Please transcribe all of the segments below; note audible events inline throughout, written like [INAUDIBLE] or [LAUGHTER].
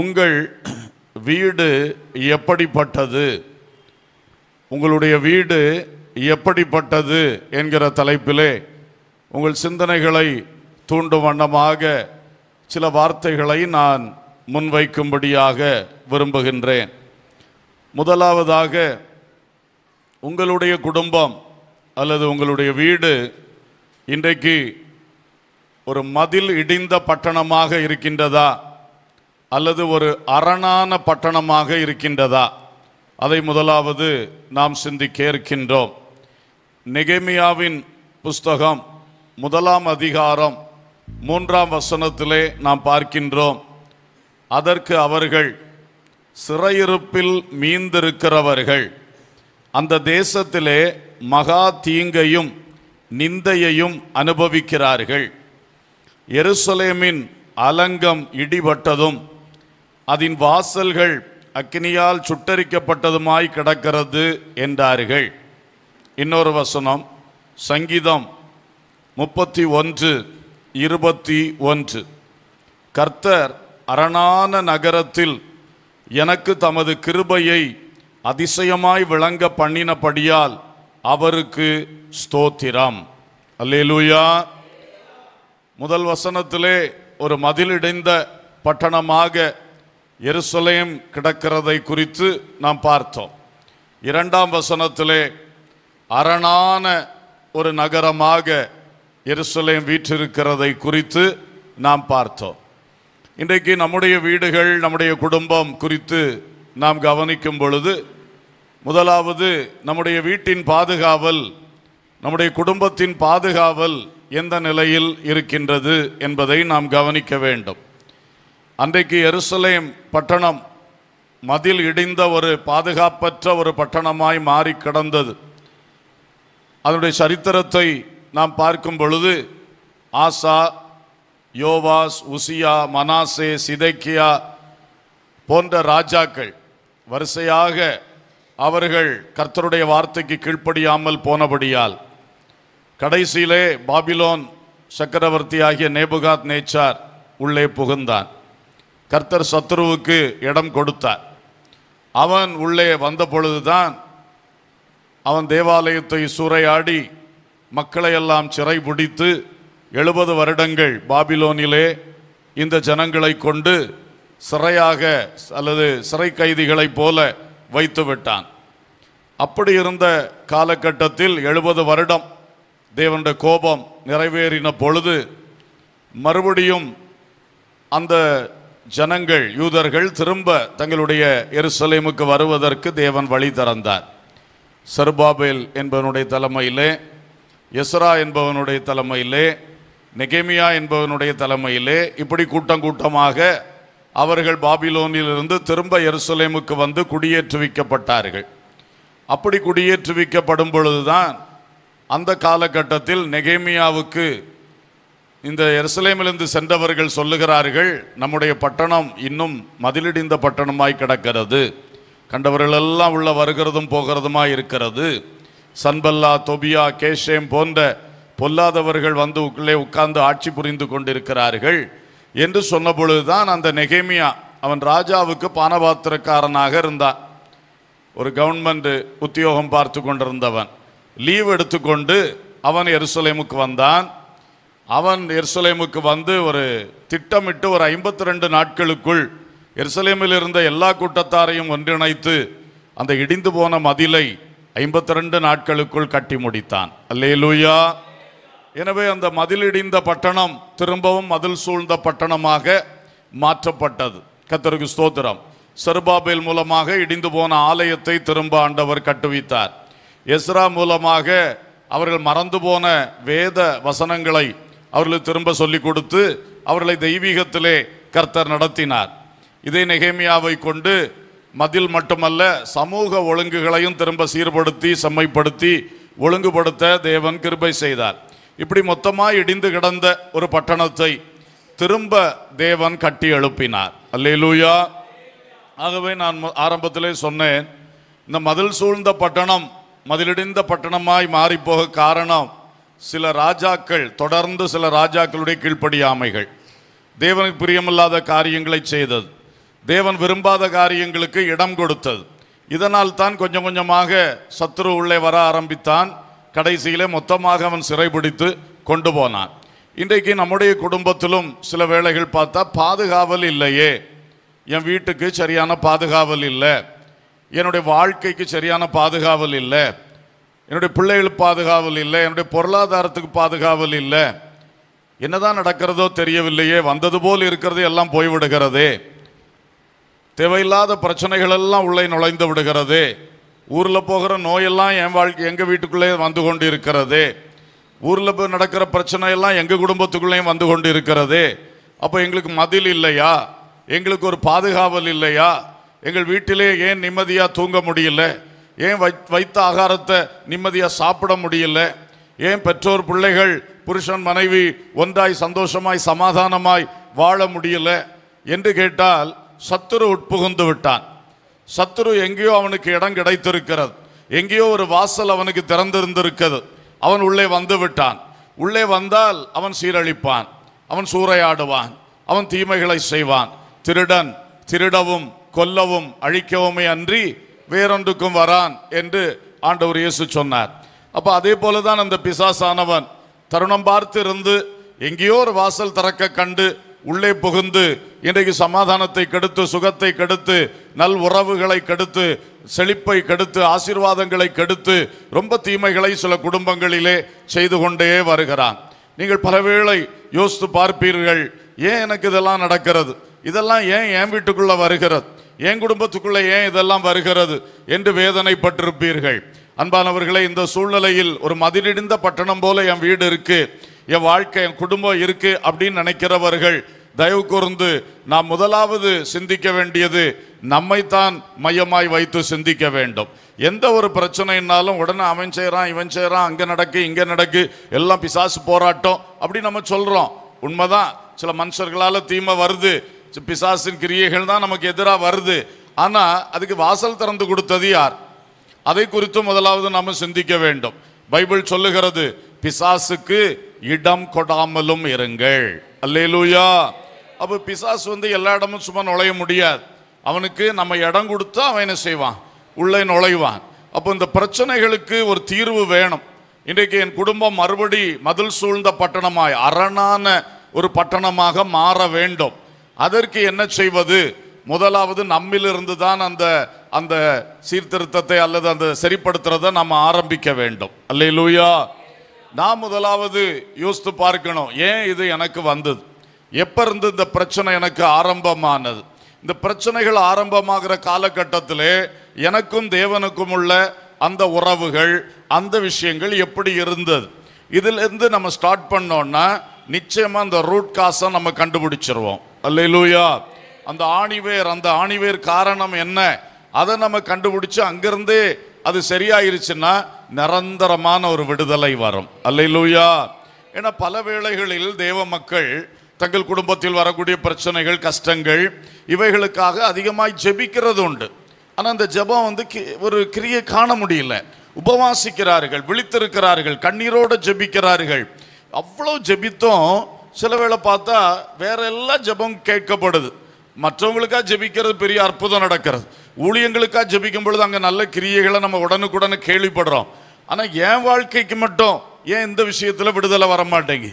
உங்கள் வீடு எப்படிப்பட்டது உங்களுடைய வீடு எப்படிப்பட்டது என்கிற தலைப்பிலே உங்கள் சிந்தனைகளை தூண்டும் வண்ணமாக சில வார்த்தைகளை நான் முன்வைக்கும்படியாக விரும்புகின்றேன் முதலாவதாக உங்களுடைய குடும்பம் அல்லது உங்களுடைய வீடு இன்றைக்கு ஒரு மதில் இடிந்த பட்டணமாக இருக்கின்றதா அல்லது ஒரு அரணான பட்டணமாக இருக்கின்றதா அதை முதலாவது நாம் சிந்திக்க இருக்கின்றோம் நெகேமியாவின் புஸ்தகம் முதலாம் அதிகாரம் மூன்றாம் வசனத்திலே நாம் பார்க்கின்றோம் அதற்கு அவர்கள் சிறையிருப்பில் மீந்திருக்கிறவர்கள் அந்த தேசத்திலே மகா தீங்கையும் நிந்தையையும் அனுபவிக்கிறார்கள் எருசலேமின் அலங்கம் இடிபட்டதும் அதன் வாசல்கள் அக்னியால் சுட்டரிக்கப்பட்டதுமாய் கிடக்கிறது என்றார்கள் இன்னொரு வசனம் சங்கீதம் முப்பத்தி ஒன்று இருபத்தி ஒன்று கர்த்தர் அரணான நகரத்தில் எனக்கு தமது கிருபையை அதிசயமாய் விளங்க பண்ணினபடியால் அவருக்கு ஸ்தோத்திரம் அல்லேலூயா முதல் வசனத்திலே ஒரு மதிலடைந்த பட்டணமாக எருசலேம் கிடக்கிறதை குறித்து நாம் பார்த்தோம் இரண்டாம் வசனத்திலே அரணான ஒரு நகரமாக எருசலேம் வீற்றிருக்கிறதை குறித்து நாம் பார்த்தோம் இன்றைக்கு நம்முடைய வீடுகள் நம்முடைய குடும்பம் குறித்து நாம் கவனிக்கும் பொழுது முதலாவது நம்முடைய வீட்டின் பாதுகாவல் நம்முடைய குடும்பத்தின் பாதுகாவல் எந்த நிலையில் இருக்கின்றது என்பதை நாம் கவனிக்க வேண்டும் அன்றைக்கு எருசலேம் பட்டணம் மதில் இடிந்த ஒரு பாதுகாப்பற்ற ஒரு பட்டணமாய் மாறி கிடந்தது அதனுடைய சரித்திரத்தை நாம் பார்க்கும் பொழுது ஆசா யோவாஸ் உசியா மனாசே சிதைக்கியா போன்ற ராஜாக்கள் வரிசையாக அவர்கள் கர்த்தருடைய வார்த்தைக்கு கீழ்ப்படியாமல் போனபடியால் கடைசியிலே பாபிலோன் சக்கரவர்த்தி ஆகிய நேபுகாத் நேச்சார் உள்ளே புகுந்தான் கர்த்தர் சத்ருவுக்கு இடம் கொடுத்தார் அவன் உள்ளே வந்த பொழுதுதான் அவன் தேவாலயத்தை சூறையாடி மக்களையெல்லாம் சிறை பிடித்து எழுபது வருடங்கள் பாபிலோனிலே இந்த ஜனங்களை கொண்டு சிறையாக அல்லது சிறை கைதிகளைப் போல வைத்து விட்டான் அப்படி இருந்த காலகட்டத்தில் எழுபது வருடம் தேவனுடைய கோபம் நிறைவேறின பொழுது மறுபடியும் அந்த ஜனங்கள் யூதர்கள் திரும்ப தங்களுடைய எருசலேமுக்கு வருவதற்கு தேவன் வழி திறந்தார் சர்பாபேல் என்பவனுடைய தலைமையிலே எஸ்ரா என்பவனுடைய தலைமையிலே நெகேமியா என்பவனுடைய தலைமையிலே இப்படி கூட்டம் கூட்டமாக அவர்கள் பாபிலோனிலிருந்து திரும்ப எருசலேமுக்கு வந்து குடியேற்றுவிக்கப்பட்டார்கள் அப்படி குடியேற்றுவிக்கப்படும் பொழுதுதான் அந்த காலகட்டத்தில் நெகேமியாவுக்கு இந்த எருசலேமிலிருந்து சென்றவர்கள் சொல்லுகிறார்கள் நம்முடைய பட்டணம் இன்னும் மதிலிடிந்த பட்டணமாய் கிடக்கிறது கண்டவர்களெல்லாம் உள்ள வருகிறதும் போகிறதுமாய் இருக்கிறது சன்பல்லா தொபியா கேஷேம் போன்ற பொல்லாதவர்கள் வந்து உள்ளே உட்கார்ந்து ஆட்சி புரிந்து கொண்டிருக்கிறார்கள் என்று சொன்னபொழுதுதான் அந்த நெகேமியா அவன் ராஜாவுக்கு பானபாத்திரக்காரனாக இருந்தான் ஒரு கவர்மெண்ட் உத்தியோகம் பார்த்து கொண்டிருந்தவன் லீவ் எடுத்துக்கொண்டு அவன் எருசலேமுக்கு வந்தான் அவன் எருசலேமுக்கு வந்து ஒரு திட்டமிட்டு ஒரு ஐம்பத்தி ரெண்டு நாட்களுக்குள் எருசலேமில் இருந்த எல்லா கூட்டத்தாரையும் ஒன்றிணைத்து அந்த இடிந்து போன மதிலை ஐம்பத்தி ரெண்டு நாட்களுக்குள் கட்டி முடித்தான் அல்லே லூயா எனவே அந்த மதில் இடிந்த பட்டணம் திரும்பவும் மதில் சூழ்ந்த பட்டணமாக மாற்றப்பட்டது கத்தருக்கு ஸ்தோத்திரம் செருபாபேல் மூலமாக இடிந்து போன ஆலயத்தை திரும்ப ஆண்டவர் கட்டுவித்தார் எஸ்ரா மூலமாக அவர்கள் மறந்து போன வேத வசனங்களை அவர்களை திரும்ப சொல்லிக் கொடுத்து அவர்களை தெய்வீகத்திலே கர்த்தர் நடத்தினார் இதே நெகேமியாவை கொண்டு மதில் மட்டுமல்ல சமூக ஒழுங்குகளையும் திரும்ப சீர்படுத்தி செம்மைப்படுத்தி ஒழுங்குபடுத்த தேவன் கிருபை செய்தார் இப்படி மொத்தமாக இடிந்து கிடந்த ஒரு பட்டணத்தை திரும்ப தேவன் கட்டி எழுப்பினார் அல்லேலூயா ஆகவே நான் ஆரம்பத்திலே சொன்னேன் இந்த மதில் சூழ்ந்த பட்டணம் மதிலிடிந்த பட்டணமாய் மாறிப்போக காரணம் சில ராஜாக்கள் தொடர்ந்து சில ராஜாக்களுடைய கீழ்ப்படியாமைகள் தேவனுக்கு பிரியமில்லாத காரியங்களை செய்தது தேவன் விரும்பாத காரியங்களுக்கு இடம் கொடுத்தது இதனால் தான் கொஞ்சம் கொஞ்சமாக சத்ரு உள்ளே வர ஆரம்பித்தான் கடைசியிலே மொத்தமாக அவன் சிறைபிடித்து கொண்டு போனான் இன்றைக்கு நம்முடைய குடும்பத்திலும் சில வேளைகள் பார்த்தா பாதுகாவல் இல்லையே என் வீட்டுக்கு சரியான பாதுகாவல் இல்லை என்னுடைய வாழ்க்கைக்கு சரியான பாதுகாவல் இல்லை என்னுடைய பிள்ளைகள் பாதுகாவல் இல்லை என்னுடைய பொருளாதாரத்துக்கு பாதுகாவல் இல்லை என்னதான் நடக்கிறதோ தெரியவில்லையே வந்தது போல் இருக்கிறது எல்லாம் போய்விடுகிறது தேவையில்லாத பிரச்சனைகள் எல்லாம் உள்ளே நுழைந்து விடுகிறது ஊரில் போகிற நோயெல்லாம் என் வாழ்க்கை எங்கள் வீட்டுக்குள்ளே வந்து கொண்டு இருக்கிறது ஊரில் போய் நடக்கிற பிரச்சனையெல்லாம் எங்கள் குடும்பத்துக்குள்ளேயும் வந்து கொண்டு இருக்கிறது அப்போ எங்களுக்கு மதில் இல்லையா எங்களுக்கு ஒரு பாதுகாவல் இல்லையா எங்கள் வீட்டிலே ஏன் நிம்மதியாக தூங்க முடியல ஏன் வை வைத்த ஆகாரத்தை நிம்மதியாக சாப்பிட முடியல ஏன் பெற்றோர் பிள்ளைகள் புருஷன் மனைவி ஒன்றாய் சந்தோஷமாய் சமாதானமாய் வாழ முடியல என்று கேட்டால் சத்துரு உட்புகுந்து விட்டான் சத்துரு எங்கேயோ அவனுக்கு இடம் கிடைத்திருக்கிறது எங்கேயோ ஒரு வாசல் அவனுக்கு திறந்திருந்திருக்கிறது அவன் உள்ளே வந்து விட்டான் உள்ளே வந்தால் அவன் சீரழிப்பான் அவன் சூறையாடுவான் அவன் தீமைகளை செய்வான் திருடன் திருடவும் கொல்லவும் அழிக்கவுமே அன்றி வேறொன்றுக்கும் வரான் என்று ஆண்டவர் இயேசு சொன்னார் அப்போ அதே போல தான் அந்த பிசாசானவன் தருணம் பார்த்து இருந்து எங்கேயோ ஒரு வாசல் திறக்க கண்டு உள்ளே புகுந்து இன்றைக்கு சமாதானத்தை கெடுத்து சுகத்தை கெடுத்து நல் உறவுகளை கெடுத்து செழிப்பை கெடுத்து ஆசீர்வாதங்களை கெடுத்து ரொம்ப தீமைகளை சில குடும்பங்களிலே செய்து கொண்டே வருகிறான் நீங்கள் பலவேளை யோசித்து பார்ப்பீர்கள் ஏன் எனக்கு இதெல்லாம் நடக்கிறது இதெல்லாம் ஏன் என் வீட்டுக்குள்ளே வருகிறது என் குடும்பத்துக்குள்ளே ஏன் இதெல்லாம் வருகிறது என்று வேதனைப்பட்டிருப்பீர்கள் அன்பானவர்களே இந்த சூழ்நிலையில் ஒரு மதிலிடிந்த பட்டணம் போல என் வீடு இருக்கு என் வாழ்க்கை என் குடும்பம் இருக்கு அப்படின்னு நினைக்கிறவர்கள் தயவு கூர்ந்து நாம் முதலாவது சிந்திக்க வேண்டியது நம்மைத்தான் மையமாய் வைத்து சிந்திக்க வேண்டும் எந்த ஒரு பிரச்சனைனாலும் உடனே அவன் செய்கிறான் இவன் செய்கிறான் அங்கே நடக்கு இங்கே நடக்கு எல்லாம் பிசாசு போராட்டம் அப்படி நம்ம சொல்கிறோம் உண்மைதான் சில மனுஷர்களால் தீமை வருது பிசாசின் கிரியைகள் தான் நமக்கு எதிராக வருது ஆனால் அதுக்கு வாசல் திறந்து கொடுத்தது யார் அதை குறித்து முதலாவது நாம் சிந்திக்க வேண்டும் பைபிள் சொல்லுகிறது பிசாசுக்கு இடம் கொடாமலும் இருங்கள் அல்லேலூயா அப்போ பிசாசு வந்து எல்லா இடமும் சும்மா நுழைய முடியாது அவனுக்கு நம்ம இடம் கொடுத்து அவன் என்ன செய்வான் உள்ளே நுழைவான் அப்போ இந்த பிரச்சனைகளுக்கு ஒரு தீர்வு வேணும் இன்றைக்கு என் குடும்பம் மறுபடி மதில் சூழ்ந்த பட்டணமாய் அரணான ஒரு பட்டணமாக மாற வேண்டும் அதற்கு என்ன செய்வது முதலாவது நம்மிலிருந்து தான் அந்த அந்த சீர்திருத்தத்தை அல்லது அந்த சரிப்படுத்துறதை நம்ம ஆரம்பிக்க வேண்டும் அல்ல நான் முதலாவது யோசித்து பார்க்கணும் ஏன் இது எனக்கு வந்தது எப்போ இருந்து இந்த பிரச்சனை எனக்கு ஆரம்பமானது இந்த பிரச்சனைகள் ஆரம்பமாகிற காலகட்டத்தில் எனக்கும் தேவனுக்கும் உள்ள அந்த உறவுகள் அந்த விஷயங்கள் எப்படி இருந்தது இதிலிருந்து நம்ம ஸ்டார்ட் பண்ணோன்னா நிச்சயமாக அந்த ரூட் காசை நம்ம கண்டுபிடிச்சிருவோம் அல்லையிலூயா அந்த ஆணிவேர் அந்த ஆணிவேர் காரணம் என்ன அதை நம்ம கண்டுபிடிச்சு அங்கிருந்தே அது சரியாயிருச்சுன்னா நிரந்தரமான ஒரு விடுதலை வரும் அல்லையிலூயா ஏன்னா பல வேளைகளில் தேவ மக்கள் தங்கள் குடும்பத்தில் வரக்கூடிய பிரச்சனைகள் கஷ்டங்கள் இவைகளுக்காக அதிகமாய் ஜெபிக்கிறது உண்டு ஆனால் அந்த ஜெபம் வந்து ஒரு கிரியை காண முடியல உபவாசிக்கிறார்கள் விழித்திருக்கிறார்கள் கண்ணீரோடு ஜெபிக்கிறார்கள் அவ்வளோ ஜெபித்தோம் சில வேளை பார்த்தா வேற எல்லாம் ஜெபம் கேட்கப்படுது மற்றவங்களுக்காக ஜெபிக்கிறது பெரிய அற்புதம் நடக்கிறது ஊழியங்களுக்காக ஜெபிக்கும் பொழுது அங்கே நல்ல கிரியைகளை நம்ம உடனுக்குடனே கேள்விப்படுறோம் ஆனால் என் வாழ்க்கைக்கு மட்டும் ஏன் இந்த விஷயத்தில் விடுதலை வரமாட்டேங்கி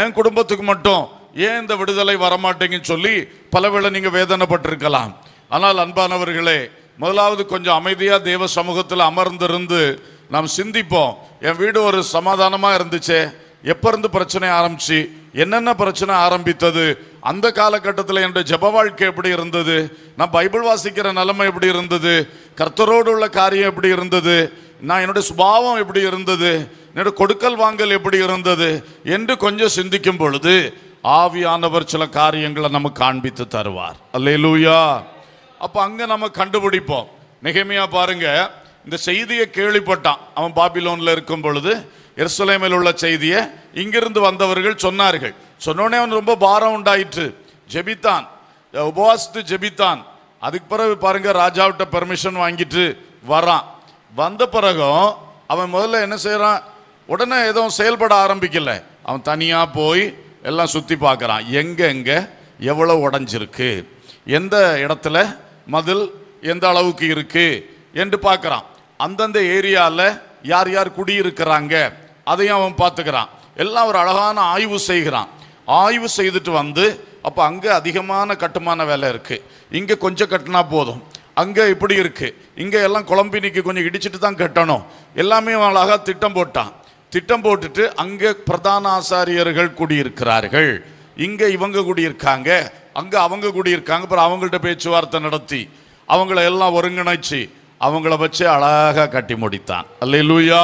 என் குடும்பத்துக்கு மட்டும் ஏன் இந்த விடுதலை வரமாட்டேங்கன்னு சொல்லி பலவேளை நீங்கள் வேதனைப்பட்டிருக்கலாம் ஆனால் அன்பானவர்களே முதலாவது கொஞ்சம் அமைதியாக தேவ சமூகத்தில் அமர்ந்திருந்து நாம் சிந்திப்போம் என் வீடு ஒரு சமாதானமாக இருந்துச்சே எப்போ பிரச்சனை ஆரம்பிச்சு என்னென்ன பிரச்சனை ஆரம்பித்தது அந்த காலகட்டத்தில் என்னுடைய ஜப வாழ்க்கை எப்படி இருந்தது நான் பைபிள் வாசிக்கிற நிலைமை எப்படி இருந்தது கர்த்தரோடு உள்ள காரியம் எப்படி இருந்தது நான் என்னுடைய சுபாவம் எப்படி இருந்தது என்னுடைய கொடுக்கல் வாங்கல் எப்படி இருந்தது என்று கொஞ்சம் சிந்திக்கும் பொழுது ஆவியானவர் சில காரியங்களை நம்ம காண்பித்து தருவார் அல்லேலூயா அப்போ அங்கே நம்ம கண்டுபிடிப்போம் நிகமையாக பாருங்க இந்த செய்தியை கேள்விப்பட்டான் அவன் பாபிலோனில் இருக்கும் பொழுது எருசலேமில் உள்ள செய்தியை இங்கிருந்து வந்தவர்கள் சொன்னார்கள் சொன்னோடனே அவன் ரொம்ப பாரம் உண்டாயிற்று ஜெபித்தான் உபவாசித்து ஜெபித்தான் அதுக்கு பிறகு பாருங்க ராஜாவிட்ட பெர்மிஷன் வாங்கிட்டு வரான் வந்த பிறகும் அவன் முதல்ல என்ன செய்கிறான் உடனே எதுவும் செயல்பட ஆரம்பிக்கல அவன் தனியாக போய் எல்லாம் சுற்றி பார்க்குறான் எங்கெங்கே எவ்வளோ உடஞ்சிருக்கு எந்த இடத்துல மதில் எந்த அளவுக்கு இருக்குது என்று பார்க்குறான் அந்தந்த ஏரியாவில் யார் யார் குடியிருக்கிறாங்க அதையும் அவன் பார்த்துக்கிறான் எல்லாம் ஒரு அழகான ஆய்வு செய்கிறான் ஆய்வு செய்துட்டு வந்து அப்போ அங்கே அதிகமான கட்டுமான வேலை இருக்குது இங்கே கொஞ்சம் கட்டினா போதும் அங்கே இப்படி இருக்குது இங்கே எல்லாம் குழம்பி கொஞ்சம் இடிச்சிட்டு தான் கட்டணும் எல்லாமே அவன் அழகாக திட்டம் போட்டான் திட்டம் போட்டுட்டு அங்கே பிரதான ஆசாரியர்கள் கூடியிருக்கிறார்கள் இங்கே இவங்க கூடியிருக்காங்க அங்கே அவங்க கூடியிருக்காங்க அப்புறம் அவங்கள்ட்ட பேச்சுவார்த்தை நடத்தி அவங்கள எல்லாம் ஒருங்கிணைச்சு அவங்கள வச்சு அழகாக கட்டி முடித்தான் அல்ல லூயா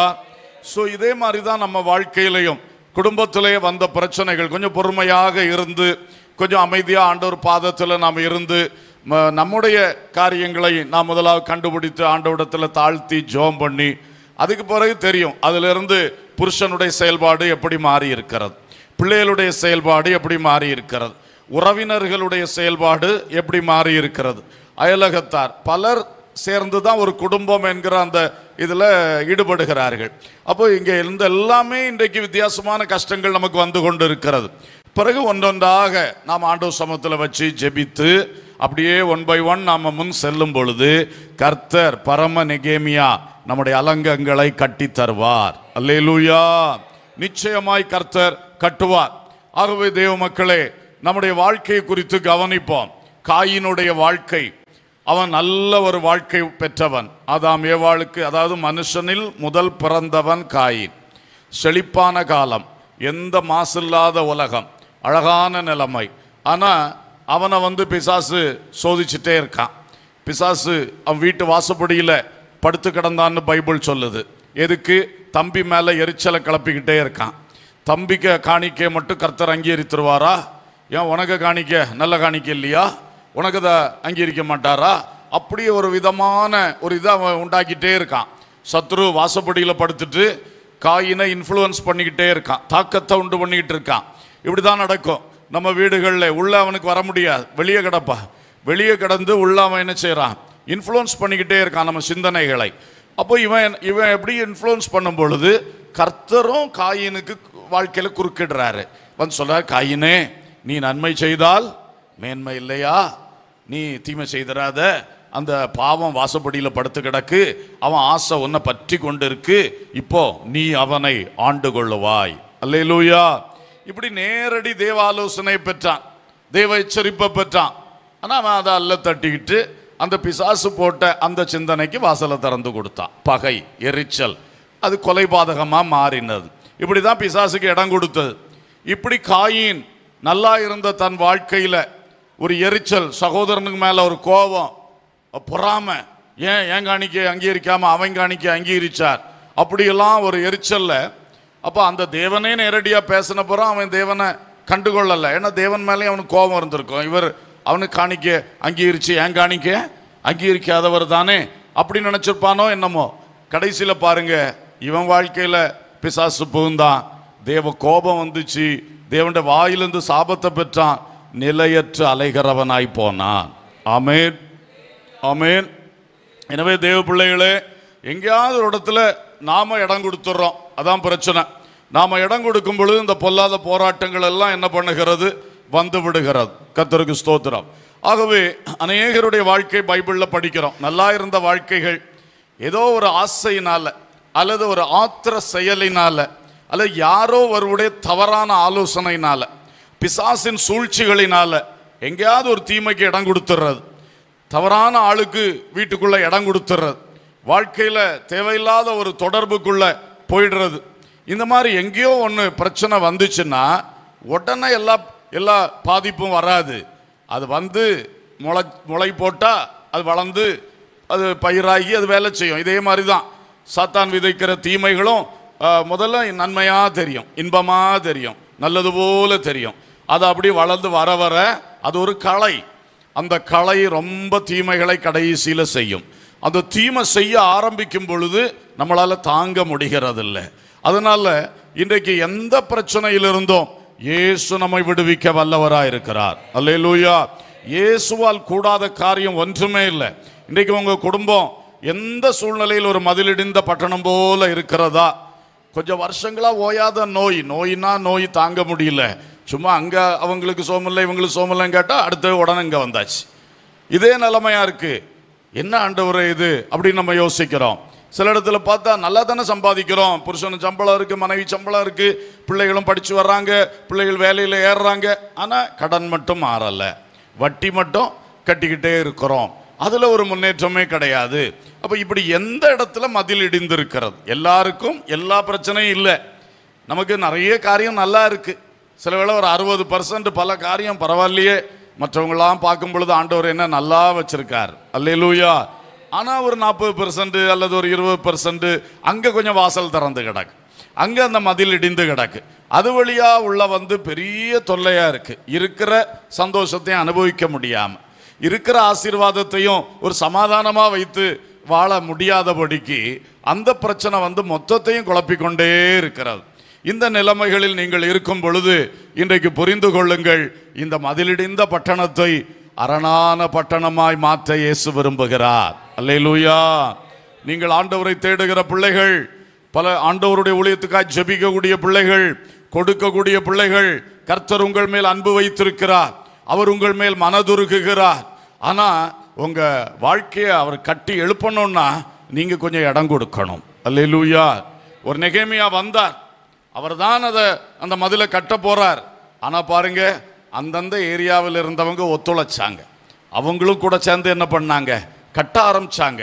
ஸோ இதே மாதிரி தான் நம்ம வாழ்க்கையிலையும் குடும்பத்திலேயே வந்த பிரச்சனைகள் கொஞ்சம் பொறுமையாக இருந்து கொஞ்சம் அமைதியாக ஆண்டவர் பாதத்தில் நாம் இருந்து நம்முடைய காரியங்களை நாம் முதலாக கண்டுபிடித்து ஆண்டவடத்தில் தாழ்த்தி ஜோம் பண்ணி அதுக்கு பிறகு தெரியும் அதிலிருந்து புருஷனுடைய செயல்பாடு எப்படி மாறி இருக்கிறது பிள்ளைகளுடைய செயல்பாடு எப்படி மாறி இருக்கிறது உறவினர்களுடைய செயல்பாடு எப்படி மாறி இருக்கிறது அயலகத்தார் பலர் சேர்ந்து தான் ஒரு குடும்பம் என்கிற அந்த இதில் ஈடுபடுகிறார்கள் அப்போ இங்கே இருந்த எல்லாமே இன்றைக்கு வித்தியாசமான கஷ்டங்கள் நமக்கு வந்து கொண்டு இருக்கிறது பிறகு ஒன்றொன்றாக நாம் ஆண்டவர் சமத்தில் வச்சு ஜெபித்து அப்படியே ஒன் பை ஒன் நாம் முன் செல்லும் பொழுது கர்த்தர் பரம நிகேமியா நம்முடைய அலங்கங்களை கட்டி தருவார் அல்லேலூயா நிச்சயமாய் கர்த்தர் கட்டுவார் ஆகவே தேவ மக்களே நம்முடைய வாழ்க்கையை குறித்து கவனிப்போம் காயினுடைய வாழ்க்கை அவன் நல்ல ஒரு வாழ்க்கை பெற்றவன் அதாம் ஏவாளுக்கு அதாவது மனுஷனில் முதல் பிறந்தவன் காயின் செழிப்பான காலம் எந்த மாசு இல்லாத உலகம் அழகான நிலைமை ஆனால் அவனை வந்து பிசாசு சோதிச்சுட்டே இருக்கான் பிசாசு அவன் வீட்டு வாசப்படியில் படுத்து கிடந்தான்னு பைபிள் சொல்லுது எதுக்கு தம்பி மேலே எரிச்சலை கிளப்பிக்கிட்டே இருக்கான் தம்பிக்கு காணிக்கை மட்டும் கர்த்தர் அங்கீகரித்துருவாரா ஏன் உனக்கு காணிக்க நல்ல காணிக்க இல்லையா உனக்கு அதை அங்கீகரிக்க மாட்டாரா அப்படி ஒரு விதமான ஒரு இதை அவன் உண்டாக்கிட்டே இருக்கான் சத்ரு வாசப்படியில் படுத்துட்டு காயினை இன்ஃப்ளூயன்ஸ் பண்ணிக்கிட்டே இருக்கான் தாக்கத்தை உண்டு பண்ணிக்கிட்டு இருக்கான் இப்படி தான் நடக்கும் நம்ம வீடுகளில் உள்ளே அவனுக்கு வர முடியாது வெளியே கிடப்பா வெளியே கிடந்து உள்ளே அவன் என்ன செய்கிறான் இன்ஃப்ளூயன்ஸ் பண்ணிக்கிட்டே இருக்கான் நம்ம சிந்தனைகளை அப்போ இவன் இவன் எப்படி இன்ஃப்ளூயன்ஸ் பண்ணும் பொழுது கர்த்தரும் காயினுக்கு வாழ்க்கையில் குறுக்கிடுறாரு வந்து சொல்கிறார் காயினே நீ நன்மை செய்தால் மேன்மை இல்லையா நீ தீமை செய்திடாத அந்த பாவம் வாசப்படியில் படுத்து கிடக்கு அவன் ஆசை ஒன்றை பற்றி கொண்டு இருக்கு இப்போ நீ அவனை ஆண்டு கொள்ளுவாய் அல்லையிலூயா இப்படி நேரடி தேவ ஆலோசனை பெற்றான் தேவ எச்சரிப்பை பெற்றான் ஆனால் அவன் அதை அல்ல தட்டிக்கிட்டு அந்த பிசாசு போட்ட அந்த சிந்தனைக்கு வாசலை திறந்து கொடுத்தான் பகை எரிச்சல் அது கொலைபாதகமாக மாறினது இப்படி தான் பிசாசுக்கு இடம் கொடுத்தது இப்படி காயின் நல்லா இருந்த தன் வாழ்க்கையில் ஒரு எரிச்சல் சகோதரனுக்கு மேலே ஒரு கோபம் பொறாமை ஏன் என் காணிக்க அங்கீகரிக்காமல் அவன் காணிக்க அங்கீகரிச்சார் அப்படியெல்லாம் ஒரு எரிச்சலில் அப்போ அந்த தேவனே நேரடியாக பேசின பிறகு அவன் தேவனை கண்டுகொள்ளலை ஏன்னா தேவன் மேலே அவனுக்கு கோபம் இருந்திருக்கும் இவர் அவனுக்கு காணிக்க அங்கீகரித்து ஏன் காணிக்க அங்கீகரிக்காதவர் தானே அப்படி நினச்சிருப்பானோ என்னமோ கடைசியில் பாருங்க இவன் வாழ்க்கையில் பிசாசு புகுந்தான் தேவ கோபம் வந்துச்சு தேவன்ட வாயிலிருந்து சாபத்தை பெற்றான் நிலையற்று அலைகிறவனாய் போனான் அமேன் அமேன் எனவே தேவ பிள்ளைகளே எங்கேயாவது ஒரு இடத்துல நாம இடம் கொடுத்துட்றோம் அதான் பிரச்சனை நாம் இடம் கொடுக்கும் பொழுது இந்த பொல்லாத போராட்டங்கள் எல்லாம் என்ன பண்ணுகிறது வந்து விடுகிறது கத்தருக்கு ஸ்தோத்திரம் ஆகவே அநேகருடைய வாழ்க்கை பைபிளில் படிக்கிறோம் நல்லா இருந்த வாழ்க்கைகள் ஏதோ ஒரு ஆசையினால் அல்லது ஒரு ஆத்திர செயலினால் அல்லது யாரோ ஒருவருடைய தவறான ஆலோசனையினால் பிசாசின் சூழ்ச்சிகளினால எங்கேயாவது ஒரு தீமைக்கு இடம் கொடுத்துட்றது தவறான ஆளுக்கு வீட்டுக்குள்ளே இடம் கொடுத்துட்றது வாழ்க்கையில் தேவையில்லாத ஒரு தொடர்புக்குள்ளே போயிடுறது இந்த மாதிரி எங்கேயோ ஒன்று பிரச்சனை வந்துச்சுன்னா உடனே எல்லா எல்லா பாதிப்பும் வராது அது வந்து முளை முளை போட்டால் அது வளர்ந்து அது பயிராகி அது வேலை செய்யும் இதே மாதிரி தான் சாத்தான் விதைக்கிற தீமைகளும் முதல்ல நன்மையாக தெரியும் இன்பமாக தெரியும் நல்லது போல தெரியும் அது அப்படி வளர்ந்து வர வர அது ஒரு கலை அந்த கலை ரொம்ப தீமைகளை கடைசியில் செய்யும் அந்த தீமை செய்ய ஆரம்பிக்கும் பொழுது நம்மளால் தாங்க முடிகிறதில்ல அதனால் இன்றைக்கு எந்த பிரச்சனையிலிருந்தும் இயேசு நம்மை விடுவிக்க வல்லவராக இருக்கிறார் லூயா இயேசுவால் கூடாத காரியம் ஒன்றுமே இல்லை இன்றைக்கு உங்கள் குடும்பம் எந்த சூழ்நிலையில் ஒரு மதிலிடிந்த பட்டணம் போல் இருக்கிறதா கொஞ்சம் வருஷங்களாக ஓயாத நோய் நோயினா நோய் தாங்க முடியல சும்மா அங்கே அவங்களுக்கு சோமில்லை இவங்களுக்கு சோமில்லைன்னு கேட்டால் அடுத்த உடனே இங்கே வந்தாச்சு இதே நிலைமையாக இருக்குது என்ன ஆண்டவரை இது அப்படின்னு நம்ம யோசிக்கிறோம் சில இடத்துல பார்த்தா நல்லா தானே சம்பாதிக்கிறோம் புருஷன் சம்பளம் இருக்குது மனைவி சம்பளம் இருக்குது பிள்ளைகளும் படித்து வர்றாங்க பிள்ளைகள் வேலையில் ஏறுறாங்க ஆனால் கடன் மட்டும் மாறலை வட்டி மட்டும் கட்டிக்கிட்டே இருக்கிறோம் அதில் ஒரு முன்னேற்றமே கிடையாது அப்போ இப்படி எந்த இடத்துல மதில் இருக்கிறது எல்லாருக்கும் எல்லா பிரச்சனையும் இல்லை நமக்கு நிறைய காரியம் நல்லா இருக்குது சில வேளை ஒரு அறுபது பர்சன்ட் பல காரியம் பரவாயில்லையே மற்றவங்களாம் பார்க்கும் பொழுது ஆண்டவர் என்ன நல்லா வச்சிருக்கார் அல்லையிலூயா ஆனால் ஒரு நாற்பது பெர்சன்ட் அல்லது ஒரு இருபது பெர்சன்ட் அங்கே கொஞ்சம் வாசல் திறந்து கிடக்கு அங்கே அந்த மதில் இடிந்து கிடக்கு அது வழியாக உள்ள வந்து பெரிய தொல்லையாக இருக்குது இருக்கிற சந்தோஷத்தையும் அனுபவிக்க முடியாமல் இருக்கிற ஆசீர்வாதத்தையும் ஒரு சமாதானமாக வைத்து வாழ முடியாதபடிக்கு அந்த பிரச்சனை வந்து மொத்தத்தையும் குழப்பிக்கொண்டே இருக்கிறது இந்த நிலைமைகளில் நீங்கள் இருக்கும் பொழுது இன்றைக்கு புரிந்து கொள்ளுங்கள் இந்த மதிலிடிந்த பட்டணத்தை அரணான பட்டணமாய் மாற்ற இயேசு விரும்புகிறார் அல்லே நீங்கள் ஆண்டவரை தேடுகிற பிள்ளைகள் பல ஆண்டவருடைய ஊழியத்துக்காக ஜபிக்கக்கூடிய பிள்ளைகள் கொடுக்கக்கூடிய பிள்ளைகள் கர்த்தர் உங்கள் மேல் அன்பு வைத்திருக்கிறார் அவர் உங்கள் மேல் மனதுருகுகிறார் ஆனால் உங்கள் வாழ்க்கையை அவர் கட்டி எழுப்பணும்னா நீங்கள் கொஞ்சம் இடம் கொடுக்கணும் அல்ல ஒரு நெகேமியா வந்தார் அவர் தான் அதை அந்த மதிலை கட்ட போகிறார் ஆனால் பாருங்க அந்தந்த ஏரியாவில் இருந்தவங்க ஒத்துழைச்சாங்க அவங்களும் கூட சேர்ந்து என்ன பண்ணாங்க கட்ட ஆரம்பிச்சாங்க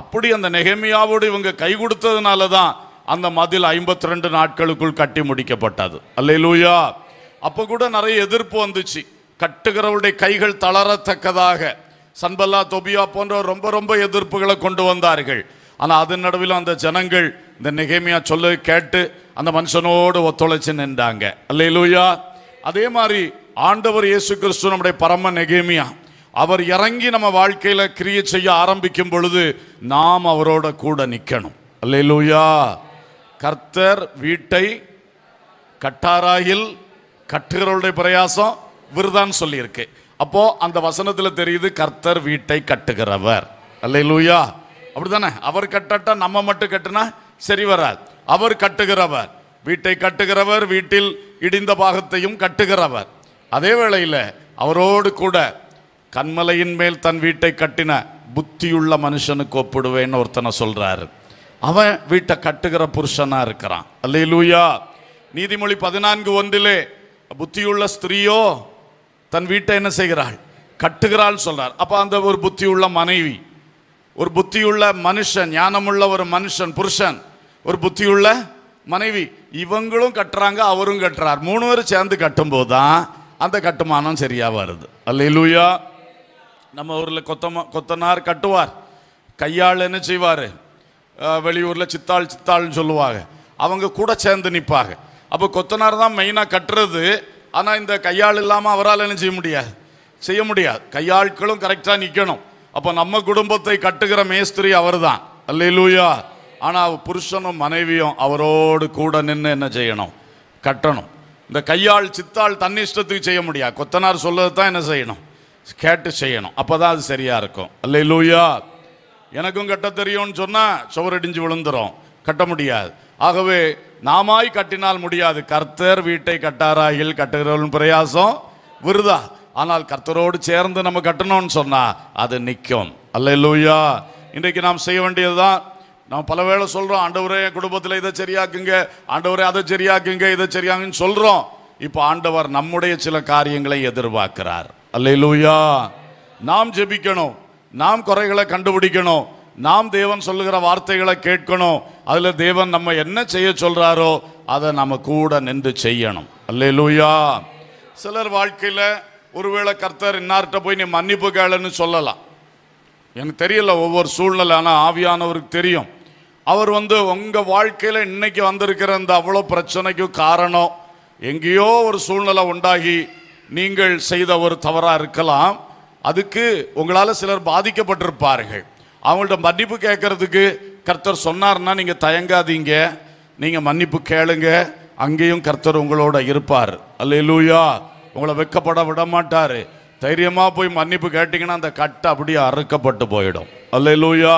அப்படி அந்த நெகமியாவோடு இவங்க கை கொடுத்ததுனால தான் அந்த மதில் ஐம்பத்தி ரெண்டு நாட்களுக்குள் கட்டி முடிக்கப்பட்டது லூயா அப்போ கூட நிறைய எதிர்ப்பு வந்துச்சு கட்டுகிறவருடைய கைகள் தளரத்தக்கதாக சன்பல்லா தொபியா போன்றவர் ரொம்ப ரொம்ப எதிர்ப்புகளை கொண்டு வந்தார்கள் ஆனால் அதன் நடுவில் அந்த ஜனங்கள் இந்த நெகேமியா சொல்ல கேட்டு அந்த மனுஷனோடு ஒத்துழைச்சு நின்றாங்க அல்லையிலூயா அதே மாதிரி ஆண்டவர் இயேசு கிறிஸ்து நம்முடைய பரம நெகேமியா அவர் இறங்கி நம்ம வாழ்க்கையில் கிரியை செய்ய ஆரம்பிக்கும் பொழுது நாம் அவரோட கூட நிற்கணும் அல்லையிலூயா கர்த்தர் வீட்டை கட்டாராயில் கட்டுகிறவருடைய பிரயாசம் விருதான் சொல்லியிருக்கு அப்போ அந்த வசனத்தில் தெரியுது கர்த்தர் வீட்டை கட்டுகிறவர் அல்லையிலூயா அப்படிதானே அவர் கட்டட்டா நம்ம மட்டும் கட்டுனா சரி வராது அவர் கட்டுகிறவர் வீட்டை கட்டுகிறவர் வீட்டில் இடிந்த பாகத்தையும் கட்டுகிறவர் அதே வேளையில் அவரோடு கூட கண்மலையின் மேல் தன் வீட்டை கட்டின புத்தியுள்ள மனுஷனுக்கு ஒப்பிடுவேன்னு ஒருத்தனை சொல்கிறாரு அவன் வீட்டை கட்டுகிற புருஷனாக இருக்கிறான் அல்ல லூயா நீதிமொழி பதினான்கு ஒன்றிலே புத்தியுள்ள ஸ்திரீயோ தன் வீட்டை என்ன செய்கிறாள் கட்டுகிறாள் சொல்கிறார் அப்போ அந்த ஒரு புத்தியுள்ள மனைவி ஒரு புத்தியுள்ள மனுஷன் ஞானமுள்ள ஒரு மனுஷன் புருஷன் ஒரு புத்தியுள்ள மனைவி இவங்களும் கட்டுறாங்க அவரும் கட்டுறார் மூணு பேரும் சேர்ந்து கட்டும்போது போதுதான் அந்த கட்டுமானம் சரியாக வருது அல்லையிலூயா நம்ம ஊரில் கொத்தமா கொத்தனார் கட்டுவார் கையாள் என்ன செய்வார் வெளியூரில் சித்தாள் சித்தாள்னு சொல்லுவாங்க அவங்க கூட சேர்ந்து நிற்பாங்க அப்போ கொத்தனார் தான் மெயினாக கட்டுறது ஆனால் இந்த கையாள் இல்லாமல் அவரால் என்ன செய்ய முடியாது செய்ய முடியாது கையாட்களும் கரெக்டாக நிற்கணும் அப்போ நம்ம குடும்பத்தை கட்டுகிற மேஸ்திரி அவர் தான் அல்லையிலூயா ஆனால் புருஷனும் மனைவியும் அவரோடு கூட நின்று என்ன செய்யணும் கட்டணும் இந்த கையால் சித்தால் தன்னிஷ்டத்துக்கு செய்ய முடியாது கொத்தனார் சொல்லது தான் என்ன செய்யணும் கேட்டு செய்யணும் அப்போ தான் அது சரியாக இருக்கும் அல்ல லூயா எனக்கும் கட்ட தெரியும்னு சொன்னால் சுவரடிஞ்சு விழுந்துடும் கட்ட முடியாது ஆகவே நாமாய் கட்டினால் முடியாது கர்த்தர் வீட்டை கட்டாராயில் கட்டுகிறவன் பிரயாசம் விருதா ஆனால் கர்த்தரோடு சேர்ந்து நம்ம கட்டணும்னு சொன்னால் அது நிற்கும் அல்ல லூயா இன்றைக்கு நாம் செய்ய வேண்டியது தான் நாம் பல வேளை சொல்கிறோம் ஆண்டவரே என் குடும்பத்தில் இதை சரியாக்குங்க ஆண்டவரே அதை சரியாக்குங்க இதை சரியாங்கன்னு சொல்கிறோம் இப்போ ஆண்டவர் நம்முடைய சில காரியங்களை எதிர்பார்க்கிறார் அல்லையிலூயா நாம் ஜெபிக்கணும் நாம் குறைகளை கண்டுபிடிக்கணும் நாம் தேவன் சொல்லுகிற வார்த்தைகளை கேட்கணும் அதில் தேவன் நம்ம என்ன செய்ய சொல்கிறாரோ அதை நம்ம கூட நின்று செய்யணும் அல்லையிலூயா சிலர் வாழ்க்கையில் ஒருவேளை கர்த்தர் இன்னார்கிட்ட போய் நீ மன்னிப்பு கேளுன்னு சொல்லலாம் எனக்கு தெரியல ஒவ்வொரு சூழ்நிலை ஆனால் ஆவியானவருக்கு தெரியும் அவர் வந்து உங்கள் வாழ்க்கையில் இன்னைக்கு வந்திருக்கிற இந்த அவ்வளோ பிரச்சனைக்கும் காரணம் எங்கேயோ ஒரு சூழ்நிலை உண்டாகி நீங்கள் செய்த ஒரு தவறாக இருக்கலாம் அதுக்கு உங்களால் சிலர் பாதிக்கப்பட்டிருப்பார்கள் அவங்கள்ட்ட மன்னிப்பு கேட்கறதுக்கு கர்த்தர் சொன்னார்னா நீங்கள் தயங்காதீங்க நீங்கள் மன்னிப்பு கேளுங்க அங்கேயும் கர்த்தர் உங்களோட இருப்பார் அல்ல லூயா உங்களை வெக்கப்பட விட மாட்டார் தைரியமாக போய் மன்னிப்பு கேட்டிங்கன்னா அந்த கட்டை அப்படியே அறுக்கப்பட்டு போயிடும் அல்ல லூயா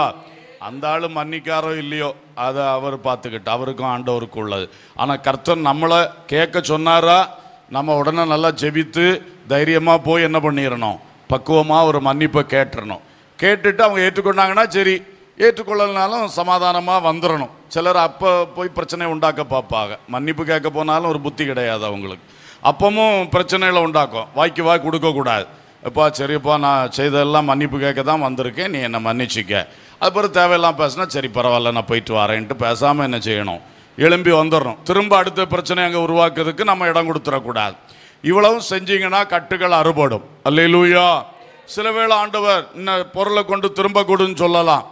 அந்த ஆள் மன்னிக்காரோ இல்லையோ அதை அவர் பார்த்துக்கிட்டு அவருக்கும் ஆண்டவருக்கும் உள்ளது ஆனால் கர்த்தன் நம்மளை கேட்க சொன்னாரா நம்ம உடனே நல்லா ஜெபித்து தைரியமாக போய் என்ன பண்ணிடணும் பக்குவமாக ஒரு மன்னிப்பை கேட்டுறணும் கேட்டுட்டு அவங்க ஏற்றுக்கொண்டாங்கன்னா சரி ஏற்றுக்கொள்ளலனாலும் சமாதானமாக வந்துடணும் சிலர் அப்போ போய் பிரச்சனை உண்டாக்க பார்ப்பாங்க மன்னிப்பு கேட்க போனாலும் ஒரு புத்தி கிடையாது அவங்களுக்கு அப்பவும் பிரச்சனைகளை உண்டாக்கும் வாய்க்கு வாய் கொடுக்கக்கூடாது எப்பா சரிப்பா நான் செய்ததெல்லாம் மன்னிப்பு கேட்க தான் வந்திருக்கேன் நீ என்னை மன்னிச்சிக்க அதுக்கப்புறம் தேவையெல்லாம் பேசினா சரி பரவாயில்ல நான் போயிட்டு வரேன்ட்டு பேசாமல் என்ன செய்யணும் எழும்பி வந்துடணும் திரும்ப அடுத்த பிரச்சனை அங்கே உருவாக்குறதுக்கு நம்ம இடம் கொடுத்துடக்கூடாது இவ்வளவும் செஞ்சீங்கன்னா கட்டுகள் அறுபடும் அல்லையிலூயா சில வேளை ஆண்டவர் இன்னும் பொருளை கொண்டு திரும்ப கொடுன்னு சொல்லலாம்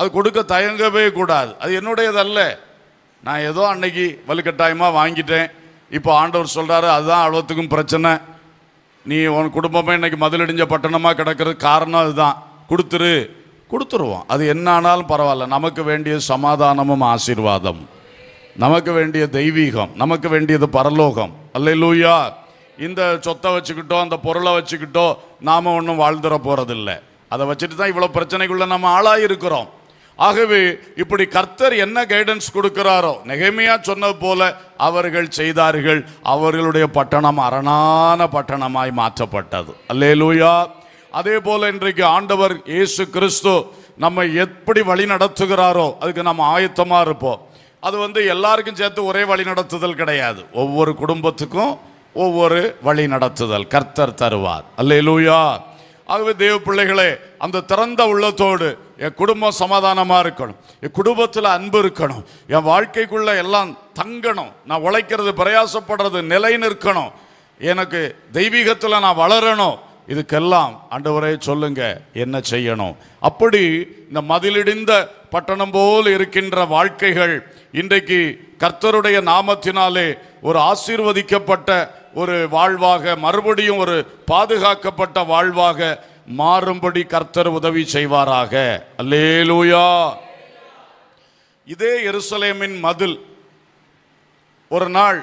அது கொடுக்க தயங்கவே கூடாது அது என்னுடையதல்ல நான் ஏதோ அன்னைக்கு வலுக்கட்டாயமாக வாங்கிட்டேன் இப்போ ஆண்டவர் சொல்கிறாரு அதுதான் அவ்வளோத்துக்கும் பிரச்சனை நீ உன் குடும்பமே இன்னைக்கு மதிலடிஞ்ச பட்டணமாக கிடக்கிறது காரணம் அதுதான் கொடுத்துரு கொடுத்துருவோம் அது என்ன ஆனாலும் பரவாயில்ல நமக்கு வேண்டிய சமாதானமும் ஆசீர்வாதம் நமக்கு வேண்டிய தெய்வீகம் நமக்கு வேண்டியது பரலோகம் அல்ல லூயா இந்த சொத்தை வச்சுக்கிட்டோ அந்த பொருளை வச்சுக்கிட்டோ நாம் ஒன்றும் வாழ்ந்துட போகிறதில்ல அதை வச்சுட்டு தான் இவ்வளோ பிரச்சனைக்குள்ளே நம்ம ஆளாக இருக்கிறோம் ஆகவே இப்படி கர்த்தர் என்ன கைடன்ஸ் கொடுக்கிறாரோ நெகமையா சொன்ன போல அவர்கள் செய்தார்கள் அவர்களுடைய பட்டணம் அரணான பட்டணமாய் மாற்றப்பட்டது அல்லே லூயா அதே போல இன்றைக்கு ஆண்டவர் இயேசு கிறிஸ்து நம்ம எப்படி வழி நடத்துகிறாரோ அதுக்கு நம்ம ஆயத்தமா இருப்போம் அது வந்து எல்லாருக்கும் சேர்த்து ஒரே வழி நடத்துதல் கிடையாது ஒவ்வொரு குடும்பத்துக்கும் ஒவ்வொரு வழி நடத்துதல் கர்த்தர் தருவார் அல்லே லூயா ஆகவே தேவ பிள்ளைகளே அந்த திறந்த உள்ளத்தோடு என் குடும்பம் சமாதானமாக இருக்கணும் என் குடும்பத்தில் அன்பு இருக்கணும் என் வாழ்க்கைக்குள்ளே எல்லாம் தங்கணும் நான் உழைக்கிறது பிரயாசப்படுறது நிலை நிற்கணும் எனக்கு தெய்வீகத்தில் நான் வளரணும் இதுக்கெல்லாம் ஆண்டவரே சொல்லுங்க என்ன செய்யணும் அப்படி இந்த மதிலிடிந்த பட்டணம் போல் இருக்கின்ற வாழ்க்கைகள் இன்றைக்கு கர்த்தருடைய நாமத்தினாலே ஒரு ஆசீர்வதிக்கப்பட்ட ஒரு வாழ்வாக மறுபடியும் ஒரு பாதுகாக்கப்பட்ட வாழ்வாக மாறும்படி கர்த்தர் உதவி செய்வாராக அல்லேலூயா இதே எருசலேமின் மதில் ஒரு நாள்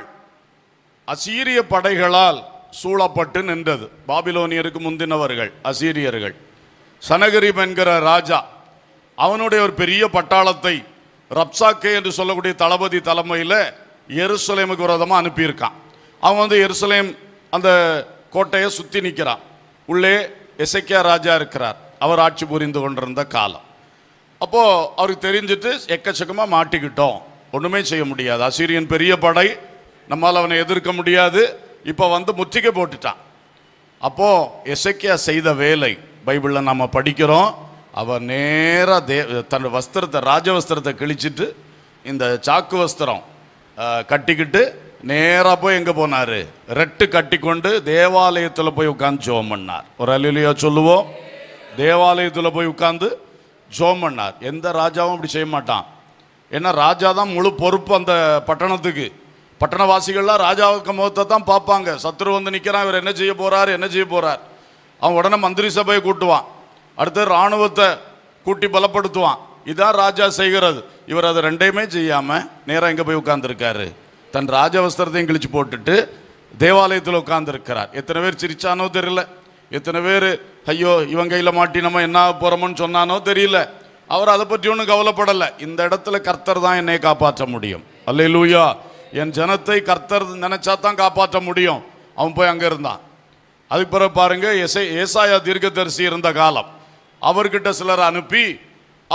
அசீரிய படைகளால் சூழப்பட்டு நின்றது பாபிலோனியருக்கு முந்தினவர்கள் அசீரியர்கள் சனகரிப் என்கிற ராஜா அவனுடைய ஒரு பெரிய பட்டாளத்தை ரப்சாக்கே என்று சொல்லக்கூடிய தளபதி தலைமையில் எருசலேமுக்கு விரோதமாக அனுப்பியிருக்கான் அவன் வந்து எருசலேம் அந்த கோட்டையை சுற்றி நிற்கிறான் உள்ளே எசக்கியா ராஜா இருக்கிறார் அவர் ஆட்சி புரிந்து கொண்டிருந்த காலம் அப்போது அவருக்கு தெரிஞ்சுட்டு எக்கச்சக்கமாக மாட்டிக்கிட்டோம் ஒன்றுமே செய்ய முடியாது அசீரியன் பெரிய படை நம்மால் அவனை எதிர்க்க முடியாது இப்போ வந்து முற்றுகை போட்டுட்டான் அப்போது எசக்கியா செய்த வேலை பைபிளில் நாம் படிக்கிறோம் அவன் நேராக தே தன் வஸ்திரத்தை ராஜ வஸ்திரத்தை கிழிச்சிட்டு இந்த சாக்கு வஸ்திரம் கட்டிக்கிட்டு நேராக போய் எங்கே போனார் ரெட்டு கட்டி கொண்டு தேவாலயத்தில் போய் உட்காந்து ஜோம் பண்ணார் ஒரு அலுலியா சொல்லுவோம் தேவாலயத்தில் போய் உட்காந்து ஜோம் பண்ணார் எந்த ராஜாவும் அப்படி செய்ய மாட்டான் ஏன்னா ராஜா தான் முழு பொறுப்பு அந்த பட்டணத்துக்கு பட்டணவாசிகள்லாம் ராஜாவுக்கு முகத்தை தான் பார்ப்பாங்க சத்ரு வந்து நிற்கிறான் இவர் என்ன செய்ய போகிறார் என்ன செய்ய போகிறார் அவன் உடனே மந்திரி சபையை கூட்டுவான் அடுத்து இராணுவத்தை கூட்டி பலப்படுத்துவான் இதான் ராஜா செய்கிறது இவர் அதை ரெண்டையுமே செய்யாமல் நேராக எங்கே போய் உட்காந்துருக்காரு தன் ராஜவஸ்திரத்தையும் கிழிச்சு போட்டுட்டு தேவாலயத்தில் உட்கார்ந்துருக்கிறார் எத்தனை பேர் சிரிச்சானோ தெரியல எத்தனை பேர் ஐயோ இவன் கையில் மாட்டி நம்ம என்ன போகிறோமோன்னு சொன்னானோ தெரியல அவர் அதை பற்றி ஒன்றும் கவலைப்படலை இந்த இடத்துல கர்த்தர் தான் என்னை காப்பாற்ற முடியும் அல்ல லூயா என் ஜனத்தை கர்த்தர் நினச்சா தான் காப்பாற்ற முடியும் அவன் போய் அங்கே இருந்தான் அதுக்கு பிறகு பாருங்க எசை ஏசாயா தீர்க்கதரிசி இருந்த காலம் அவர்கிட்ட சிலர் அனுப்பி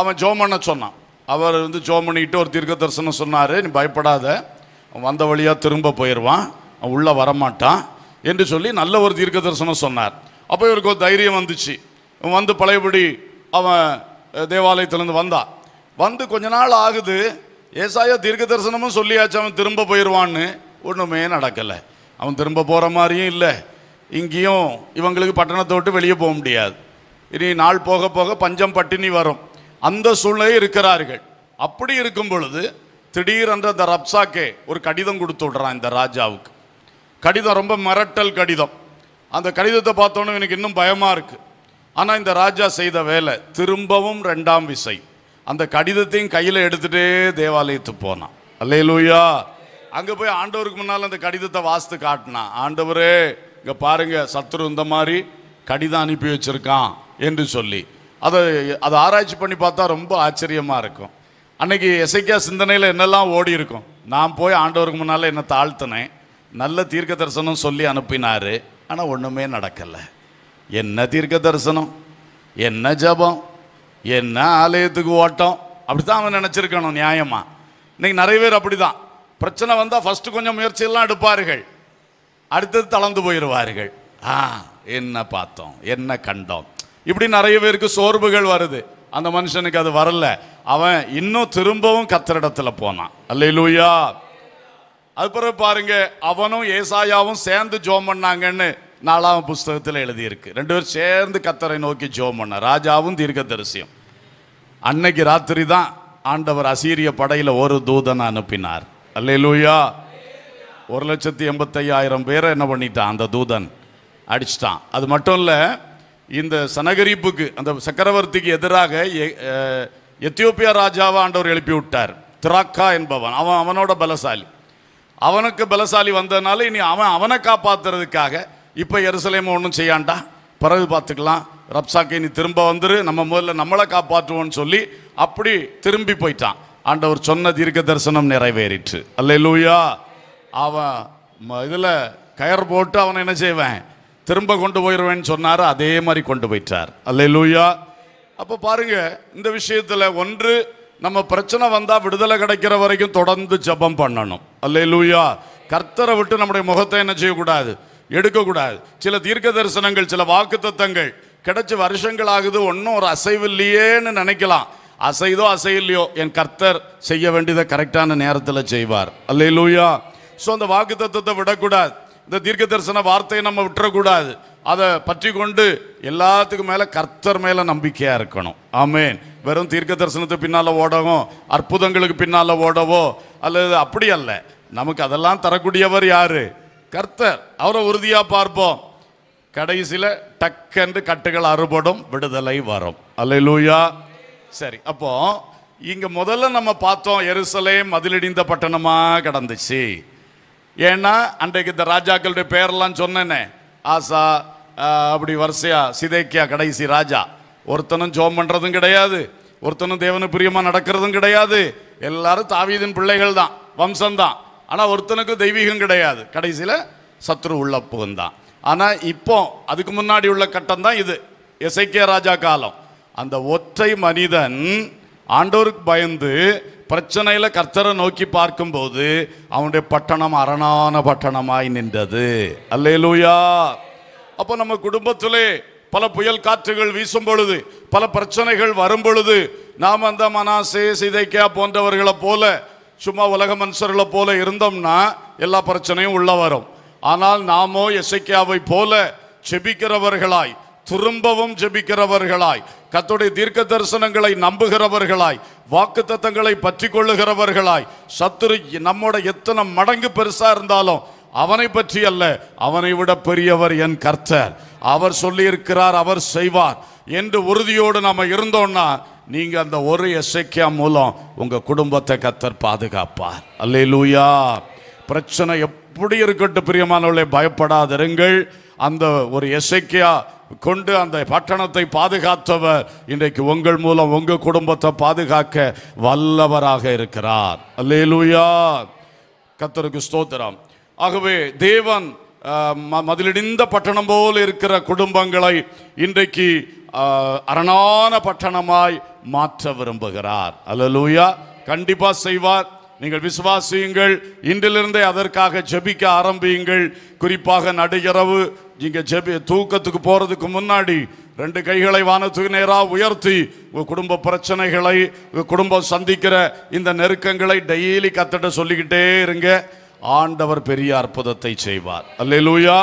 அவன் ஜோமன்ன சொன்னான் அவர் வந்து ஜோம் பண்ணிக்கிட்டு ஒரு தீர்க்க தரிசனம் சொன்னார் நீ பயப்படாத வந்த வழியாக திரும்ப போயிடுவான் உள்ளே வரமாட்டான் என்று சொல்லி நல்ல ஒரு தீர்க்க தரிசனம் சொன்னார் அப்போ இவருக்கு ஒரு தைரியம் வந்துச்சு வந்து பழையபடி அவன் தேவாலயத்திலேருந்து வந்தான் வந்து கொஞ்ச நாள் ஆகுது ஏசாயா தீர்க்க தரிசனமும் சொல்லியாச்சு அவன் திரும்ப போயிடுவான்னு ஒன்றுமே நடக்கலை அவன் திரும்ப போகிற மாதிரியும் இல்லை இங்கேயும் இவங்களுக்கு பட்டணத்தை விட்டு வெளியே போக முடியாது இனி நாள் போக போக பஞ்சம் பட்டினி வரும் அந்த சூழ்நிலை இருக்கிறார்கள் அப்படி இருக்கும் பொழுது திடீரென்று அந்த ரப்சாக்கே ஒரு கடிதம் கொடுத்து விடுறான் இந்த ராஜாவுக்கு கடிதம் ரொம்ப மிரட்டல் கடிதம் அந்த கடிதத்தை பார்த்தோன்னு எனக்கு இன்னும் பயமாக இருக்குது ஆனால் இந்த ராஜா செய்த வேலை திரும்பவும் ரெண்டாம் விசை அந்த கடிதத்தையும் கையில் எடுத்துகிட்டே தேவாலயத்துக்கு போனான் அல்லே லூயா அங்கே போய் ஆண்டவருக்கு முன்னால் அந்த கடிதத்தை வாசித்து காட்டினான் ஆண்டவரே இங்கே பாருங்கள் சத்ரு இந்த மாதிரி கடிதம் அனுப்பி வச்சுருக்கான் என்று சொல்லி அதை அதை ஆராய்ச்சி பண்ணி பார்த்தா ரொம்ப ஆச்சரியமாக இருக்கும் அன்னைக்கு இசைக்கா சிந்தனையில் என்னெல்லாம் ஓடி இருக்கும் நான் போய் ஆண்டவருக்கு முன்னால் என்னை தாழ்த்தினேன் நல்ல தீர்க்க தரிசனம் சொல்லி அனுப்பினார் ஆனால் ஒன்றுமே நடக்கலை என்ன தீர்க்க தரிசனம் என்ன ஜபம் என்ன ஆலயத்துக்கு ஓட்டம் அப்படி தான் அவன் நினச்சிருக்கணும் நியாயமாக இன்னைக்கு நிறைய பேர் அப்படி தான் பிரச்சனை வந்தால் ஃபஸ்ட்டு கொஞ்சம் முயற்சியெல்லாம் எடுப்பார்கள் அடுத்தது தளர்ந்து போயிடுவார்கள் ஆ என்ன பார்த்தோம் என்ன கண்டோம் இப்படி நிறைய பேருக்கு சோர்வுகள் வருது அந்த மனுஷனுக்கு அது வரல அவன் இன்னும் திரும்பவும் கத்தரிடத்தில் போனான் இல்லையா அது பிறகு பாருங்க அவனும் ஏசாயாவும் சேர்ந்து ஜோம் பண்ணாங்கன்னு நாலாவது புஸ்தகத்தில் எழுதியிருக்கு ரெண்டு பேரும் சேர்ந்து கத்தரை நோக்கி ஜோம் பண்ண ராஜாவும் தீர்க்க தரிசியம் அன்னைக்கு ராத்திரி தான் ஆண்டவர் அசீரிய படையில் ஒரு தூதனை அனுப்பினார் இல்லையா ஒரு லட்சத்தி எண்பத்தையாயிரம் பேரை என்ன பண்ணிட்டான் அந்த தூதன் அடிச்சிட்டான் அது மட்டும் இல்லை இந்த சனகரிப்புக்கு அந்த சக்கரவர்த்திக்கு எதிராக எத்தியோப்பியா ராஜாவை ஆண்டவர் எழுப்பி விட்டார் திராக்கா என்பவன் அவன் அவனோட பலசாலி அவனுக்கு பலசாலி வந்ததுனால இனி அவன் அவனை காப்பாற்றுறதுக்காக இப்போ எருசலேமை ஒன்றும் செய்யாண்டா பிறகு பார்த்துக்கலாம் ரப்சாக்கு நீ திரும்ப வந்துரு நம்ம முதல்ல நம்மளை காப்பாற்றுவோம்னு சொல்லி அப்படி திரும்பி போயிட்டான் ஆண்டவர் சொன்ன தீர்க்க தரிசனம் நிறைவேறிற்று அல்ல லூயா அவன் இதில் கயர் போட்டு அவனை என்ன செய்வேன் திரும்ப கொண்டு போயிடுவேன்னு சொன்னார் அதே மாதிரி கொண்டு போயிட்டார் அல்ல லூயா அப்போ பாருங்க இந்த விஷயத்தில் ஒன்று நம்ம பிரச்சனை வந்தால் விடுதலை கிடைக்கிற வரைக்கும் தொடர்ந்து ஜபம் பண்ணணும் அல்ல லூயா கர்த்தரை விட்டு நம்முடைய முகத்தை என்ன செய்யக்கூடாது எடுக்கக்கூடாது சில தீர்க்க தரிசனங்கள் சில வாக்கு கிடைச்ச கிடைச்சி வருஷங்கள் ஆகுது ஒன்றும் ஒரு அசைவில்லையேன்னு நினைக்கலாம் அசைதோ அசையில்லையோ என் கர்த்தர் செய்ய வேண்டியதை கரெக்டான நேரத்தில் செய்வார் அல்ல லூயா ஸோ அந்த வாக்கு தத்துவத்தை விடக்கூடாது இந்த தீர்க்க தரிசன வார்த்தையை நம்ம விட்டுறக்கூடாது அதை பற்றி கொண்டு எல்லாத்துக்கும் மேலே கர்த்தர் மேலே நம்பிக்கையாக இருக்கணும் ஆமேன் வெறும் தீர்க்க தரிசனத்துக்கு பின்னால் ஓடவோ அற்புதங்களுக்கு பின்னால் ஓடவோ அல்லது அப்படி அல்ல நமக்கு அதெல்லாம் தரக்கூடியவர் யார் கர்த்தர் அவரை உறுதியாக பார்ப்போம் கடைசியில் டக்கென்று கட்டுகள் அறுபடும் விடுதலை வரும் அல்ல லூயா சரி அப்போ இங்கே முதல்ல நம்ம பார்த்தோம் எருசலே மதிலடிந்த பட்டணமாக கடந்துச்சு ஏன்னா அன்றைக்கு இந்த ராஜாக்களுடைய பேரெல்லாம் சொன்னேனே ஆசா அப்படி வரிசையா சிதைக்கியா கடைசி ராஜா ஒருத்தனும் ஜோம் பண்ணுறதும் கிடையாது ஒருத்தனும் தேவனு பிரியமாக நடக்கிறதும் கிடையாது எல்லாரும் தாவீதின் பிள்ளைகள் தான் வம்சம்தான் ஆனால் ஒருத்தனுக்கு தெய்வீகம் கிடையாது கடைசியில் சத்ரு உள்ள புகுந்தான் ஆனால் இப்போ அதுக்கு முன்னாடி உள்ள கட்டம் தான் இது எசைக்கிய ராஜா காலம் அந்த ஒற்றை மனிதன் ஆண்டோருக்கு பயந்து பிரச்சனையில் கர்த்தரை நோக்கி பார்க்கும்போது அவனுடைய பட்டணம் அரணான பட்டணமாய் நின்றது அல்லேலூயா அப்போ நம்ம குடும்பத்திலே பல புயல் காற்றுகள் வீசும் பொழுது பல பிரச்சனைகள் வரும் பொழுது நாம் அந்த மனாசே சிதைக்கா போன்றவர்களை போல சும்மா உலக மனுஷர்களை போல இருந்தோம்னா எல்லா பிரச்சனையும் உள்ள வரும் ஆனால் நாமோ எசைக்கியாவை போல செபிக்கிறவர்களாய் திரும்பவும் ஜெபிக்கிறவர்களாய் கத்துடைய தீர்க்க தரிசனங்களை நம்புகிறவர்களாய் வாக்கு தத்தங்களை பற்றி கொள்ளுகிறவர்களாய் சத்துரு நம்மோட எத்தனை மடங்கு பெருசா இருந்தாலும் அவனை பற்றி அல்ல அவனை விட பெரியவர் என் கர்த்தர் அவர் சொல்லியிருக்கிறார் அவர் செய்வார் என்று உறுதியோடு நம்ம இருந்தோம்னா நீங்க அந்த ஒரு எசைக்கியா மூலம் உங்க குடும்பத்தை கத்தர் பாதுகாப்பார் அல்லே லூயா பிரச்சனை எப்படி இருக்கட்டும் பிரியமானவர்களை பயப்படாதிருங்கள் அந்த ஒரு எசைக்கியா கொண்டு அந்த பட்டணத்தை பாதுகாத்தவர் இன்றைக்கு உங்கள் மூலம் உங்கள் குடும்பத்தை பாதுகாக்க வல்லவராக இருக்கிறார் அல்லே லூயா கத்தருக்கு ஸ்தோத்திரம் ஆகவே தேவன் மதிலிடிந்த பட்டணம் போல் இருக்கிற குடும்பங்களை இன்றைக்கு அரணான பட்டணமாய் மாற்ற விரும்புகிறார் அல்லலூயா கண்டிப்பாக செய்வார் நீங்கள் விசுவாசியுங்கள் இன்றிலிருந்தே அதற்காக ஜபிக்க ஆரம்பியுங்கள் குறிப்பாக நடுகிறவு நீங்கள் ஜபி தூக்கத்துக்கு போகிறதுக்கு முன்னாடி ரெண்டு கைகளை வானத்துக்கு நேராக உயர்த்தி உங்கள் குடும்ப பிரச்சனைகளை உங்கள் குடும்பம் சந்திக்கிற இந்த நெருக்கங்களை டெய்லி கத்திட்ட சொல்லிக்கிட்டே இருங்க ஆண்டவர் பெரிய அற்புதத்தை செய்வார் லூயா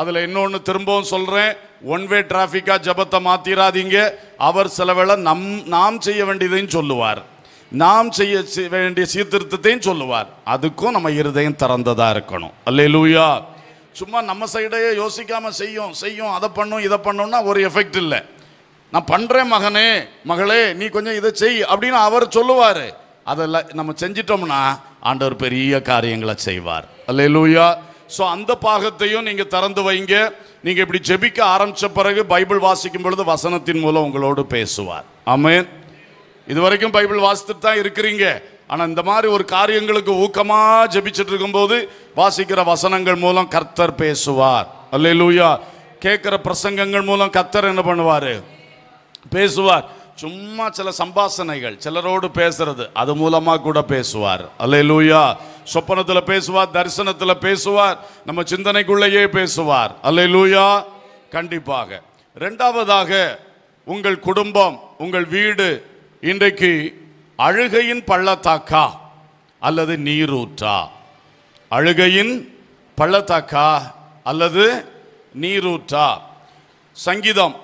அதில் இன்னொன்று திரும்பவும் சொல்கிறேன் ஒன் வே டிராஃபிக்காக ஜபத்தை மாத்திராதீங்க அவர் சில நம் நாம் செய்ய வேண்டியதையும் சொல்லுவார் நாம் செய்ய வேண்டிய சீர்திருத்தத்தையும் சொல்லுவார் அதுக்கும் நம்ம இருதயம் திறந்ததாக இருக்கணும் லூயா சும்மா நம்ம சைடையே யோசிக்காமல் செய்யும் செய்யும் அதை பண்ணும் இதை பண்ணும்னா ஒரு எஃபெக்ட் இல்லை நான் பண்ணுறேன் மகனே மகளே நீ கொஞ்சம் இதை செய் அப்படின்னு அவர் சொல்லுவார் அதெல்லாம் நம்ம செஞ்சிட்டோம்னா ஆண்டவர் பெரிய காரியங்களை செய்வார் அல்லையா ஸோ அந்த பாகத்தையும் நீங்கள் திறந்து வைங்க நீங்கள் இப்படி ஜெபிக்க ஆரம்பித்த பிறகு பைபிள் வாசிக்கும் பொழுது வசனத்தின் மூலம் உங்களோடு பேசுவார் ஆமேன் இது வரைக்கும் பைபிள் வாசித்துட்டு தான் இருக்கிறீங்க ஆனால் இந்த மாதிரி ஒரு காரியங்களுக்கு ஊக்கமாக ஜெபிச்சுட்டு இருக்கும்போது வாசிக்கிற வசனங்கள் மூலம் கர்த்தர் பேசுவார் அல்ல லூயா கேட்குற பிரசங்கங்கள் மூலம் கர்த்தர் என்ன பண்ணுவார் பேசுவார் சும்மா சில சம்பாசனைகள் சிலரோடு பேசுறது அது மூலமாக கூட பேசுவார் அல்ல லூயா சொப்பனத்தில் பேசுவார் தரிசனத்தில் பேசுவார் நம்ம சிந்தனைக்குள்ளேயே பேசுவார் அல்ல லூயா கண்டிப்பாக ரெண்டாவதாக உங்கள் குடும்பம் உங்கள் வீடு இன்றைக்கு அழுகையின் பள்ளத்தாக்கா அல்லது நீரூற்றா அழுகையின் பள்ளத்தாக்கா அல்லது நீரூற்றா சங்கீதம்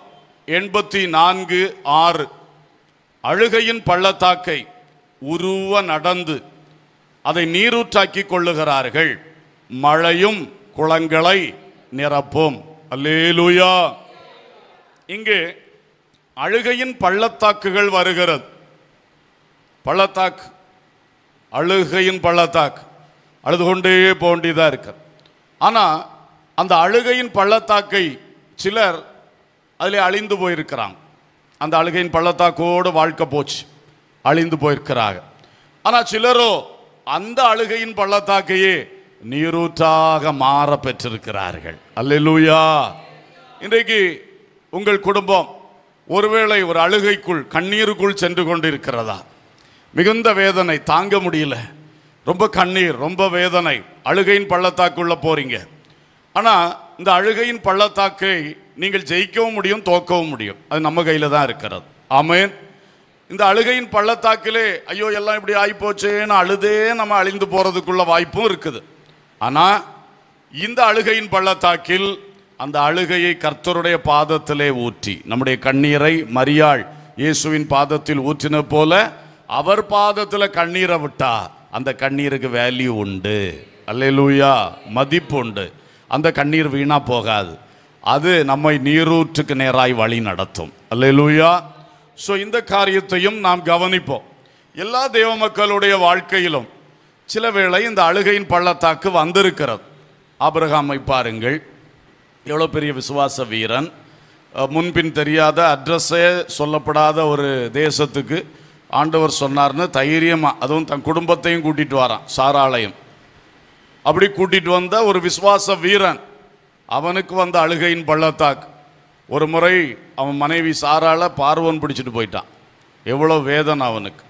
எண்பத்தி நான்கு ஆறு அழுகையின் பள்ளத்தாக்கை உருவ நடந்து அதை நீரூற்றாக்கி கொள்ளுகிறார்கள் மழையும் குளங்களை நிரப்பும் அல்லேலூயா இங்கு அழுகையின் பள்ளத்தாக்குகள் வருகிறது பள்ளத்தாக்கு அழுகையின் பள்ளத்தாக்கு அழுது கொண்டே போண்டிதான் இருக்க ஆனால் அந்த அழுகையின் பள்ளத்தாக்கை சிலர் அதில் அழிந்து போயிருக்கிறாங்க அந்த அழுகையின் பள்ளத்தாக்கோடு வாழ்க்கை போச்சு அழிந்து போயிருக்கிறாங்க ஆனால் சிலரோ அந்த அழுகையின் பள்ளத்தாக்கையே நீரூற்றாக மாற பெற்றிருக்கிறார்கள் அல்லூயா இன்றைக்கு உங்கள் குடும்பம் ஒருவேளை ஒரு அழுகைக்குள் கண்ணீருக்குள் சென்று கொண்டிருக்கிறதா மிகுந்த வேதனை தாங்க முடியல ரொம்ப கண்ணீர் ரொம்ப வேதனை அழுகையின் பள்ளத்தாக்குள்ளே போகிறீங்க ஆனால் இந்த அழுகையின் பள்ளத்தாக்கை நீங்கள் ஜெயிக்கவும் முடியும் தோக்கவும் முடியும் அது நம்ம கையில் தான் இருக்கிறது ஆமேன் இந்த அழுகையின் பள்ளத்தாக்கிலே ஐயோ எல்லாம் இப்படி ஆகிப்போச்சேன்னு அழுதே நம்ம அழிந்து போகிறதுக்குள்ள வாய்ப்பும் இருக்குது ஆனால் இந்த அழுகையின் பள்ளத்தாக்கில் அந்த அழுகையை கர்த்தருடைய பாதத்திலே ஊற்றி நம்முடைய கண்ணீரை மரியாள் இயேசுவின் பாதத்தில் ஊற்றின போல அவர் பாதத்தில் கண்ணீரை விட்டா அந்த கண்ணீருக்கு வேல்யூ உண்டு அல்ல மதிப்பு உண்டு அந்த கண்ணீர் வீணாக போகாது அது நம்மை நீரூற்றுக்கு நேராய் வழி நடத்தும் அல்லா ஸோ இந்த காரியத்தையும் நாம் கவனிப்போம் எல்லா தேவ மக்களுடைய வாழ்க்கையிலும் சில வேளை இந்த அழுகையின் பள்ளத்தாக்கு வந்திருக்கிறது அபிரகாமை பாருங்கள் எவ்வளோ பெரிய விசுவாச வீரன் முன்பின் தெரியாத அட்ரஸே சொல்லப்படாத ஒரு தேசத்துக்கு ஆண்டவர் சொன்னார்னு தைரியமாக அதுவும் தன் குடும்பத்தையும் கூட்டிகிட்டு வரான் சாராலயம் அப்படி கூட்டிகிட்டு வந்த ஒரு விசுவாச வீரன் அவனுக்கு வந்த அழுகையின் பள்ளத்தாக்கு ஒரு முறை அவன் மனைவி சாரால் பார்வன் பிடிச்சிட்டு போயிட்டான் எவ்வளோ வேதனை அவனுக்கு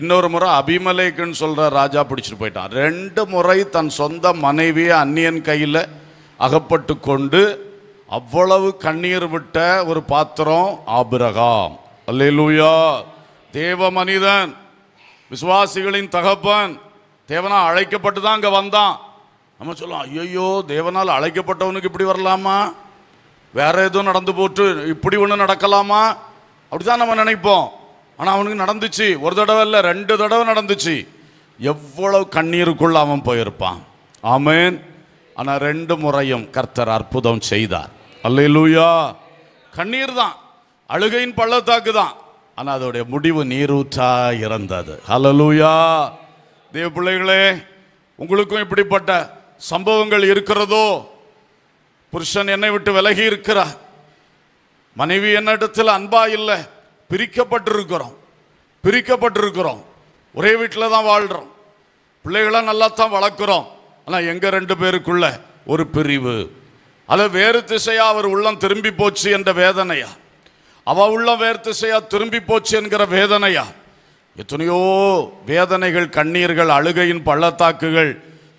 இன்னொரு முறை அபிமலேக்குன்னு சொல்கிற ராஜா பிடிச்சிட்டு போயிட்டான் ரெண்டு முறை தன் சொந்த மனைவியை அந்நியன் கையில் அகப்பட்டு கொண்டு அவ்வளவு கண்ணீர் விட்ட ஒரு பாத்திரம் ஆபிரகாம் அல்லூயா தேவ மனிதன் விசுவாசிகளின் தகப்பன் தேவனா அழைக்கப்பட்டு தான் அங்கே வந்தான் நம்ம சொல்லலாம் ஐயோ தேவனால் அழைக்கப்பட்டவனுக்கு இப்படி வரலாமா வேற ஏதோ நடந்து போட்டு இப்படி ஒன்று நடக்கலாமா அப்படிதான் நம்ம நினைப்போம் ஆனால் அவனுக்கு நடந்துச்சு ஒரு தடவை இல்லை ரெண்டு தடவை நடந்துச்சு எவ்வளவு கண்ணீருக்குள்ள அவன் போயிருப்பான் ஆமேன் ஆனால் ரெண்டு முறையும் கர்த்தர் அற்புதம் செய்தார் அல்லையிலூயா கண்ணீர் தான் அழுகையின் பள்ளத்தாக்கு தான் ஆனால் அதோடைய முடிவு நீரூற்றா இறந்தது ஹலலூயா தேவ பிள்ளைகளே உங்களுக்கும் இப்படிப்பட்ட சம்பவங்கள் இருக்கிறதோ புருஷன் என்னை விட்டு விலகி இருக்கிறார் மனைவி என்னிடத்தில் அன்பா இல்லை பிரிக்கப்பட்டிருக்கிறோம் பிரிக்கப்பட்டிருக்கிறோம் ஒரே வீட்டில் தான் வாழ்கிறோம் பிள்ளைகளை நல்லா தான் வளர்க்குறோம் ஆனால் எங்கள் ரெண்டு பேருக்குள்ள ஒரு பிரிவு அதை வேறு திசையாக அவர் உள்ளம் திரும்பி போச்சு என்ற வேதனையா அவ உள்ளம் வேறு திசையாக திரும்பி போச்சு என்கிற வேதனையா எத்தனையோ வேதனைகள் கண்ணீர்கள் அழுகையின் பள்ளத்தாக்குகள்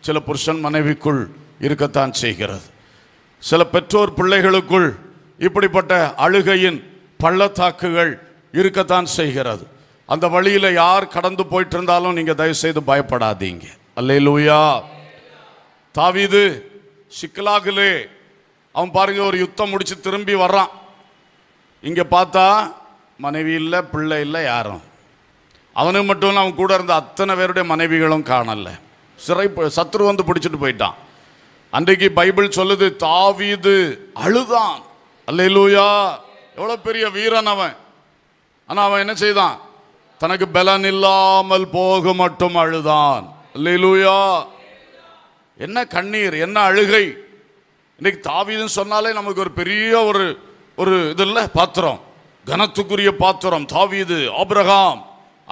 சில புருஷன் மனைவிக்குள் இருக்கத்தான் செய்கிறது சில பெற்றோர் பிள்ளைகளுக்குள் இப்படிப்பட்ட அழுகையின் பள்ளத்தாக்குகள் இருக்கத்தான் செய்கிறது அந்த வழியில் யார் கடந்து போயிட்டு இருந்தாலும் நீங்கள் தயவுசெய்து பயப்படாதீங்க அல்லே லூயா தாவிது சிக்கலாகிலே அவன் பாருங்க ஒரு யுத்தம் முடிச்சு திரும்பி வர்றான் இங்கே பார்த்தா மனைவி இல்லை பிள்ளை இல்லை யாரும் அவனுக்கு மட்டும் அவன் கூட இருந்த அத்தனை பேருடைய மனைவிகளும் காணலை சிறை சத்ரு வந்து பிடிச்சிட்டு போயிட்டான் அன்றைக்கு பைபிள் சொல்லுது தாவீது அழுதான் அல்லையிலூயா எவ்வளோ பெரிய வீரன் அவன் ஆனால் அவன் என்ன செய்தான் தனக்கு பலன் இல்லாமல் போக மட்டும் அழுதான் அல்லையிலூயா என்ன கண்ணீர் என்ன அழுகை இன்னைக்கு தாவீதுன்னு சொன்னாலே நமக்கு ஒரு பெரிய ஒரு ஒரு இதில் பாத்திரம் கனத்துக்குரிய பாத்திரம் தாவீது ஆப்ரகாம்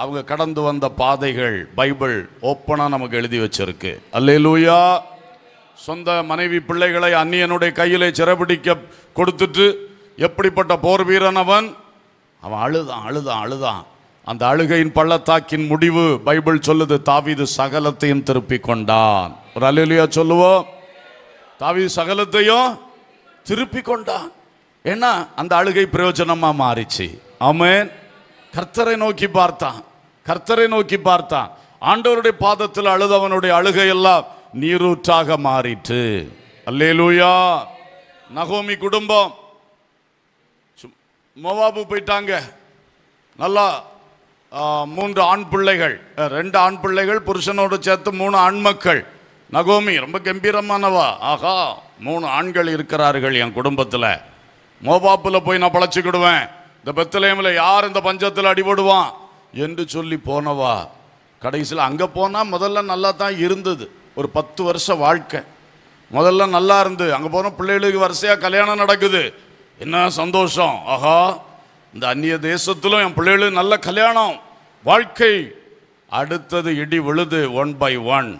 அவங்க கடந்து வந்த பாதைகள் பைபிள் ஓப்பனாக நமக்கு எழுதி வச்சிருக்கு அல்லேலூயா சொந்த மனைவி பிள்ளைகளை அந்நியனுடைய கையிலே சிறப்பிடிக்க கொடுத்துட்டு எப்படிப்பட்ட போர் வீரன் அவன் அவன் அழுதான் அழுதான் அழுதான் அந்த அழுகையின் பள்ளத்தாக்கின் முடிவு பைபிள் சொல்லுது தாவிது சகலத்தையும் திருப்பி கொண்டான் ஒரு அலுலியா சொல்லுவோம் தாவிது சகலத்தையும் திருப்பி கொண்டான் ஏன்னா அந்த அழுகை பிரயோஜனமாக மாறிச்சு ஆமேன் கர்த்தரை நோக்கி பார்த்தான் கர்த்தரை நோக்கி பார்த்தான் ஆண்டவருடைய பாதத்தில் அழுதவனுடைய அழுகையெல்லாம் நீரூற்றாக மாறிட்டு அல்லேலூயா நகோமி குடும்பம் மோவாபு போயிட்டாங்க நல்லா மூன்று ஆண் பிள்ளைகள் ரெண்டு ஆண் பிள்ளைகள் புருஷனோடு சேர்த்து மூணு ஆண்மக்கள் நகோமி ரொம்ப கம்பீரமானவா ஆகா மூணு ஆண்கள் இருக்கிறார்கள் என் குடும்பத்தில் மோபாப்பில் போய் நான் பழச்சிக்கிடுவேன் இந்த பெத்தலேமில் யார் இந்த பஞ்சத்தில் அடிபடுவான் என்று சொல்லி போனவா கடைசியில் அங்கே போனால் முதல்ல நல்லா தான் இருந்தது ஒரு பத்து வருஷ வாழ்க்கை முதல்ல நல்லா இருந்து அங்கே போனால் பிள்ளைகளுக்கு வரிசையாக கல்யாணம் நடக்குது என்ன சந்தோஷம் ஆஹா இந்த அந்நிய தேசத்திலும் என் பிள்ளைகளுக்கு நல்ல கல்யாணம் வாழ்க்கை அடுத்தது இடி விழுது ஒன் பை ஒன்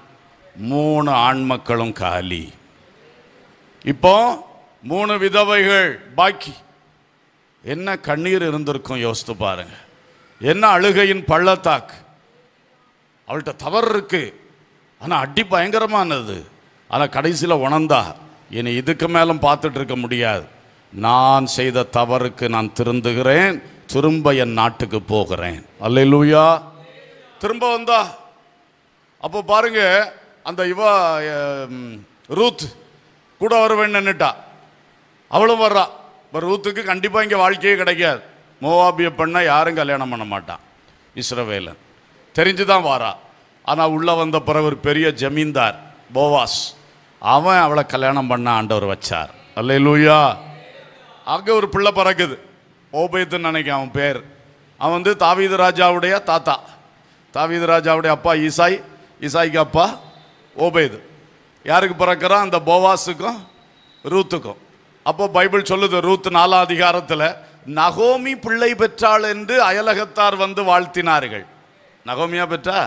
மூணு ஆண் மக்களும் காலி இப்போ மூணு விதவைகள் பாக்கி என்ன கண்ணீர் இருந்திருக்கும் யோசித்து பாருங்க என்ன அழுகையின் பள்ளத்தாக்கு அவள்கிட்ட தவறு இருக்கு ஆனால் அடி பயங்கரமானது ஆனால் கடைசியில் உணர்ந்தா இனி இதுக்கு மேலும் பார்த்துட்டு இருக்க முடியாது நான் செய்த தவறுக்கு நான் திருந்துகிறேன் திரும்ப என் நாட்டுக்கு போகிறேன் அல்லூயா திரும்ப வந்தா அப்போ பாருங்க அந்த இவா ரூத் கூட வருவேன் நின்னுட்டா அவளும் வர்றா இப்போ ரூத்துக்கு கண்டிப்பாக இங்கே வாழ்க்கையே கிடைக்காது மோவாபிய பெண்ணை யாரும் கல்யாணம் பண்ண மாட்டான் இஸ்ரவேலன் தெரிஞ்சு தான் வாரா ஆனால் உள்ளே வந்த பிறகு ஒரு பெரிய ஜமீன்தார் போவாஸ் அவன் அவளை கல்யாணம் பண்ண ஆண்டவர் வச்சார் அல்ல லூயா அங்கே ஒரு பிள்ளை பிறக்குது ஓபயத்துன்னு நினைக்கிறேன் அவன் பேர் அவன் வந்து தாவீது ராஜாவுடைய தாத்தா தாவீது ராஜாவுடைய அப்பா ஈசாய் ஈசாய்க்கு அப்பா ஓபேது யாருக்கு பிறக்கிறான் அந்த போவாஸுக்கும் ரூத்துக்கும் அப்போ பைபிள் சொல்லுது ரூத் நாலா அதிகாரத்தில் நகோமி பிள்ளை பெற்றாள் என்று அயலகத்தார் வந்து வாழ்த்தினார்கள் நகோமியா பெற்றா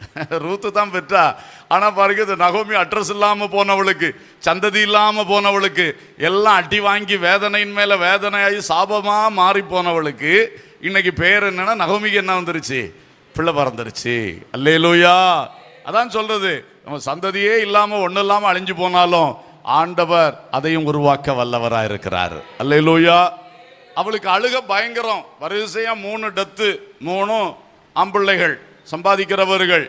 [LAUGHS] ரூத்து தான் பெற்றா ஆனால் பாருங்க இது நகோமி அட்ரஸ் இல்லாமல் போனவளுக்கு சந்ததி இல்லாமல் போனவளுக்கு எல்லாம் அடி வாங்கி வேதனையின் மேலே வேதனையாகி சாபமாக மாறி போனவளுக்கு இன்னைக்கு பேர் என்னன்னா நகோமிக்கு என்ன வந்துருச்சு பிள்ளை பறந்துருச்சு அல்லேலூயா அதான் சொல்கிறது நம்ம சந்ததியே இல்லாமல் ஒன்றும் இல்லாமல் அழிஞ்சு போனாலும் ஆண்டவர் அதையும் உருவாக்க வல்லவராக இருக்கிறார் அல்லையிலூயா அவளுக்கு அழுக பயங்கரம் வரிசையாக மூணு டத்து மூணும் ஆம்பிள்ளைகள் சம்பாதிக்கிறவர்கள்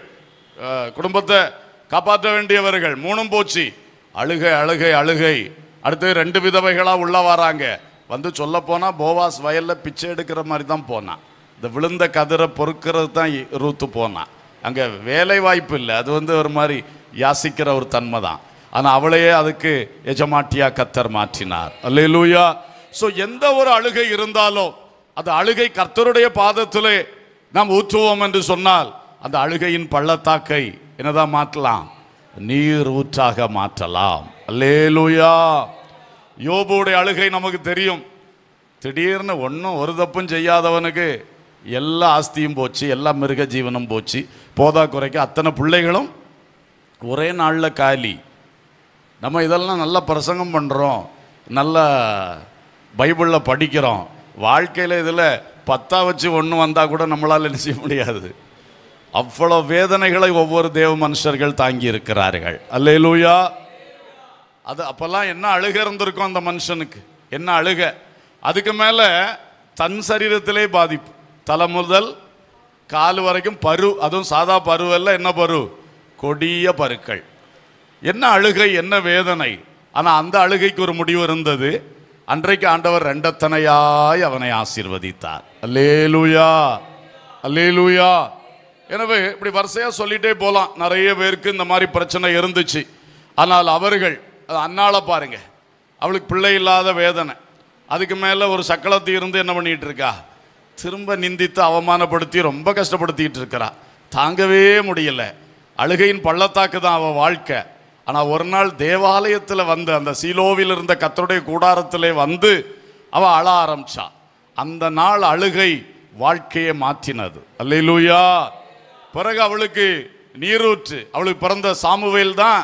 குடும்பத்தை காப்பாற்ற வேண்டியவர்கள் மூணும் போச்சு அழுகை அழுகை அழுகை அடுத்து ரெண்டு விதவைகளாக உள்ளே வராங்க வந்து சொல்ல போனால் போவாஸ் வயலில் பிச்சை எடுக்கிற மாதிரி தான் போனான் இந்த விழுந்த கதிரை பொறுக்கிறது தான் ரூத்து போனான் அங்கே வேலை வாய்ப்பு இல்லை அது வந்து ஒரு மாதிரி யாசிக்கிற ஒரு தன்மை தான் ஆனால் அவளையே அதுக்கு எஜமாட்டியா கத்தர் மாற்றினார் லூயா ஸோ எந்த ஒரு அழுகை இருந்தாலும் அந்த அழுகை கர்த்தருடைய பாதத்திலே நாம் ஊற்றுவோம் என்று சொன்னால் அந்த அழுகையின் பள்ளத்தாக்கை என்னதான் மாற்றலாம் நீர் ஊற்றாக மாற்றலாம் லூயா யோபுடைய அழுகை நமக்கு தெரியும் திடீர்னு ஒன்றும் ஒரு தப்பும் செய்யாதவனுக்கு எல்லா ஆஸ்தியும் போச்சு எல்லா மிருக ஜீவனும் போச்சு போதா குறைக்க அத்தனை பிள்ளைகளும் ஒரே நாளில் காலி நம்ம இதெல்லாம் நல்லா பிரசங்கம் பண்ணுறோம் நல்லா பைபிளில் படிக்கிறோம் வாழ்க்கையில் இதில் பத்தா வச்சு ஒன்று வந்தால் கூட நம்மளால் என்ன செய்ய முடியாது அவ்வளோ வேதனைகளை ஒவ்வொரு தேவ மனுஷர்கள் தாங்கி இருக்கிறார்கள் அல்ல லூயா அது அப்போல்லாம் என்ன அழுக இருந்திருக்கும் அந்த மனுஷனுக்கு என்ன அழுக அதுக்கு மேலே தன் சரீரத்திலே பாதிப்பு தலை முதல் கால் வரைக்கும் பரு அதுவும் சாதா பருவெல்லாம் என்ன பரு கொடிய பருக்கள் என்ன அழுகை என்ன வேதனை ஆனால் அந்த அழுகைக்கு ஒரு முடிவு இருந்தது அன்றைக்கு ஆண்டவர் ரெண்டத்தனையாய் அவனை ஆசீர்வதித்தார் அல்லேலூயா அல்லேலூயா எனவே இப்படி வரிசையாக சொல்லிட்டே போகலாம் நிறைய பேருக்கு இந்த மாதிரி பிரச்சனை இருந்துச்சு ஆனால் அவர்கள் அது அண்ணால பாருங்க அவளுக்கு பிள்ளை இல்லாத வேதனை அதுக்கு மேலே ஒரு சக்களத்தை இருந்து என்ன பண்ணிட்டு இருக்கா திரும்ப நிந்தித்து அவமானப்படுத்தி ரொம்ப கஷ்டப்படுத்திக்கிட்டு இருக்கிறா தாங்கவே முடியல அழுகையின் பள்ளத்தாக்கு தான் அவள் வாழ்க்கை ஆனால் ஒரு நாள் தேவாலயத்தில் வந்து அந்த சீலோவில் இருந்த கத்தருடைய கூடாரத்திலே வந்து அவள் அழ ஆரம்பிச்சா அந்த நாள் அழுகை வாழ்க்கையை மாற்றினது அல்லையிலூயா பிறகு அவளுக்கு நீரூற்று அவளுக்கு பிறந்த சாமுவேல் தான்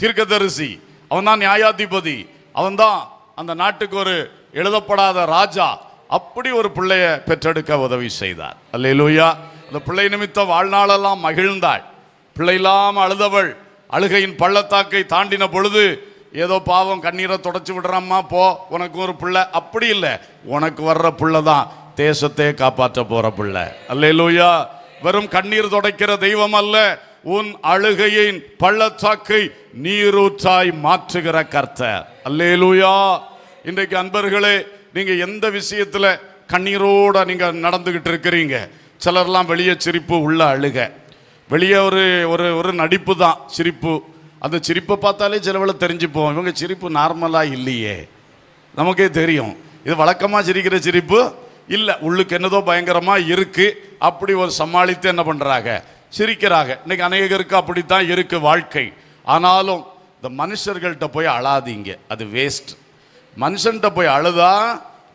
தீர்க்கதரிசி அவன் தான் நியாயாதிபதி அவன் தான் அந்த நாட்டுக்கு ஒரு எழுதப்படாத ராஜா அப்படி ஒரு பிள்ளைய பெற்றெடுக்க உதவி செய்தார் அல்லையிலூயா அந்த பிள்ளை நிமித்தம் வாழ்நாளெல்லாம் மகிழ்ந்தாள் பிள்ளை இல்லாமல் அழுதவள் அழுகையின் பள்ளத்தாக்கை தாண்டின பொழுது ஏதோ பாவம் கண்ணீரை தொடச்சி விடுறாம்மா போ உனக்கு ஒரு பிள்ளை அப்படி இல்லை உனக்கு வர்ற பிள்ளை தான் தேசத்தையே காப்பாற்ற போகிற பிள்ளை அல்ல லூயா வெறும் கண்ணீர் துடைக்கிற தெய்வம் அல்ல உன் அழுகையின் பள்ளத்தாக்கை நீரூற்றாய் மாற்றுகிற கர்த்தர் அல்லே லூயா இன்றைக்கு அன்பர்களே நீங்கள் எந்த விஷயத்தில் கண்ணீரோட நீங்கள் நடந்துக்கிட்டு இருக்கிறீங்க சிலர்லாம் வெளியே சிரிப்பு உள்ள அழுகை வெளியே ஒரு ஒரு ஒரு நடிப்பு தான் சிரிப்பு அந்த சிரிப்பை பார்த்தாலே சிலவில் தெரிஞ்சு போவோம் இவங்க சிரிப்பு நார்மலாக இல்லையே நமக்கே தெரியும் இது வழக்கமாக சிரிக்கிற சிரிப்பு இல்லை உள்ளுக்கு என்னதோ பயங்கரமாக இருக்குது அப்படி ஒரு சமாளித்து என்ன பண்ணுறாங்க சிரிக்கிறாங்க இன்றைக்கி அநேகருக்கு அப்படி தான் இருக்குது வாழ்க்கை ஆனாலும் இந்த மனுஷர்கள்ட்ட போய் அழாதீங்க அது வேஸ்ட் மனுஷன்கிட்ட போய் அழுதா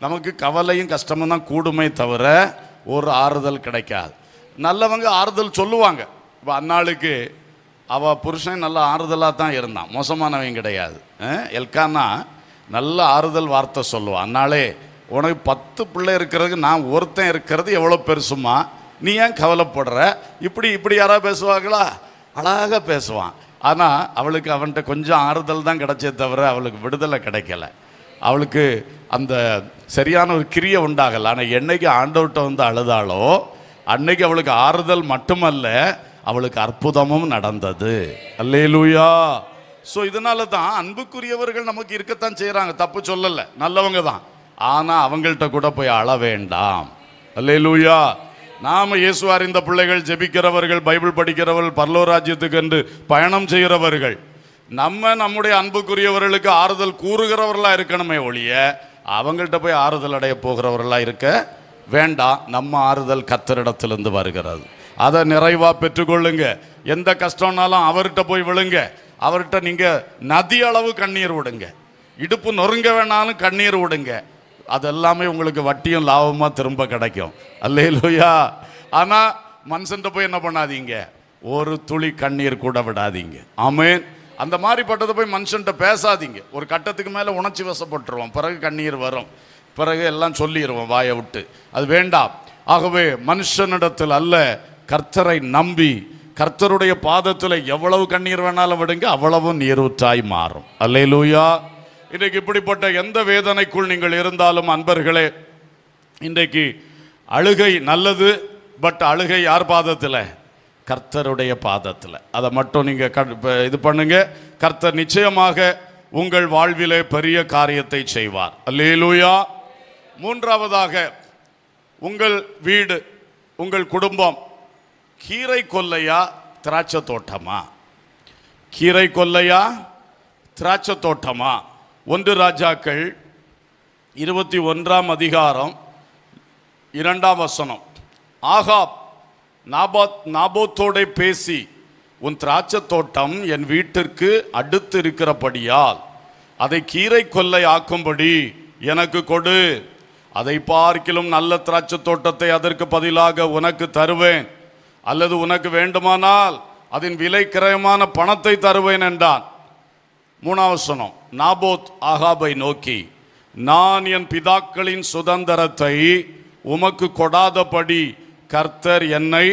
நமக்கு கவலையும் கஷ்டமும் தான் கூடுமே தவிர ஒரு ஆறுதல் கிடைக்காது நல்லவங்க ஆறுதல் சொல்லுவாங்க இப்போ அந்நாளுக்கு அவள் புருஷன் நல்ல ஆறுதலாக தான் இருந்தான் மோசமானவன் கிடையாது எல்கானா நல்ல ஆறுதல் வார்த்தை சொல்லுவான் அன்னாலே உனக்கு பத்து பிள்ளை இருக்கிறதுக்கு நான் ஒருத்தன் இருக்கிறது எவ்வளோ பெருசுமா நீ ஏன் கவலைப்படுற இப்படி இப்படி யாராவது பேசுவாங்களா அழகாக பேசுவான் ஆனால் அவளுக்கு அவன்கிட்ட கொஞ்சம் ஆறுதல் தான் கிடைச்சே தவிர அவளுக்கு விடுதலை கிடைக்கல அவளுக்கு அந்த சரியான ஒரு கிரியை உண்டாகலை ஆனால் என்னைக்கு ஆண்டவர்கிட்ட வந்து அழுதாலோ அன்னைக்கு அவளுக்கு ஆறுதல் மட்டுமல்ல அவளுக்கு அற்புதமும் நடந்தது அல்லேலூயா ஸோ இதனால தான் அன்புக்குரியவர்கள் நமக்கு இருக்கத்தான் செய்கிறாங்க தப்பு சொல்லலை நல்லவங்க தான் ஆனால் அவங்கள்ட்ட கூட போய் அழ வேண்டாம் அல்லேலூயா நாம் இயேசு அறிந்த பிள்ளைகள் ஜெபிக்கிறவர்கள் பைபிள் படிக்கிறவர்கள் பரலோராஜ்யத்துக்கு என்று பயணம் செய்கிறவர்கள் நம்ம நம்முடைய அன்புக்குரியவர்களுக்கு ஆறுதல் கூறுகிறவர்களாக இருக்கணுமே ஒழிய அவங்கள்ட்ட போய் ஆறுதல் அடைய போகிறவர்களாக இருக்க வேண்டாம் நம்ம ஆறுதல் கத்தரிடத்திலிருந்து வருகிறது அதை நிறைவாக பெற்றுக்கொள்ளுங்க எந்த கஷ்டம்னாலும் அவர்கிட்ட போய் விழுங்க அவர்கிட்ட நீங்கள் நதி அளவு கண்ணீர் விடுங்க இடுப்பு நொறுங்க வேணாலும் கண்ணீர் விடுங்க அதெல்லாமே உங்களுக்கு வட்டியும் லாபமாக திரும்ப கிடைக்கும் அல்லையிலோயா ஆனால் மனுஷன் போய் என்ன பண்ணாதீங்க ஒரு துளி கண்ணீர் கூட விடாதீங்க ஆமேன் அந்த மாதிரிப்பட்டதை போய் மனுஷன்கிட்ட பேசாதீங்க ஒரு கட்டத்துக்கு மேலே உணர்ச்சி வசப்பட்டுருவோம் பிறகு கண்ணீர் வரும் பிறகு எல்லாம் சொல்லிடுவோம் வாயை விட்டு அது வேண்டாம் ஆகவே மனுஷனிடத்தில் அல்ல கர்த்தரை நம்பி கர்த்தருடைய பாதத்தில் எவ்வளவு கண்ணீர் வேணாலும் விடுங்க அவ்வளவு நீரூற்றாய் மாறும் அல்லே லூயா இன்றைக்கு இப்படிப்பட்ட எந்த வேதனைக்குள் நீங்கள் இருந்தாலும் அன்பர்களே இன்றைக்கு அழுகை நல்லது பட் அழுகை யார் பாதத்தில் கர்த்தருடைய பாதத்தில் அதை மட்டும் நீங்கள் க இது பண்ணுங்க கர்த்தர் நிச்சயமாக உங்கள் வாழ்விலே பெரிய காரியத்தை செய்வார் அல்லேலூயா மூன்றாவதாக உங்கள் வீடு உங்கள் குடும்பம் கீரை கொல்லையா திராட்சை தோட்டமா கீரை கொல்லையா திராட்சை தோட்டமா ஒன்று ராஜாக்கள் இருபத்தி ஒன்றாம் அதிகாரம் இரண்டாம் வசனம் ஆகாப் நாபாத் நாபோத்தோடே பேசி உன் திராட்சை தோட்டம் என் வீட்டிற்கு அடுத்து இருக்கிறபடியால் அதை கீரை கொல்லை ஆக்கும்படி எனக்கு கொடு அதை பார்க்கிலும் நல்ல திராட்சை தோட்டத்தை அதற்கு பதிலாக உனக்கு தருவேன் அல்லது உனக்கு வேண்டுமானால் அதன் விலை கிரயமான பணத்தை தருவேன் என்றான் மூணாவசனம் நாபோத் ஆகாபை நோக்கி நான் என் பிதாக்களின் சுதந்திரத்தை உமக்கு கொடாதபடி கர்த்தர் என்னை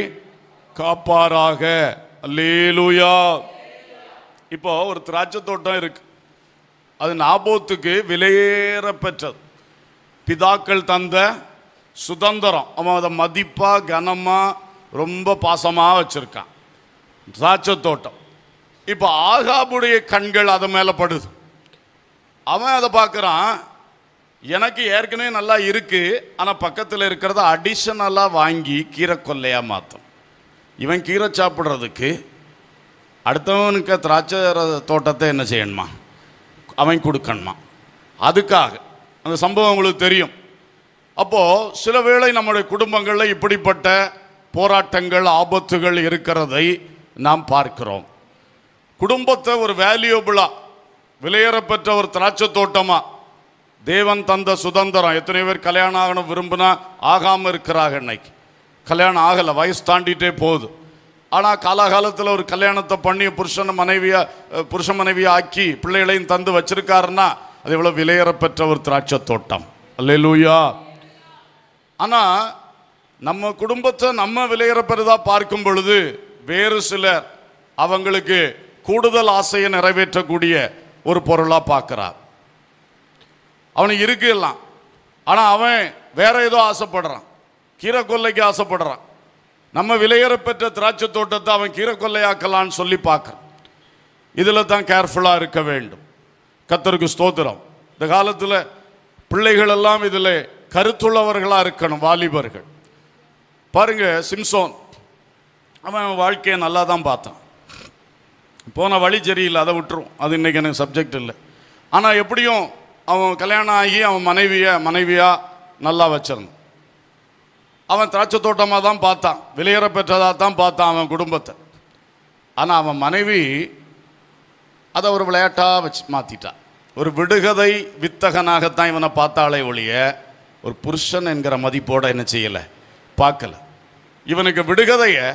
காப்பாராக லேலுயா இப்போ ஒரு திராட்சை தோட்டம் இருக்கு அது நாபோத்துக்கு விலையேற பெற்றது பிதாக்கள் தந்த சுதந்திரம் அவன் அதை மதிப்பாக கனமாக ரொம்ப பாசமாக வச்சுருக்கான் திராட்சை தோட்டம் இப்போ ஆகாபுடைய கண்கள் அது மேலே படுது அவன் அதை பார்க்குறான் எனக்கு ஏற்கனவே நல்லா இருக்குது ஆனால் பக்கத்தில் இருக்கிறத அடிஷனலாக வாங்கி கீரை கொல்லையாக மாற்றும் இவன் கீரை சாப்பிட்றதுக்கு அடுத்தவனுக்கு திராட்சை தோட்டத்தை என்ன செய்யணுமா அவன் கொடுக்கணுமா அதுக்காக அந்த சம்பவம் உங்களுக்கு தெரியும் அப்போது சில வேளை நம்முடைய குடும்பங்களில் இப்படிப்பட்ட போராட்டங்கள் ஆபத்துகள் இருக்கிறதை நாம் பார்க்கிறோம் குடும்பத்தை ஒரு வேல்யூபிளாக விலையேறப்பெற்ற ஒரு திராட்சை தோட்டமாக தேவன் தந்த சுதந்திரம் எத்தனை பேர் கல்யாணம் ஆகணும் விரும்புனா ஆகாமல் இருக்கிறாங்க இன்னைக்கு கல்யாணம் ஆகலை வயசு தாண்டிகிட்டே போகுது ஆனால் காலாகாலத்தில் ஒரு கல்யாணத்தை பண்ணி புருஷனை மனைவியாக புருஷ மனைவியை ஆக்கி பிள்ளைகளையும் தந்து வச்சிருக்காருன்னா அது இவ்வளோ விலையேறப்பெற்ற ஒரு திராட்சை தோட்டம் அல்ல லூயா ஆனால் நம்ம குடும்பத்தை நம்ம விலையிறப்பறதா பார்க்கும் பொழுது வேறு சிலர் அவங்களுக்கு கூடுதல் ஆசையை நிறைவேற்றக்கூடிய ஒரு பொருளாக பார்க்குறார் அவனுக்கு இருக்கலாம் ஆனால் அவன் வேற ஏதோ ஆசைப்படுறான் கீரை கொல்லைக்கு ஆசைப்படுறான் நம்ம பெற்ற திராட்சை தோட்டத்தை அவன் கீரை கொல்லையாக்கலான்னு சொல்லி பார்க்குறான் இதில் தான் கேர்ஃபுல்லாக இருக்க வேண்டும் கத்தருக்கு ஸ்தோத்திரம் இந்த காலத்தில் பிள்ளைகள் எல்லாம் இதில் கருத்துள்ளவர்களாக இருக்கணும் வாலிபர்கள் பாருங்க சிம்சோன் அவன் வாழ்க்கையை நல்லா தான் பார்த்தான் போன வழி சரியில்லை அதை விட்டுரும் அது இன்னைக்கு எனக்கு சப்ஜெக்ட் இல்லை ஆனால் எப்படியும் அவன் கல்யாணம் ஆகி அவன் மனைவியை மனைவியாக நல்லா வச்சிருந்தான் அவன் திராட்சை தோட்டமாக தான் பார்த்தான் வெளியேற பெற்றதாக தான் பார்த்தான் அவன் குடும்பத்தை ஆனால் அவன் மனைவி அதை ஒரு விளையாட்டாக வச்சு மாற்றிட்டான் ஒரு விடுகதை வித்தகனாகத்தான் இவனை பார்த்தாலே ஒழிய ஒரு புருஷன் என்கிற மதிப்போடு என்ன செய்யலை பார்க்கல இவனுக்கு விடுகதையை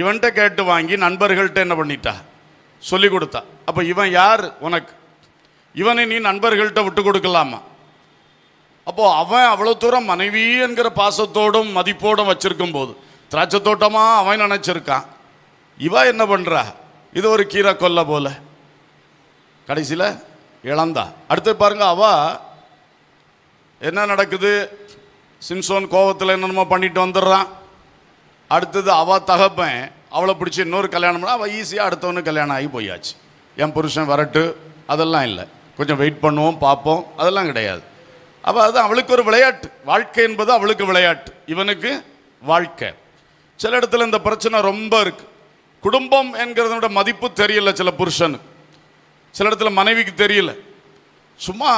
இவன்கிட்ட கேட்டு வாங்கி நண்பர்கள்ட்ட என்ன பண்ணிட்டா சொல்லி கொடுத்தா அப்போ இவன் யார் உனக்கு இவனை நீ நண்பர்கள்ட்ட விட்டு கொடுக்கலாமா அப்போது அவன் அவ்வளோ தூரம் மனைவி என்கிற பாசத்தோடும் மதிப்போடும் வச்சுருக்கும் போது திராட்சை தோட்டமாக அவன் நினச்சிருக்கான் இவா என்ன பண்ணுறா இது ஒரு கீரை கொல்ல போல கடைசியில் இழந்தா அடுத்து பாருங்க அவ என்ன நடக்குது சிம்சோன் கோபத்தில் என்னென்னமோ பண்ணிட்டு வந்துடுறான் அடுத்தது அவள் தகப்பேன் அவளை பிடிச்சி இன்னொரு கல்யாணம் பண்ண அவள் ஈஸியாக அடுத்தவனு கல்யாணம் ஆகி போயாச்சு என் புருஷன் வரட்டு அதெல்லாம் இல்லை கொஞ்சம் வெயிட் பண்ணுவோம் பார்ப்போம் அதெல்லாம் கிடையாது அப்போ அது அவளுக்கு ஒரு விளையாட்டு வாழ்க்கை என்பது அவளுக்கு விளையாட்டு இவனுக்கு வாழ்க்கை சில இடத்துல இந்த பிரச்சனை ரொம்ப இருக்குது குடும்பம் என்கிறதோட மதிப்பு தெரியல சில புருஷனுக்கு சில இடத்துல மனைவிக்கு தெரியல சும்மா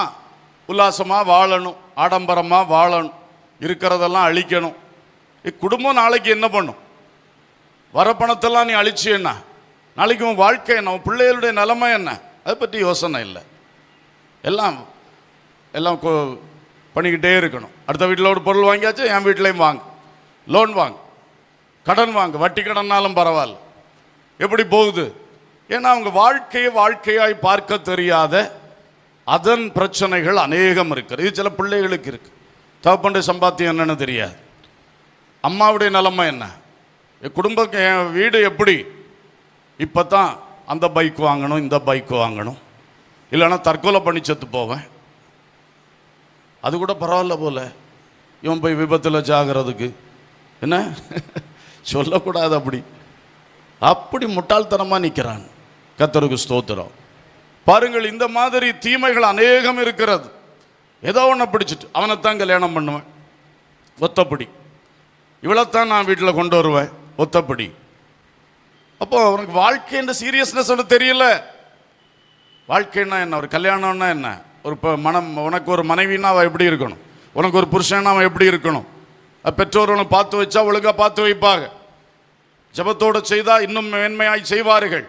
உல்லாசமாக வாழணும் ஆடம்பரமாக வாழணும் இருக்கிறதெல்லாம் அழிக்கணும் குடும்பம் நாளைக்கு என்ன பண்ணும் வர பணத்தெல்லாம் நீ என்ன நாளைக்கு உன் வாழ்க்கை என்ன உன் பிள்ளைகளுடைய நிலைமை என்ன அதை பற்றி யோசனை இல்லை எல்லாம் எல்லாம் பண்ணிக்கிட்டே இருக்கணும் அடுத்த வீட்டில் ஒரு பொருள் வாங்கியாச்சும் என் வீட்லேயும் வாங்க லோன் வாங்க கடன் வாங்க வட்டி கடன்னாலும் பரவாயில்ல எப்படி போகுது ஏன்னா அவங்க வாழ்க்கையை வாழ்க்கையாய் பார்க்க தெரியாத அதன் பிரச்சனைகள் அநேகம் இருக்குது இது சில பிள்ளைகளுக்கு இருக்குது தகப்பண்ட சம்பாத்தியம் என்னன்னு தெரியாது அம்மாவுடைய நிலைமை என்ன என் குடும்ப என் வீடு எப்படி இப்போ தான் அந்த பைக் வாங்கணும் இந்த பைக் வாங்கணும் இல்லைன்னா தற்கொலை பண்ணி செத்து போவேன் அது கூட பரவாயில்ல போல் இவன் போய் விபத்தில் ஜாகிறதுக்கு என்ன சொல்லக்கூடாது அப்படி அப்படி முட்டாள்தனமாக நிற்கிறான் கத்தருக்கு ஸ்தோத்திரம் பாருங்கள் இந்த மாதிரி தீமைகள் அநேகம் இருக்கிறது ஏதோ ஒன்றை பிடிச்சிட்டு அவனைத்தான் கல்யாணம் பண்ணுவேன் ஒத்தப்படி இவ்வளோத்தான் நான் வீட்டில் கொண்டு வருவேன் ஒத்தப்படி அப்போ அவனுக்கு வாழ்க்கைன்ற சீரியஸ்னஸ் ஒன்று தெரியல வாழ்க்கைன்னா என்ன ஒரு கல்யாணம்னா என்ன ஒரு இப்போ மனம் உனக்கு ஒரு மனைவின்னா அவன் எப்படி இருக்கணும் உனக்கு ஒரு புருஷன்னா அவன் எப்படி இருக்கணும் பெற்றோர் உனக்கு பார்த்து வச்சா ஒழுங்காக பார்த்து வைப்பாங்க ஜபத்தோடு செய்தால் இன்னும் மேன்மையாய் செய்வார்கள்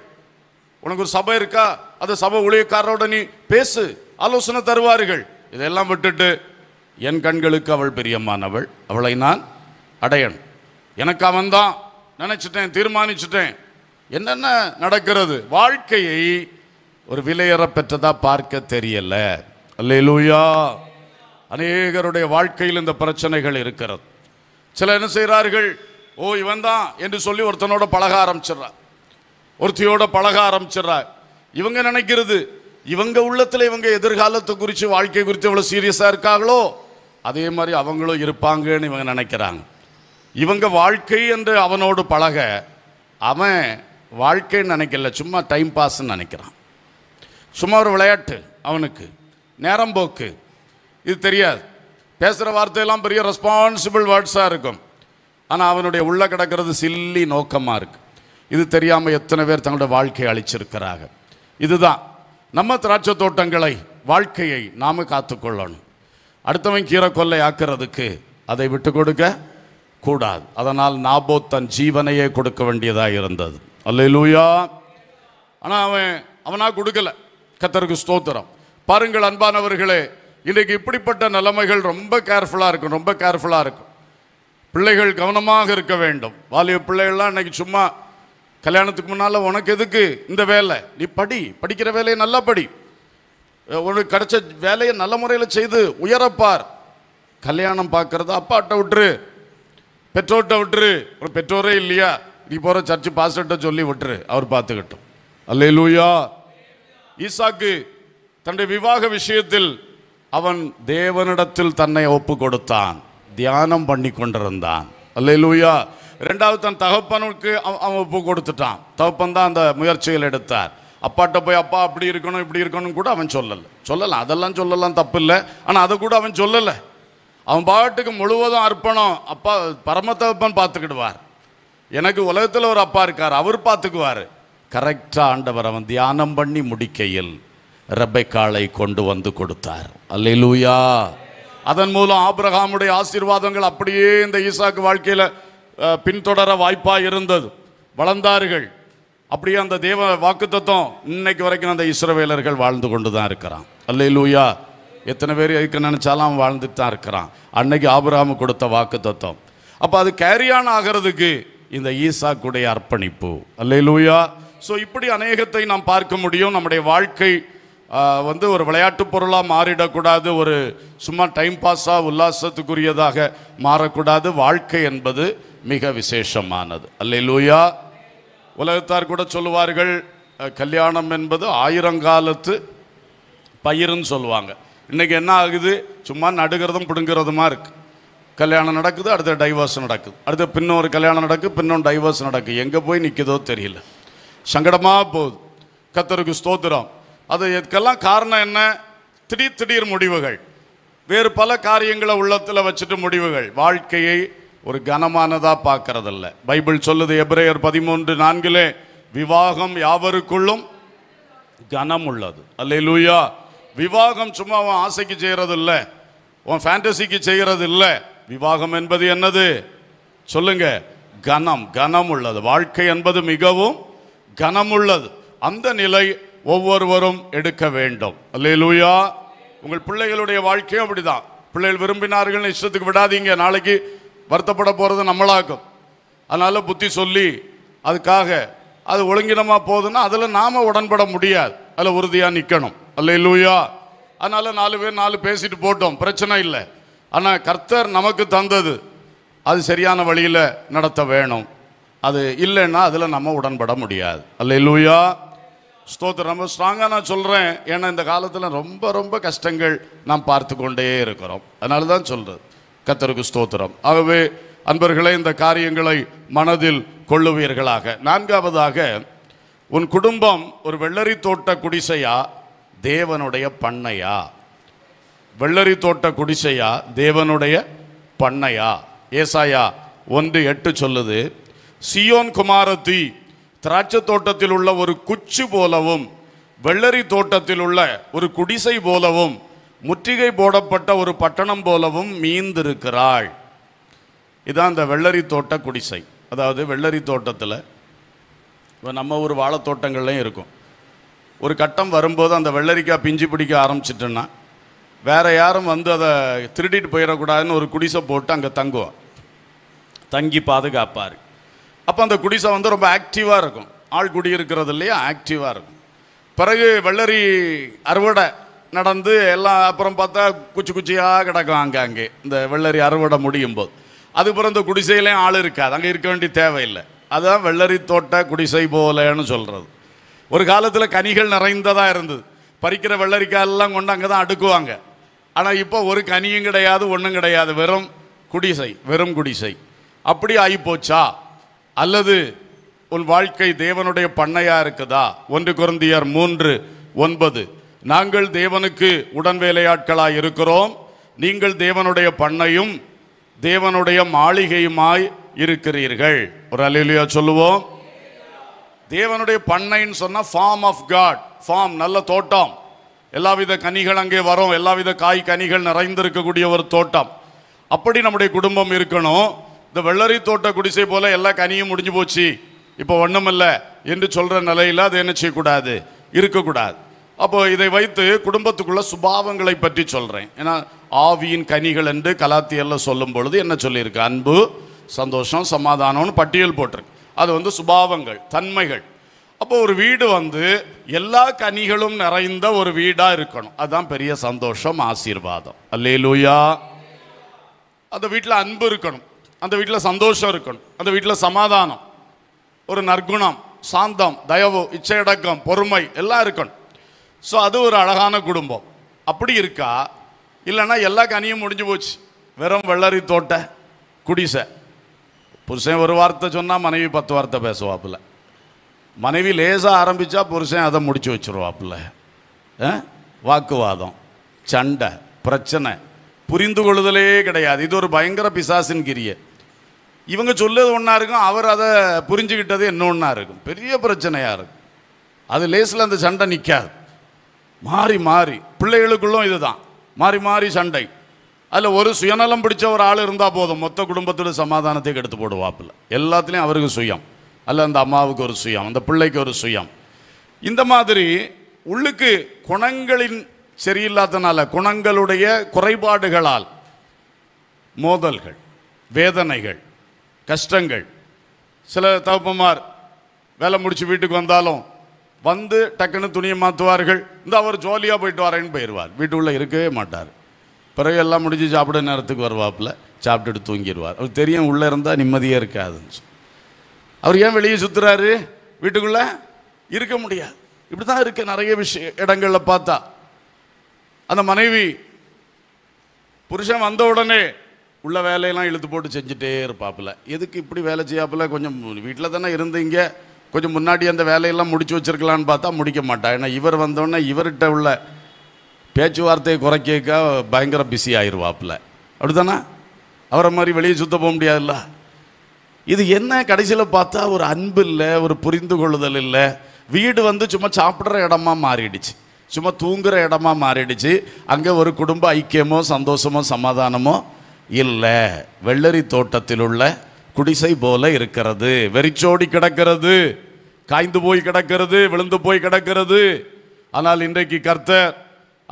உனக்கு ஒரு சபை இருக்கா அந்த சபை ஊழியக்காரரோட நீ பேசு ஆலோசனை தருவார்கள் இதெல்லாம் விட்டுட்டு என் கண்களுக்கு அவள் பெரியம்மானவள் அவளை நான் அடையணும் எனக்கு அவன் தான் நினச்சிட்டேன் தீர்மானிச்சிட்டேன் என்னென்ன நடக்கிறது வாழ்க்கையை ஒரு விலையற பெற்றதாக பார்க்க தெரியல அல்லேலூயா அநேகருடைய வாழ்க்கையில் இந்த பிரச்சனைகள் இருக்கிறது சில என்ன செய்கிறார்கள் ஓ இவன் தான் என்று சொல்லி ஒருத்தனோட பழக ஆரம்பிச்சிட்றா ஒருத்தியோட பழக ஆரம்பிச்சிட்றா இவங்க நினைக்கிறது இவங்க உள்ளத்தில் இவங்க எதிர்காலத்தை குறித்து வாழ்க்கை குறித்து எவ்வளோ சீரியஸாக இருக்காங்களோ அதே மாதிரி அவங்களும் இருப்பாங்கன்னு இவங்க நினைக்கிறாங்க இவங்க வாழ்க்கை என்று அவனோடு பழக அவன் வாழ்க்கைன்னு நினைக்கல சும்மா டைம் பாஸ்ன்னு நினைக்கிறான் சும்மா ஒரு விளையாட்டு அவனுக்கு நேரம் போக்கு இது தெரியாது பேசுகிற வார்த்தையெல்லாம் பெரிய ரெஸ்பான்சிபிள் வேர்ட்ஸாக இருக்கும் ஆனால் அவனுடைய உள்ளே கிடக்கிறது சில்லி நோக்கமாக இருக்குது இது தெரியாமல் எத்தனை பேர் தங்களோட வாழ்க்கையை அழிச்சிருக்கிறாங்க இதுதான் நம்ம திராட்சை தோட்டங்களை வாழ்க்கையை நாம் காத்துக்கொள்ளணும் அடுத்தவன் கீரை கொள்ளை ஆக்கிறதுக்கு அதை விட்டு கொடுக்க கூடாது அதனால் நாபோ தன் ஜீவனையே கொடுக்க வேண்டியதாக இருந்தது அல்லூயா ஆனால் அவன் அவனாக கொடுக்கல கத்தருக்கு ஸ்தோத்திரம் பாருங்கள் அன்பானவர்களே இன்றைக்கு இப்படிப்பட்ட நிலைமைகள் ரொம்ப கேர்ஃபுல்லாக இருக்கும் ரொம்ப கேர்ஃபுல்லாக இருக்கும் பிள்ளைகள் கவனமாக இருக்க வேண்டும் வாலிய பிள்ளைகள்லாம் இன்றைக்கி சும்மா கல்யாணத்துக்கு முன்னால் உனக்கு எதுக்கு இந்த வேலை நீ படி படிக்கிற வேலையை நல்லா படி உனக்கு கிடைச்ச வேலையை நல்ல முறையில் செய்து உயரப்பார் கல்யாணம் பார்க்குறது அப்பாட்ட விட்டுரு பெற்றோர்கிட்ட விட்டுரு ஒரு பெற்றோரே இல்லையா நீ போகிற சர்ச்சு பாஸ்டர்கிட்ட சொல்லி விட்டுரு அவர் பார்த்துக்கிட்டோம் அல்ல லூயா ஈசாக்கு தன்னுடைய விவாக விஷயத்தில் அவன் தேவனிடத்தில் தன்னை ஒப்பு கொடுத்தான் தியானம் பண்ணி கொண்டிருந்தான் அல்ல லூயா ரெண்டாவது தன் தகப்பனுக்கு அவன் ஒப்பு கொடுத்துட்டான் தகப்பன் தான் அந்த முயற்சிகள் எடுத்தார் அப்பாட்ட போய் அப்பா அப்படி இருக்கணும் இப்படி இருக்கணும் கூட அவன் சொல்லலை சொல்லலாம் அதெல்லாம் சொல்லலாம் தப்பு இல்லை ஆனால் அதை கூட அவன் சொல்லலை அவன் பாட்டுக்கு முழுவதும் அர்ப்பணம் அப்பா பரமத்தகப்பன் பார்த்துக்கிடுவார் எனக்கு உலகத்தில் ஒரு அப்பா இருக்கார் அவர் பார்த்துக்குவார் கரெக்டாக ஆண்டவர் அவன் தியானம் பண்ணி முடிக்கையில் காலை கொண்டு வந்து கொடுத்தார் அல்லூயா அதன் மூலம் ஆபிரகாமுடைய ஆசீர்வாதங்கள் அப்படியே இந்த ஈசாக்கு வாழ்க்கையில் பின்தொடர வாய்ப்பாக இருந்தது வளர்ந்தார்கள் அப்படியே அந்த தேவ வாக்குத்தத்தம் இன்னைக்கு வரைக்கும் அந்த இஸ்ரவேலர்கள் வாழ்ந்து கொண்டு தான் இருக்கிறான் அல்ல லூயா எத்தனை பேர் இருக்க நினச்சாலும் வாழ்ந்துட்டு தான் இருக்கிறான் அன்னைக்கு ஆபராமு கொடுத்த வாக்குத்தத்தம் அப்போ அது கேரியான் ஆகிறதுக்கு இந்த ஈசாக்குடைய அர்ப்பணிப்பு அல்ல லூயா ஸோ இப்படி அநேகத்தை நாம் பார்க்க முடியும் நம்முடைய வாழ்க்கை வந்து ஒரு விளையாட்டு பொருளாக மாறிடக்கூடாது ஒரு சும்மா டைம் பாஸாக உல்லாசத்துக்குரியதாக மாறக்கூடாது வாழ்க்கை என்பது மிக விசேஷமானது அல்லையிலூயா உலகத்தார் கூட சொல்லுவார்கள் கல்யாணம் என்பது ஆயிரங்காலத்து பயிருன்னு சொல்லுவாங்க இன்றைக்கி என்ன ஆகுது சும்மா நடுகிறதும் பிடுங்கிறதுமா இருக்குது கல்யாணம் நடக்குது அடுத்த டைவர்ஸ் நடக்குது அடுத்த பின்னொரு கல்யாணம் நடக்குது பின்னும் டைவர்ஸ் நடக்குது எங்கே போய் நிற்குதோ தெரியல சங்கடமாக போகுது கத்தருக்கு ஸ்தோத்திரம் அது இதுக்கெல்லாம் காரணம் என்ன திடீர் திடீர் முடிவுகள் வேறு பல காரியங்களை உள்ளத்தில் வச்சுட்டு முடிவுகள் வாழ்க்கையை ஒரு கனமானதாக பார்க்கறதில்ல பைபிள் சொல்லுது எப்ரேயர் பதிமூன்று நான்கிலே விவாகம் யாவருக்குள்ளும் கனம் உள்ளது அல்ல லூயா விவாகம் சும்மா அவன் ஆசைக்கு செய்யறது இல்லை உன் ஃபேண்டசிக்கு செய்கிறது இல்லை விவாகம் என்பது என்னது சொல்லுங்க கனம் கனம் உள்ளது வாழ்க்கை என்பது மிகவும் கனம் உள்ளது அந்த நிலை ஒவ்வொருவரும் எடுக்க வேண்டும் அல்ல லூயா உங்கள் பிள்ளைகளுடைய வாழ்க்கையும் அப்படிதான் பிள்ளைகள் விரும்பினார்கள் இஷ்டத்துக்கு விடாதீங்க நாளைக்கு வருத்தப்பட போகிறது நம்மளாக்கும் அதனால் புத்தி சொல்லி அதுக்காக அது ஒழுங்கினமாக போகுதுன்னா அதில் நாம் உடன்பட முடியாது அதில் உறுதியாக நிற்கணும் அல்ல இல்லையா அதனால் நாலு பேர் நாலு பேசிட்டு போட்டோம் பிரச்சனை இல்லை ஆனால் கர்த்தர் நமக்கு தந்தது அது சரியான வழியில் நடத்த வேணும் அது இல்லைன்னா அதில் நம்ம உடன்பட முடியாது அல்ல இல்லையா ஸ்தோத்திரம் ரொம்ப ஸ்ட்ராங்காக நான் சொல்கிறேன் ஏன்னா இந்த காலத்தில் ரொம்ப ரொம்ப கஷ்டங்கள் நாம் பார்த்து கொண்டே இருக்கிறோம் அதனால தான் சொல்கிறது கத்தருக்கு ஸ்தோத்திரம் ஆகவே அன்பர்களே இந்த காரியங்களை மனதில் கொள்ளுவீர்களாக நான்காவதாக உன் குடும்பம் ஒரு வெள்ளரி தோட்ட குடிசையா தேவனுடைய பண்ணையா வெள்ளரி தோட்ட குடிசையா தேவனுடைய பண்ணையா ஏசாயா ஒன்று எட்டு சொல்லுது சியோன் குமாரத்தி திராட்சை தோட்டத்தில் உள்ள ஒரு குச்சி போலவும் வெள்ளரி தோட்டத்தில் உள்ள ஒரு குடிசை போலவும் முற்றுகை போடப்பட்ட ஒரு பட்டணம் போலவும் மீந்திருக்கிறாள் இதான் அந்த வெள்ளரி தோட்ட குடிசை அதாவது வெள்ளரி தோட்டத்தில் இப்போ நம்ம ஊர் வாழைத்தோட்டங்கள்லையும் இருக்கும் ஒரு கட்டம் வரும்போது அந்த வெள்ளரிக்காய் பிஞ்சு பிடிக்க ஆரம்பிச்சிட்டோன்னா வேறு யாரும் வந்து அதை திருடிட்டு போயிடக்கூடாதுன்னு ஒரு குடிசை போட்டு அங்கே தங்குவோம் தங்கி பாதுகாப்பார் அப்போ அந்த குடிசை வந்து ரொம்ப ஆக்டிவாக இருக்கும் ஆள் குடியிருக்கிறது இல்லையா ஆக்டிவாக இருக்கும் பிறகு வெள்ளரி அறுவடை நடந்து எல்லாம் அப்புறம் பார்த்தா குச்சி குச்சியாக கிடக்கும் அங்கே அங்கே இந்த வெள்ளரி அறுவடை முடியும் போது அதுக்கப்புறம் இந்த குடிசையிலையும் ஆள் இருக்காது அங்கே இருக்க வேண்டிய தேவையில்லை அதுதான் வெள்ளரி தோட்ட குடிசை போலன்னு சொல்கிறது ஒரு காலத்தில் கனிகள் நிறைந்ததாக இருந்தது பறிக்கிற வெள்ளரிக்காயெல்லாம் கொண்டு அங்கே தான் அடுக்குவாங்க ஆனால் இப்போ ஒரு கனியும் கிடையாது ஒன்றும் கிடையாது வெறும் குடிசை வெறும் குடிசை அப்படி ஆகிப்போச்சா அல்லது உன் வாழ்க்கை தேவனுடைய பண்ணையாக இருக்குதா ஒன்று குருந்தியார் மூன்று ஒன்பது நாங்கள் தேவனுக்கு உடன் வேலையாட்களாக இருக்கிறோம் நீங்கள் தேவனுடைய பண்ணையும் தேவனுடைய மாளிகையுமாய் இருக்கிறீர்கள் ஒரு அலையிலையா சொல்லுவோம் தேவனுடைய பண்ணைன்னு சொன்னால் ஃபார்ம் ஆஃப் காட் ஃபார்ம் நல்ல தோட்டம் எல்லாவித கனிகள் அங்கே வரும் எல்லாவித காய் கனிகள் நிறைந்திருக்கக்கூடிய ஒரு தோட்டம் அப்படி நம்முடைய குடும்பம் இருக்கணும் இந்த வெள்ளரி தோட்ட குடிசை போல எல்லா கனியும் முடிஞ்சு போச்சு இப்போ இல்லை என்று சொல்கிற நிலையில் அது என்ன செய்யக்கூடாது இருக்கக்கூடாது அப்போ இதை வைத்து குடும்பத்துக்குள்ள சுபாவங்களை பற்றி சொல்கிறேன் ஏன்னா ஆவியின் கனிகள் என்று கலாத்தியல்ல சொல்லும் பொழுது என்ன சொல்லியிருக்கு அன்பு சந்தோஷம் சமாதானம்னு பட்டியல் போட்டிருக்கு அது வந்து சுபாவங்கள் தன்மைகள் அப்போ ஒரு வீடு வந்து எல்லா கனிகளும் நிறைந்த ஒரு வீடாக இருக்கணும் அதுதான் பெரிய சந்தோஷம் ஆசீர்வாதம் அல்லே லூயா அந்த வீட்டில் அன்பு இருக்கணும் அந்த வீட்டில் சந்தோஷம் இருக்கணும் அந்த வீட்டில் சமாதானம் ஒரு நற்குணம் சாந்தம் தயவு இச்சையடக்கம் பொறுமை எல்லாம் இருக்கணும் ஸோ அது ஒரு அழகான குடும்பம் அப்படி இருக்கா இல்லைன்னா எல்லா கனியும் முடிஞ்சு போச்சு வெறும் வெள்ளரி தோட்ட குடிசை புருஷன் ஒரு வார்த்தை சொன்னால் மனைவி பத்து வார்த்தை பேசுவாப்புல மனைவி லேசாக ஆரம்பித்தா புருஷன் அதை முடிச்சு வச்சுருவாப்புல வாக்குவாதம் சண்டை பிரச்சனை புரிந்து கொள்ளுதலே கிடையாது இது ஒரு பயங்கர பிசாசின் கிரியை இவங்க சொல்லது ஒன்றா இருக்கும் அவர் அதை புரிஞ்சுக்கிட்டது என்ன ஒன்றா இருக்கும் பெரிய பிரச்சனையாக இருக்கும் அது லேஸில் அந்த சண்டை நிற்காது மாறி மாறி பிள்ளைகளுக்குள்ளும் இதுதான் மாறி மாறி சண்டை அதில் ஒரு சுயநலம் பிடிச்ச ஒரு ஆள் இருந்தால் போதும் மொத்த குடும்பத்தோட சமாதானத்தை கெடுத்து போடுவாப்பில் எல்லாத்துலேயும் அவருக்கு சுயம் அல்ல அந்த அம்மாவுக்கு ஒரு சுயம் அந்த பிள்ளைக்கு ஒரு சுயம் இந்த மாதிரி உள்ளுக்கு குணங்களின் சரியில்லாதனால குணங்களுடைய குறைபாடுகளால் மோதல்கள் வேதனைகள் கஷ்டங்கள் சில தகுப்பமார் வேலை முடிச்சு வீட்டுக்கு வந்தாலும் வந்து டக்குன்னு துணியை மாற்றுவார்கள் இந்த அவர் ஜோலியாக போயிட்டு வரேன்னு போயிடுவார் வீட்டுக்குள்ளே இருக்கவே மாட்டார் பிறகு எல்லாம் முடிஞ்சு சாப்பிட நேரத்துக்கு வருவாப்பில் சாப்பிட்டுட்டு தூங்கிடுவார் அவர் தெரியும் உள்ளே இருந்தால் நிம்மதியாக இருக்காதுன்னு அவர் ஏன் வெளியே சுற்றுறாரு வீட்டுக்குள்ளே இருக்க முடியாது இப்படி தான் இருக்க நிறைய விஷய இடங்களில் பார்த்தா அந்த மனைவி புருஷன் வந்த உடனே உள்ள வேலையெல்லாம் இழுத்து போட்டு செஞ்சுட்டே இருப்பாப்புல எதுக்கு இப்படி வேலை செய்யாப்புல கொஞ்சம் வீட்டில் தானே இருந்தீங்க கொஞ்சம் முன்னாடி அந்த வேலையெல்லாம் முடிச்சு வச்சுருக்கலான்னு பார்த்தா முடிக்க மாட்டா ஏன்னா இவர் வந்தோடனே இவர்கிட்ட உள்ள பேச்சுவார்த்தையை குறைக்க பயங்கர பிஸி ஆயிடுவாப்பில் அப்படித்தானா அவரை மாதிரி வெளியே சுத்த போக முடியாதுல்ல இது என்ன கடைசியில் பார்த்தா ஒரு அன்பு இல்லை ஒரு புரிந்து கொள்ளுதல் இல்லை வீடு வந்து சும்மா சாப்பிட்ற இடமா மாறிடுச்சு சும்மா தூங்குகிற இடமா மாறிடுச்சு அங்கே ஒரு குடும்ப ஐக்கியமோ சந்தோஷமோ சமாதானமோ இல்லை வெள்ளரி தோட்டத்தில் உள்ள குடிசை போல இருக்கிறது வெறிச்சோடி கிடக்கிறது காய்ந்து போய் கிடக்கிறது விழுந்து போய் கிடக்கிறது ஆனால் இன்றைக்கு கர்த்தர்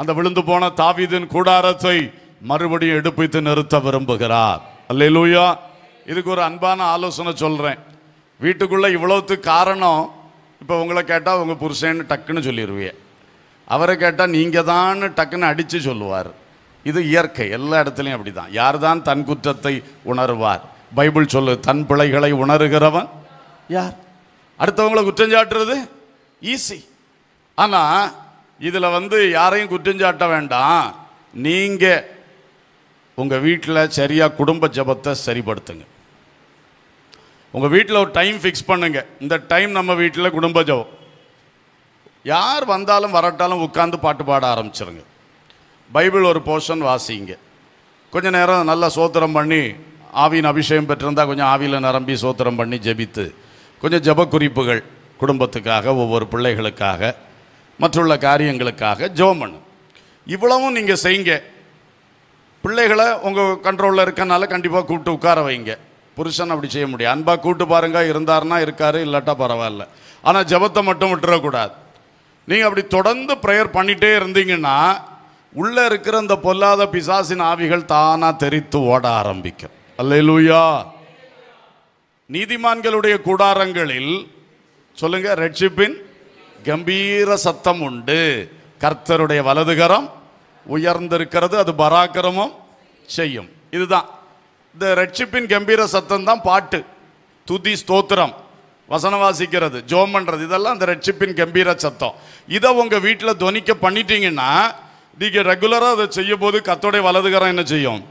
அந்த விழுந்து போன தாவிதின் கூடாரத்தை மறுபடியும் எடுப்பித்து நிறுத்த விரும்புகிறார் அல்லையிலூயா இதுக்கு ஒரு அன்பான ஆலோசனை சொல்கிறேன் வீட்டுக்குள்ளே இவ்வளோத்து காரணம் இப்போ உங்களை கேட்டால் உங்கள் புருஷன்னு டக்குன்னு சொல்லிடுவேன் அவரை கேட்டால் நீங்கள் தான் டக்குன்னு அடித்து சொல்லுவார் இது இயற்கை எல்லா இடத்துலையும் அப்படி தான் யார் தான் தன் குற்றத்தை உணர்வார் பைபிள் சொல்லு தன் பிழைகளை உணர்கிறவன் யார் அடுத்தவங்களை குற்றம் சாட்டுறது ஈஸி ஆனால் இதில் வந்து யாரையும் குற்றம் சாட்ட வேண்டாம் நீங்கள் உங்கள் வீட்டில் சரியாக குடும்ப ஜபத்தை சரிப்படுத்துங்க உங்கள் வீட்டில் ஒரு டைம் ஃபிக்ஸ் பண்ணுங்க இந்த டைம் நம்ம வீட்டில் குடும்ப ஜபம் யார் வந்தாலும் வரட்டாலும் உட்காந்து பாட்டு பாட ஆரம்பிச்சிருங்க பைபிள் ஒரு போர்ஷன் வாசிங்க கொஞ்ச நேரம் நல்லா சோத்திரம் பண்ணி ஆவியின் அபிஷேகம் பெற்றிருந்தால் கொஞ்சம் ஆவியில் நிரம்பி சோத்திரம் பண்ணி ஜெபித்து கொஞ்சம் ஜப குறிப்புகள் குடும்பத்துக்காக ஒவ்வொரு பிள்ளைகளுக்காக மற்றுள்ள காரியங்களுக்காக பண்ணு இவ்வளவும் நீங்கள் செய்யுங்க பிள்ளைகளை உங்கள் கண்ட்ரோலில் இருக்கனால கண்டிப்பாக கூப்பிட்டு உட்கார வைங்க புருஷன் அப்படி செய்ய முடியும் அன்பாக கூப்பிட்டு பாருங்க இருந்தாருன்னா இருக்கார் இல்லாட்டா பரவாயில்ல ஆனால் ஜபத்தை மட்டும் விட்டுறக்கூடாது நீங்கள் அப்படி தொடர்ந்து ப்ரேயர் பண்ணிகிட்டே இருந்தீங்கன்னா உள்ளே இருக்கிற அந்த பொல்லாத பிசாசின் ஆவிகள் தானாக தெரித்து ஓட ஆரம்பிக்கும் அல்லேலூயா நீதிமான்களுடைய கூடாரங்களில் சொல்லுங்க ரட்சிப்பின் கம்பீர சத்தம் உண்டு கர்த்தருடைய வலதுகரம் உயர்ந்திருக்கிறது அது பராக்கிரமம் செய்யும் இதுதான் இந்த ரட்சிப்பின் கம்பீர சத்தம் தான் பாட்டு துதி ஸ்தோத்திரம் வசனம் வாசிக்கிறது ஜோம் பண்ணுறது இதெல்லாம் அந்த ரட்சிப்பின் கம்பீர சத்தம் இதை உங்கள் வீட்டில் துவனிக்க பண்ணிட்டீங்கன்னா நீங்கள் ரெகுலராக அதை செய்யும் போது கத்தோடைய வலதுகரம் என்ன செய்யும்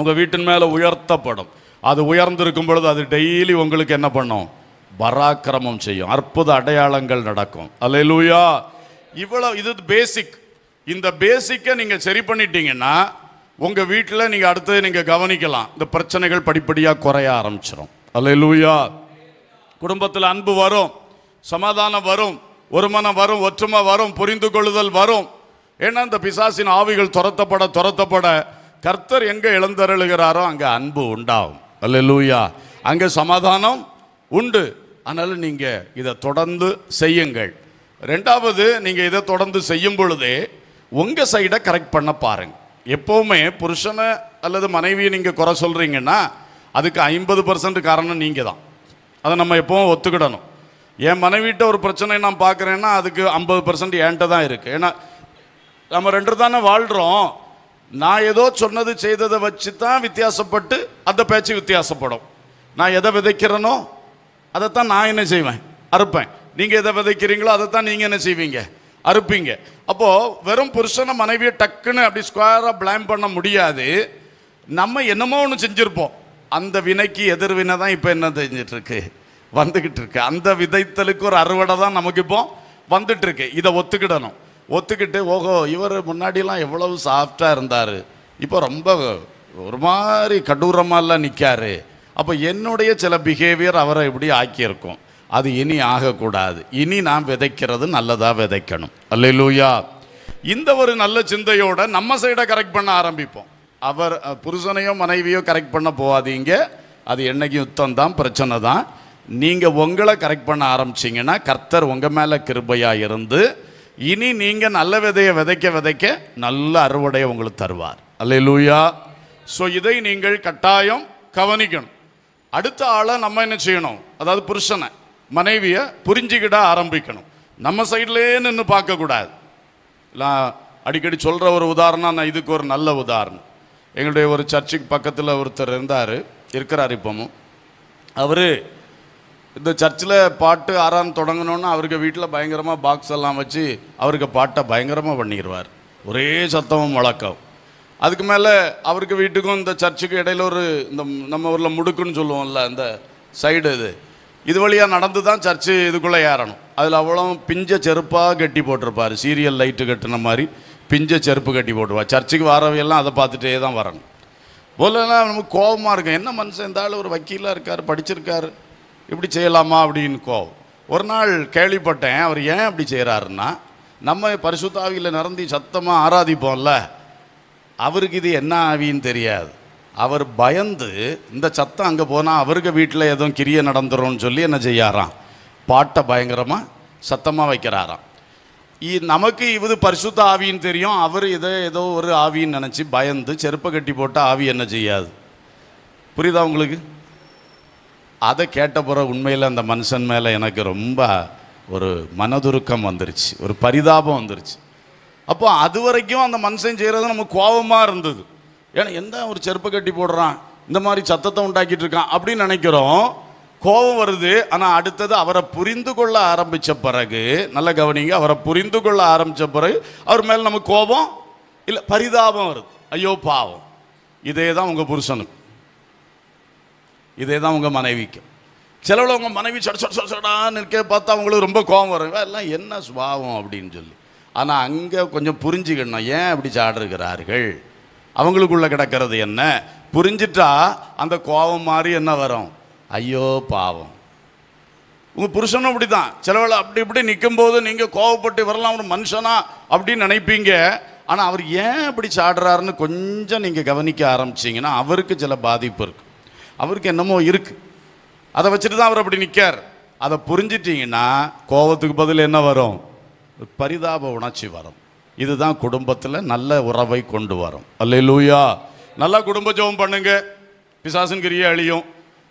உங்கள் வீட்டின் மேலே உயர்த்தப்படும் அது உயர்ந்திருக்கும் பொழுது அது டெய்லி உங்களுக்கு என்ன பண்ணும் பராக்கிரமம் செய்யும் அற்புத அடையாளங்கள் நடக்கும் லூயா இவ்வளோ இது பேசிக் இந்த பேசிக்கை நீங்கள் சரி பண்ணிட்டீங்கன்னா உங்கள் வீட்டில் நீங்கள் அடுத்தது நீங்கள் கவனிக்கலாம் இந்த பிரச்சனைகள் படிப்படியாக குறைய ஆரம்பிச்சிடும் லூயா குடும்பத்தில் அன்பு வரும் சமாதானம் வரும் ஒருமனம் வரும் ஒற்றுமை வரும் புரிந்து கொள்ளுதல் வரும் ஏன்னா இந்த பிசாசின் ஆவிகள் துரத்தப்பட துரத்தப்பட கர்த்தர் எங்கே இழந்தருளுகிறாரோ அங்கே அன்பு உண்டாகும் அல்ல லூயா அங்கே சமாதானம் உண்டு அதனால் நீங்கள் இதை தொடர்ந்து செய்யுங்கள் ரெண்டாவது நீங்கள் இதை தொடர்ந்து செய்யும் பொழுதே உங்கள் சைடை கரெக்ட் பண்ண பாருங்கள் எப்போவுமே புருஷனை அல்லது மனைவியை நீங்கள் குறை சொல்கிறீங்கன்னா அதுக்கு ஐம்பது பர்சன்ட் காரணம் நீங்கள் தான் அதை நம்ம எப்போவும் ஒத்துக்கிடணும் என் மனைவிட்ட ஒரு பிரச்சனை நான் பார்க்குறேன்னா அதுக்கு ஐம்பது பர்சன்ட் ஏன்ட்ட தான் இருக்குது ஏன்னா நம்ம ரெண்டு தானே வாழ்கிறோம் நான் ஏதோ சொன்னது செய்ததை வச்சு தான் வித்தியாசப்பட்டு அந்த பேச்சு வித்தியாசப்படும் நான் எதை விதைக்கிறேனோ அதைத்தான் நான் என்ன செய்வேன் அறுப்பேன் நீங்கள் எதை விதைக்கிறீங்களோ அதைத்தான் நீங்கள் என்ன செய்வீங்க அறுப்பீங்க அப்போது வெறும் புருஷனை மனைவியை டக்குன்னு அப்படி ஸ்கொயராக பிளேம் பண்ண முடியாது நம்ம என்னமோ ஒன்று செஞ்சுருப்போம் அந்த வினைக்கு எதிர்வினை தான் இப்போ என்ன தெரிஞ்சிட்ருக்கு வந்துக்கிட்டு இருக்கு அந்த விதைத்தலுக்கு ஒரு அறுவடை தான் நமக்கு இப்போ வந்துட்டுருக்கு இதை ஒத்துக்கிடணும் ஒத்துக்கிட்டு ஓஹோ இவர் முன்னாடிலாம் எவ்வளவு சாஃப்டாக இருந்தார் இப்போ ரொம்ப ஒரு மாதிரி கடூரமாகலாம் நிற்காரு அப்போ என்னுடைய சில பிஹேவியர் அவரை இப்படி ஆக்கியிருக்கும் அது இனி ஆகக்கூடாது இனி நாம் விதைக்கிறது நல்லதாக விதைக்கணும் அல்லையிலூயா இந்த ஒரு நல்ல சிந்தையோட நம்ம சைடை கரெக்ட் பண்ண ஆரம்பிப்போம் அவர் புருஷனையோ மனைவியோ கரெக்ட் பண்ண போகாதீங்க அது என்னைக்கு யுத்தம் தான் பிரச்சனை தான் நீங்கள் உங்களை கரெக்ட் பண்ண ஆரம்பிச்சிங்கன்னா கர்த்தர் உங்கள் மேலே கிருபையாக இருந்து இனி நீங்கள் நல்ல விதையை விதைக்க விதைக்க நல்ல அறுவடையை உங்களுக்கு தருவார் அல்ல லூயா ஸோ இதை நீங்கள் கட்டாயம் கவனிக்கணும் அடுத்த ஆளை நம்ம என்ன செய்யணும் அதாவது புருஷனை மனைவியை புரிஞ்சுக்கிட ஆரம்பிக்கணும் நம்ம சைட்லேயே நின்று பார்க்கக்கூடாது நான் அடிக்கடி சொல்கிற ஒரு உதாரணம் நான் இதுக்கு ஒரு நல்ல உதாரணம் எங்களுடைய ஒரு சர்ச்சுக்கு பக்கத்தில் ஒருத்தர் இருந்தார் இருக்கிறார் இப்போவும் அவர் இந்த சர்ச்சில் பாட்டு ஆறாம் தொடங்கணும்னு அவருக்கு வீட்டில் பயங்கரமாக பாக்ஸ் எல்லாம் வச்சு அவருக்கு பாட்டை பயங்கரமாக பண்ணிடுவார் ஒரே சத்தமும் வழக்கம் அதுக்கு மேலே அவருக்கு வீட்டுக்கும் இந்த சர்ச்சுக்கு இடையில் ஒரு இந்த நம்ம ஊரில் முடுக்குன்னு சொல்லுவோம்ல இந்த சைடு இது இது வழியாக நடந்து தான் சர்ச்சு இதுக்குள்ளே ஏறணும் அதில் அவ்வளோ பிஞ்ச செருப்பாக கட்டி போட்டிருப்பார் சீரியல் லைட்டு கட்டின மாதிரி பிஞ்ச செருப்பு கட்டி போட்டுருவார் சர்ச்சுக்கு வரவையெல்லாம் அதை பார்த்துட்டே தான் வரணும் போலாம் நமக்கு கோபமாக இருக்கும் என்ன மனுஷன் இருந்தாலும் ஒரு வக்கீலாக இருக்கார் படிச்சிருக்காரு இப்படி செய்யலாமா அப்படின்னு கோவம் ஒரு நாள் கேள்விப்பட்டேன் அவர் ஏன் அப்படி செய்கிறாருன்னா நம்ம பரிசுத்தாவியில் நிரந்தி சத்தமாக ஆராதிப்போம்ல அவருக்கு இது என்ன ஆவின்னு தெரியாது அவர் பயந்து இந்த சத்தம் அங்கே போனால் அவருக்கு வீட்டில் எதுவும் கிரிய நடந்துரும்னு சொல்லி என்ன செய்யாராம் பாட்டை பயங்கரமாக சத்தமாக வைக்கிறாராம் நமக்கு இது பரிசுத்த ஆவின்னு தெரியும் அவர் இதை ஏதோ ஒரு ஆவின்னு நினச்சி பயந்து செருப்பை கட்டி போட்டால் ஆவி என்ன செய்யாது புரியுதா உங்களுக்கு அதை கேட்ட பிறகு உண்மையில் அந்த மனுஷன் மேலே எனக்கு ரொம்ப ஒரு மனதுருக்கம் வந்துருச்சு ஒரு பரிதாபம் வந்துருச்சு அப்போ அது வரைக்கும் அந்த மனுஷன் செய்கிறது நமக்கு கோபமாக இருந்தது ஏன்னா எந்த ஒரு செருப்பு கட்டி போடுறான் இந்த மாதிரி சத்தத்தை உண்டாக்கிட்டு இருக்கான் அப்படின்னு நினைக்கிறோம் கோபம் வருது ஆனால் அடுத்தது அவரை புரிந்து கொள்ள ஆரம்பித்த பிறகு நல்ல கவனிங்க அவரை புரிந்து கொள்ள ஆரம்பித்த பிறகு அவர் மேலே நமக்கு கோபம் இல்லை பரிதாபம் வருது ஐயோ பாவம் இதே தான் உங்கள் புருஷனுக்கு இதே தான் உங்கள் மனைவிக்கும் சிலவில் உங்கள் மனைவி சட சொட சொட சொடான்னு இருக்க பார்த்தா அவங்களுக்கு ரொம்ப கோவம் வரும் எல்லாம் என்ன சுபாவம் அப்படின்னு சொல்லி ஆனால் அங்கே கொஞ்சம் புரிஞ்சுக்கணும் ஏன் அப்படி சாடிருக்கிறார்கள் அவங்களுக்குள்ளே கிடக்கிறது என்ன புரிஞ்சிட்டா அந்த கோபம் மாதிரி என்ன வரும் ஐயோ பாவம் உங்கள் புருஷனும் அப்படி தான் சிலவில் அப்படி இப்படி நிற்கும்போது நீங்கள் கோவப்பட்டு வரலாம் ஒரு மனுஷனா அப்படின்னு நினைப்பீங்க ஆனால் அவர் ஏன் இப்படி சாடுறாருன்னு கொஞ்சம் நீங்கள் கவனிக்க ஆரம்பிச்சிங்கன்னா அவருக்கு சில பாதிப்பு இருக்கும் அவருக்கு என்னமோ இருக்குது அதை வச்சுட்டு தான் அவர் அப்படி நிற்கார் அதை புரிஞ்சிட்டிங்கன்னா கோபத்துக்கு பதில் என்ன வரும் பரிதாப உணர்ச்சி வரும் இதுதான் குடும்பத்தில் நல்ல உறவை கொண்டு வரும் அல்ல லூயா நல்லா குடும்ப ஜோபம் பண்ணுங்க பிசாசின் கிரியை அழியும்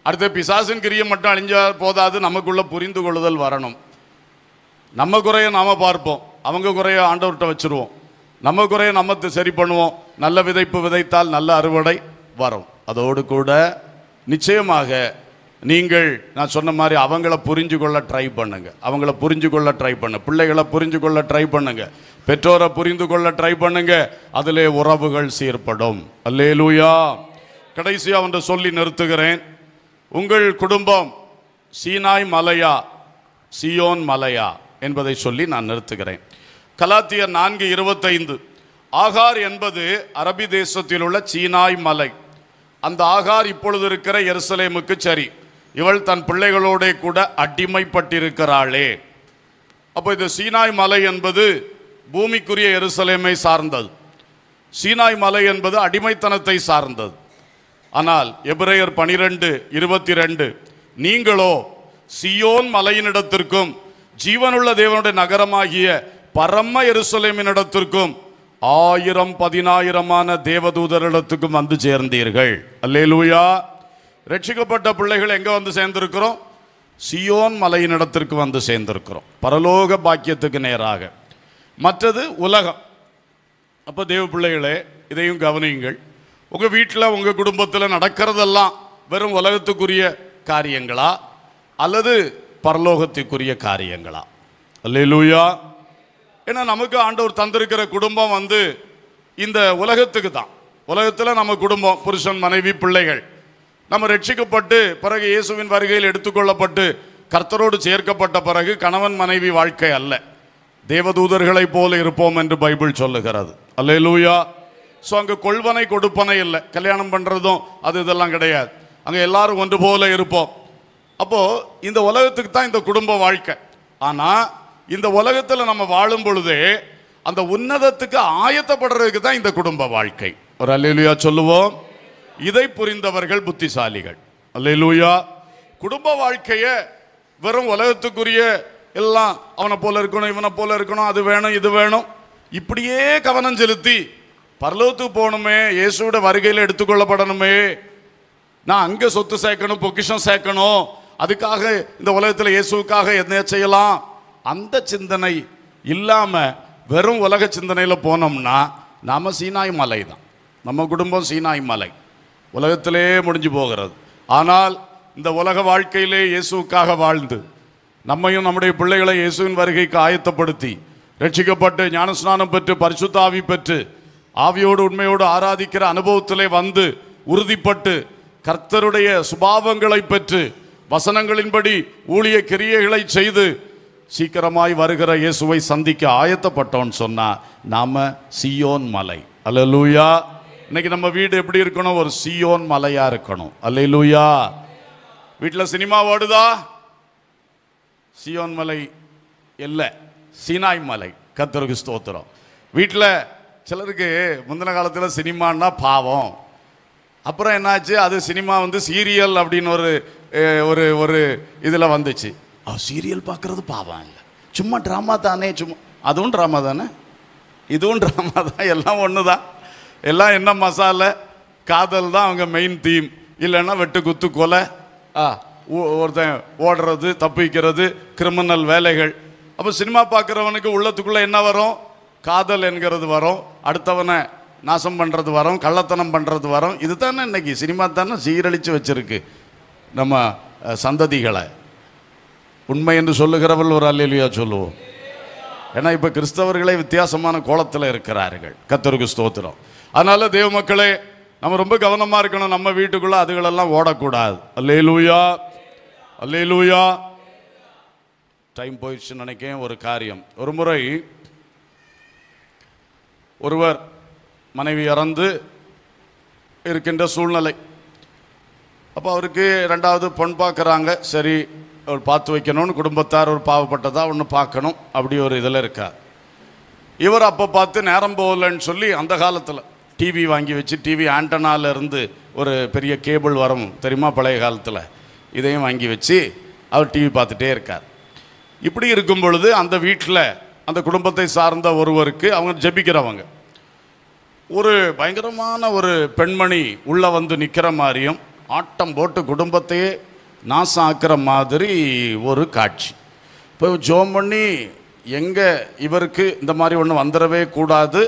அடுத்து பிசாசின் கிரியை மட்டும் அழிஞ்சா போதாது நமக்குள்ள புரிந்து கொள்ளுதல் வரணும் நம்ம குறைய நாம பார்ப்போம் அவங்க குறைய ஆண்டவர்கிட்ட வச்சிருவோம் நம்ம குறையை நம்ம சரி பண்ணுவோம் நல்ல விதைப்பு விதைத்தால் நல்ல அறுவடை வரும் அதோடு கூட நிச்சயமாக நீங்கள் நான் சொன்ன மாதிரி அவங்கள புரிஞ்சு கொள்ள ட்ரை பண்ணுங்க அவங்கள புரிஞ்சு கொள்ள ட்ரை பண்ணு பிள்ளைகளை புரிஞ்சு கொள்ள ட்ரை பண்ணுங்க பெற்றோரை புரிந்து கொள்ள ட்ரை பண்ணுங்க அதிலே உறவுகள் சீர்படும் அல்லே லூயா கடைசியாக ஒன்று சொல்லி நிறுத்துகிறேன் உங்கள் குடும்பம் சீனாய் மலையா சியோன் மலையா என்பதை சொல்லி நான் நிறுத்துகிறேன் கலாத்திய நான்கு இருபத்தைந்து ஆகார் என்பது அரபி தேசத்தில் உள்ள சீனாய் மலை அந்த ஆகார் இப்பொழுது இருக்கிற எருசலேமுக்கு சரி இவள் தன் பிள்ளைகளோட கூட அடிமைப்பட்டிருக்கிறாளே அப்போ இது சீனாய் மலை என்பது பூமிக்குரிய எருசலேமை சார்ந்தது சீனாய் மலை என்பது அடிமைத்தனத்தை சார்ந்தது ஆனால் எபிரேயர் பனிரெண்டு இருபத்தி ரெண்டு நீங்களோ சியோன் மலையினிடத்திற்கும் ஜீவனுள்ள தேவனுடைய நகரமாகிய பரம எருசலேமினிடத்திற்கும் ஆயிரம் பதினாயிரமான தேவதூதரிடத்துக்கும் வந்து சேர்ந்தீர்கள் அல்லேலூயா ரட்சிக்கப்பட்ட பிள்ளைகள் எங்கே வந்து சேர்ந்திருக்கிறோம் சியோன் மலையினிடத்திற்கு வந்து சேர்ந்திருக்கிறோம் பரலோக பாக்கியத்துக்கு நேராக மற்றது உலகம் அப்போ தேவ பிள்ளைகளே இதையும் கவனியுங்கள் உங்கள் வீட்டில் உங்கள் குடும்பத்தில் நடக்கிறதெல்லாம் வெறும் உலகத்துக்குரிய காரியங்களா அல்லது பரலோகத்துக்குரிய காரியங்களா அல்லேலூயா ஏன்னா நமக்கு ஆண்டவர் தந்திருக்கிற குடும்பம் வந்து இந்த உலகத்துக்கு தான் உலகத்தில் நம்ம குடும்பம் புருஷன் மனைவி பிள்ளைகள் நம்ம ரட்சிக்கப்பட்டு பிறகு இயேசுவின் வருகையில் எடுத்துக்கொள்ளப்பட்டு கர்த்தரோடு சேர்க்கப்பட்ட பிறகு கணவன் மனைவி வாழ்க்கை அல்ல தேவதூதர்களைப் போல இருப்போம் என்று பைபிள் சொல்லுகிறது அல்ல லூயா ஸோ அங்கே கொள்வனை கொடுப்பனை இல்லை கல்யாணம் பண்ணுறதும் அது இதெல்லாம் கிடையாது அங்கே எல்லாரும் ஒன்று போல இருப்போம் அப்போது இந்த உலகத்துக்கு தான் இந்த குடும்ப வாழ்க்கை ஆனால் இந்த உலகத்தில் நம்ம வாழும் பொழுது அந்த உன்னதத்துக்கு ஆயத்தப்படுறதுக்கு தான் இந்த குடும்ப வாழ்க்கை ஒரு அல்லூயா சொல்லுவோம் இதை புரிந்தவர்கள் புத்திசாலிகள் அல்லூயா குடும்ப வாழ்க்கையை வெறும் உலகத்துக்குரிய எல்லாம் அவனை போல இருக்கணும் இவனை போல இருக்கணும் அது வேணும் இது வேணும் இப்படியே கவனம் செலுத்தி பரலோகத்துக்கு போகணுமே இயேசுவோட வருகையில் எடுத்துக்கொள்ளப்படணுமே நான் அங்கே சொத்து சேர்க்கணும் பொக்கிஷம் சேர்க்கணும் அதுக்காக இந்த உலகத்தில் இயேசுக்காக என்ன செய்யலாம் அந்த சிந்தனை இல்லாமல் வெறும் உலக சிந்தனையில் போனோம்னா நாம் சீனாய் மலை தான் நம்ம குடும்பம் சீனாய் மலை உலகத்திலே முடிஞ்சு போகிறது ஆனால் இந்த உலக வாழ்க்கையிலே இயேசுக்காக வாழ்ந்து நம்மையும் நம்முடைய பிள்ளைகளை இயேசுவின் வருகைக்கு ஆயத்தப்படுத்தி ரட்சிக்கப்பட்டு ஞானஸ்நானம் பெற்று பரிசுத்தாவி பெற்று ஆவியோடு உண்மையோடு ஆராதிக்கிற அனுபவத்திலே வந்து உறுதிப்பட்டு கர்த்தருடைய சுபாவங்களை பெற்று வசனங்களின்படி ஊழிய கிரியைகளை செய்து சீக்கிரமாய் வருகிற இயேசுவை சந்திக்க ஆயத்தப்பட்டோன்னு சொன்னால் நாம் சியோன் மலை அலலூயா இன்னைக்கு நம்ம வீடு எப்படி இருக்கணும் ஒரு சியோன் மலையாக இருக்கணும் லூயா வீட்டில் சினிமா ஓடுதா சியோன் மலை இல்லை சீனாய் மலை கத்தருக்கு ஸ்தோத்திரம் வீட்டில் சிலருக்கு முந்தின காலத்தில் சினிமான்னா பாவம் அப்புறம் என்னாச்சு அது சினிமா வந்து சீரியல் அப்படின்னு ஒரு ஒரு ஒரு இதில் வந்துச்சு சீரியல் பார்க்குறது பாவம் இல்லை சும்மா ட்ராமா தானே சும்மா அதுவும் ட்ராமா தானே இதுவும் ட்ராமா தான் எல்லாம் ஒன்று தான் எல்லாம் என்ன மசாலை காதல் தான் அவங்க மெயின் தீம் இல்லைன்னா வெட்டு குத்து கொலை ஆ ஒருத்தன் ஓடுறது தப்பிக்கிறது கிரிமினல் வேலைகள் அப்போ சினிமா பார்க்குறவனுக்கு உள்ளத்துக்குள்ளே என்ன வரும் காதல் என்கிறது வரும் அடுத்தவனை நாசம் பண்ணுறது வரும் கள்ளத்தனம் பண்ணுறது வரும் இது தானே இன்னைக்கு சினிமா தானே சீரழித்து வச்சுருக்கு நம்ம சந்ததிகளை உண்மை என்று சொல்லுகிறவள் ஒரு அல்லா சொல்லுவோம் ஏன்னா இப்போ கிறிஸ்தவர்களே வித்தியாசமான கோலத்தில் இருக்கிறார்கள் கத்தருக்கு ஸ்தோத்திரம் அதனால் தேவ மக்களே நம்ம ரொம்ப கவனமாக இருக்கணும் நம்ம வீட்டுக்குள்ளே அதுகளெல்லாம் ஓடக்கூடாது அல்லே லூயா அல்லே லூயா டைம் போயிடுச்சுன்னு நினைக்கேன் ஒரு காரியம் ஒரு முறை ஒருவர் மனைவி இறந்து இருக்கின்ற சூழ்நிலை அப்போ அவருக்கு ரெண்டாவது பொன் பார்க்குறாங்க சரி ஒரு பார்த்து வைக்கணும்னு குடும்பத்தார் ஒரு பாவப்பட்டதாக ஒன்று பார்க்கணும் அப்படி ஒரு இதில் இருக்கார் இவர் அப்போ பார்த்து நேரம் போகலன்னு சொல்லி அந்த காலத்தில் டிவி வாங்கி வச்சு டிவி இருந்து ஒரு பெரிய கேபிள் வரும் தெரியுமா பழைய காலத்தில் இதையும் வாங்கி வச்சு அவர் டிவி பார்த்துட்டே இருக்கார் இப்படி இருக்கும் பொழுது அந்த வீட்டில் அந்த குடும்பத்தை சார்ந்த ஒருவருக்கு அவங்க ஜபிக்கிறவங்க ஒரு பயங்கரமான ஒரு பெண்மணி உள்ளே வந்து நிற்கிற மாதிரியும் ஆட்டம் போட்டு குடும்பத்தையே நாசாக்குற மாதிரி ஒரு காட்சி இப்போ ஜோம் பண்ணி எங்கே இவருக்கு இந்த மாதிரி ஒன்று வந்துடவே கூடாது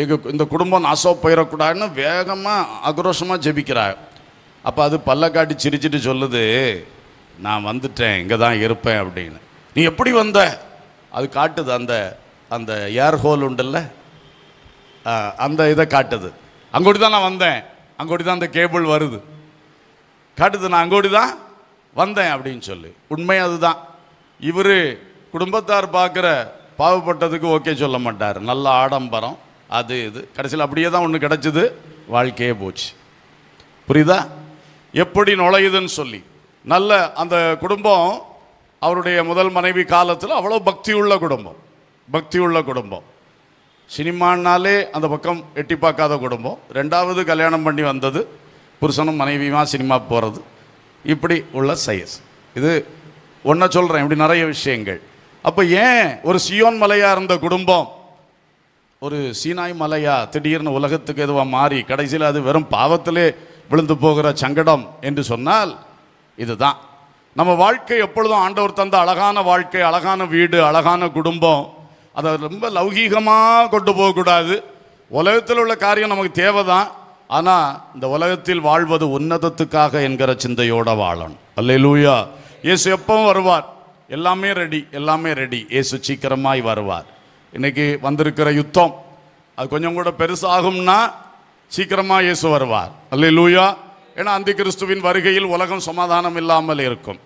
எங்கள் இந்த குடும்பம் நாசம் போயிடக்கூடாதுன்னு வேகமாக ஆக்ரோஷமாக ஜெபிக்கிறாங்க அப்போ அது பல்ல காட்டி சிரிச்சிட்டு சொல்லுது நான் வந்துட்டேன் இங்கே தான் இருப்பேன் அப்படின்னு நீ எப்படி வந்த அது காட்டுது அந்த அந்த ஏர் ஹோல் உண்டுல்ல அந்த இதை காட்டுது அங்கோடி தான் நான் வந்தேன் அங்கோடி தான் அந்த கேபிள் வருது காட்டுது நான் அங்கோடி தான் வந்தேன் அப்படின்னு சொல்லி உண்மை அதுதான் இவர் குடும்பத்தார் பார்க்குற பாவப்பட்டதுக்கு ஓகே சொல்ல மாட்டார் நல்ல ஆடம்பரம் அது இது கடைசியில் அப்படியே தான் ஒன்று கிடச்சிது வாழ்க்கையே போச்சு புரியுதா எப்படி நுழையுதுன்னு சொல்லி நல்ல அந்த குடும்பம் அவருடைய முதல் மனைவி காலத்தில் அவ்வளோ பக்தி உள்ள குடும்பம் பக்தி உள்ள குடும்பம் சினிமானாலே அந்த பக்கம் எட்டி பார்க்காத குடும்பம் ரெண்டாவது கல்யாணம் பண்ணி வந்தது புருஷனும் மனைவியுமா சினிமா போகிறது இப்படி உள்ள சைஸ் இது ஒன்றை சொல்கிறேன் இப்படி நிறைய விஷயங்கள் அப்போ ஏன் ஒரு சியோன் மலையாக இருந்த குடும்பம் ஒரு சீனாய் மலையா திடீர்னு உலகத்துக்கு எதுவாக மாறி கடைசியில் அது வெறும் பாவத்திலே விழுந்து போகிற சங்கடம் என்று சொன்னால் இதுதான் நம்ம வாழ்க்கை எப்பொழுதும் ஆண்டவர் தந்த அழகான வாழ்க்கை அழகான வீடு அழகான குடும்பம் அதை ரொம்ப லௌகீகமாக கொண்டு போகக்கூடாது உலகத்தில் உள்ள காரியம் நமக்கு தேவை தான் ஆனால் இந்த உலகத்தில் வாழ்வது உன்னதத்துக்காக என்கிற சிந்தையோட வாழணும் அல்ல லூயா இயேசு எப்பவும் வருவார் எல்லாமே ரெடி எல்லாமே ரெடி இயேசு சீக்கிரமாய் வருவார் இன்றைக்கி வந்திருக்கிற யுத்தம் அது கொஞ்சம் கூட பெருசாகும்னா சீக்கிரமாக இயேசு வருவார் அல்ல லூயா ஏன்னா அந்தி கிறிஸ்துவின் வருகையில் உலகம் சமாதானம் இல்லாமல் இருக்கும்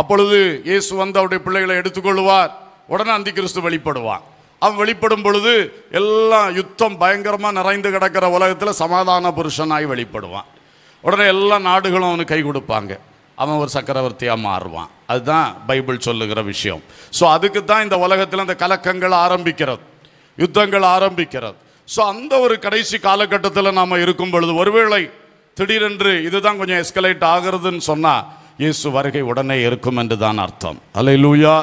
அப்பொழுது இயேசு வந்து அவருடைய பிள்ளைகளை எடுத்துக்கொள்வார் உடனே அந்தி கிறிஸ்து வெளிப்படுவான் அவன் வெளிப்படும் பொழுது எல்லாம் யுத்தம் பயங்கரமாக நிறைந்து கிடக்கிற உலகத்தில் சமாதான புருஷனாய் வெளிப்படுவான் உடனே எல்லா நாடுகளும் அவனுக்கு கை கொடுப்பாங்க அவன் ஒரு சக்கரவர்த்தியாக மாறுவான் அதுதான் பைபிள் சொல்லுகிற விஷயம் ஸோ அதுக்கு தான் இந்த உலகத்தில் அந்த கலக்கங்கள் ஆரம்பிக்கிறது யுத்தங்கள் ஆரம்பிக்கிறது ஸோ அந்த ஒரு கடைசி காலகட்டத்தில் நாம் இருக்கும் பொழுது ஒருவேளை திடீரென்று இதுதான் கொஞ்சம் எஸ்கலேட் ஆகிறதுன்னு சொன்னால் இயேசு வருகை உடனே இருக்கும் என்று தான் அர்த்தம் அலை லூயா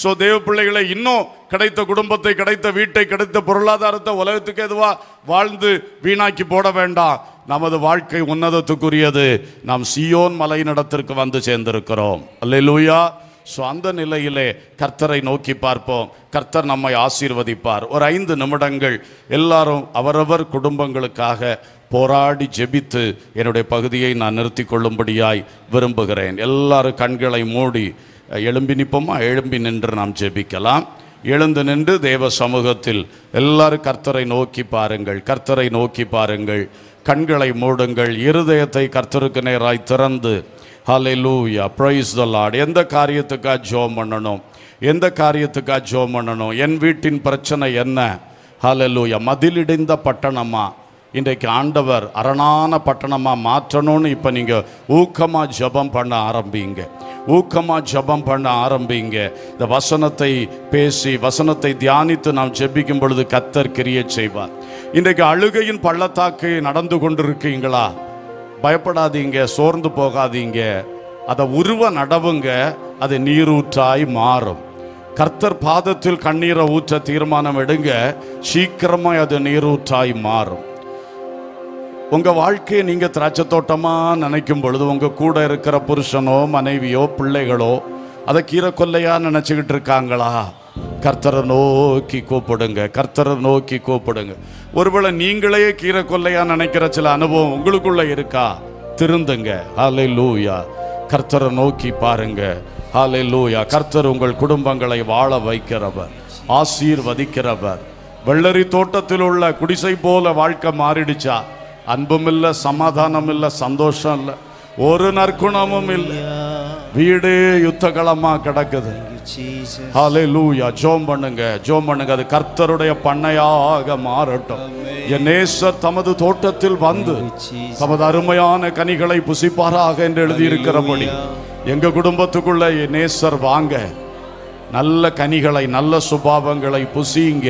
ஸோ தேவ பிள்ளைகளை இன்னும் கிடைத்த குடும்பத்தை கிடைத்த வீட்டை கிடைத்த பொருளாதாரத்தை உலகத்துக்கு எதுவா வாழ்ந்து வீணாக்கி போட வேண்டாம் நமது வாழ்க்கை உன்னதத்துக்குரியது நாம் சியோன் மலையினிடத்திற்கு வந்து சேர்ந்திருக்கிறோம் அல்ல லூயா ஸோ அந்த நிலையிலே கர்த்தரை நோக்கி பார்ப்போம் கர்த்தர் நம்மை ஆசீர்வதிப்பார் ஒரு ஐந்து நிமிடங்கள் எல்லாரும் அவரவர் குடும்பங்களுக்காக போராடி ஜெபித்து என்னுடைய பகுதியை நான் நிறுத்தி கொள்ளும்படியாய் விரும்புகிறேன் எல்லாரும் கண்களை மூடி எழும்பி நிற்போமா எழும்பி நின்று நாம் ஜெபிக்கலாம் எழுந்து நின்று தேவ சமூகத்தில் எல்லாரும் கர்த்தரை நோக்கி பாருங்கள் கர்த்தரை நோக்கி பாருங்கள் கண்களை மூடுங்கள் இருதயத்தை கர்த்தருக்கு நேராய் திறந்து ஹலே லூயா ப்ரைஸ் த எந்த காரியத்துக்காக ஜோம் பண்ணணும் எந்த காரியத்துக்காக ஜோம் பண்ணணும் என் வீட்டின் பிரச்சனை என்ன ஹலே லூயா மதிலிடிந்த பட்டணமா இன்றைக்கு ஆண்டவர் அரணான பட்டணமாக மாற்றணும்னு இப்போ நீங்கள் ஊக்கமாக ஜபம் பண்ண ஆரம்பிங்க ஊக்கமாக ஜபம் பண்ண ஆரம்பிங்க இந்த வசனத்தை பேசி வசனத்தை தியானித்து நாம் ஜெபிக்கும் பொழுது கத்தர் கிரிய செய்வார் இன்றைக்கு அழுகையின் பள்ளத்தாக்கு நடந்து கொண்டிருக்கீங்களா பயப்படாதீங்க சோர்ந்து போகாதீங்க அதை உருவ நடவுங்க அது நீரூற்றாய் மாறும் கர்த்தர் பாதத்தில் கண்ணீரை ஊற்ற தீர்மானம் எடுங்க சீக்கிரமாக அது நீரூற்றாய் மாறும் உங்க வாழ்க்கையை நீங்க திராட்சை தோட்டமா நினைக்கும் பொழுது உங்க கூட இருக்கிற புருஷனோ மனைவியோ பிள்ளைகளோ அதை கீரை கொல்லையா நினைச்சுக்கிட்டு இருக்காங்களா கர்த்தரை நோக்கி கூப்பிடுங்க கர்த்தரை நோக்கி கூப்பிடுங்க ஒருவேளை நீங்களே கீரை கொல்லையா நினைக்கிற சில அனுபவம் உங்களுக்குள்ள இருக்கா திருந்துங்க ஹாலே லூயா கர்த்தரை நோக்கி பாருங்க ஹாலே லூயா கர்த்தர் உங்கள் குடும்பங்களை வாழ வைக்கிறவர் ஆசீர்வதிக்கிறவர் வெள்ளரி தோட்டத்தில் உள்ள குடிசை போல வாழ்க்கை மாறிடுச்சா அன்பும் இல்லை சமாதானம் இல்லை சந்தோஷம் இல்லை ஒரு நற்குணமும் இல்லை வீடு யுத்த கிடக்குது ஹலே லூயா ஜோம் பண்ணுங்க ஜோம் பண்ணுங்க அது கர்த்தருடைய பண்ணையாக மாறட்டும் என் நேசர் தமது தோட்டத்தில் வந்து தமது அருமையான கனிகளை புசிப்பாராக என்று எழுதியிருக்கிறபடி எங்க குடும்பத்துக்குள்ள நேசர் வாங்க நல்ல கனிகளை நல்ல சுபாவங்களை புசியுங்க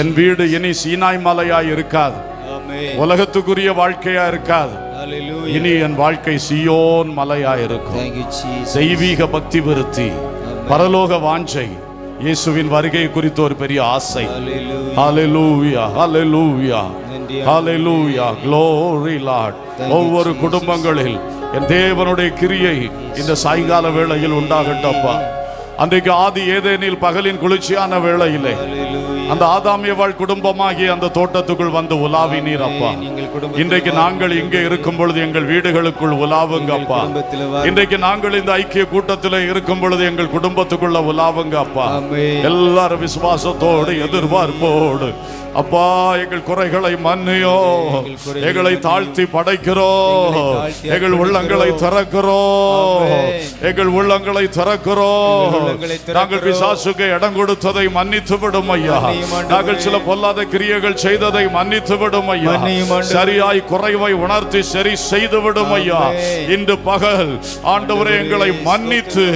என் வீடு இனி சீனாய் மலையா இருக்காது உலகத்துக்குரிய வாழ்க்கையா இருக்காது இனி என் வாழ்க்கை சியோன் மலையா இருக்கும் தெய்வீக பக்தி விருத்தி பரலோக வாஞ்சை இயேசுவின் வருகை குறித்த ஒரு பெரிய ஆசை ஹalleluya ஹalleluya ஹalleluya glory lord ஒவ்வொரு குடும்பங்களில் என் தேவனுடைய கிரியை இந்த சாயங்கால வேளையில் உண்டாகட்டப்பா அன்றைக்கு ஆதி ஏதேனில் பகலின் குளிர்ச்சியான வேலை இல்லை அந்த ஆதாமியவாள் குடும்பமாகி அந்த தோட்டத்துக்குள் வந்து உலாவி நீர் அப்பா இன்றைக்கு நாங்கள் இங்கே இருக்கும் பொழுது எங்கள் வீடுகளுக்குள் உலாவுங்க அப்பா இன்றைக்கு நாங்கள் இந்த ஐக்கிய கூட்டத்தில் இருக்கும் பொழுது எங்கள் குடும்பத்துக்குள்ள உலாவுங்க அப்பா எல்லாரும் விசுவாசத்தோடு எதிர்பார்ப்போடு அப்பா எங்கள் குறைகளை மன்னியோ எங்களை தாழ்த்தி படைக்கிறோம் எங்கள் உள்ளங்களை திறக்கிறோ எங்கள் உள்ளங்களை திறக்கிறோ நாங்கள் விசாசுக்கு இடம் கொடுத்ததை மன்னித்து விடும் ஐயா நாங்கள் சில பொல்லாத கிரியைகள் செய்ததை மன்னித்து விடும் ஐயா சரியாய் குறைவை உணர்த்தி சரி செய்து விடும் ஐயா இன்று பகல் ஆண்டவரே எங்களை மன்னித்து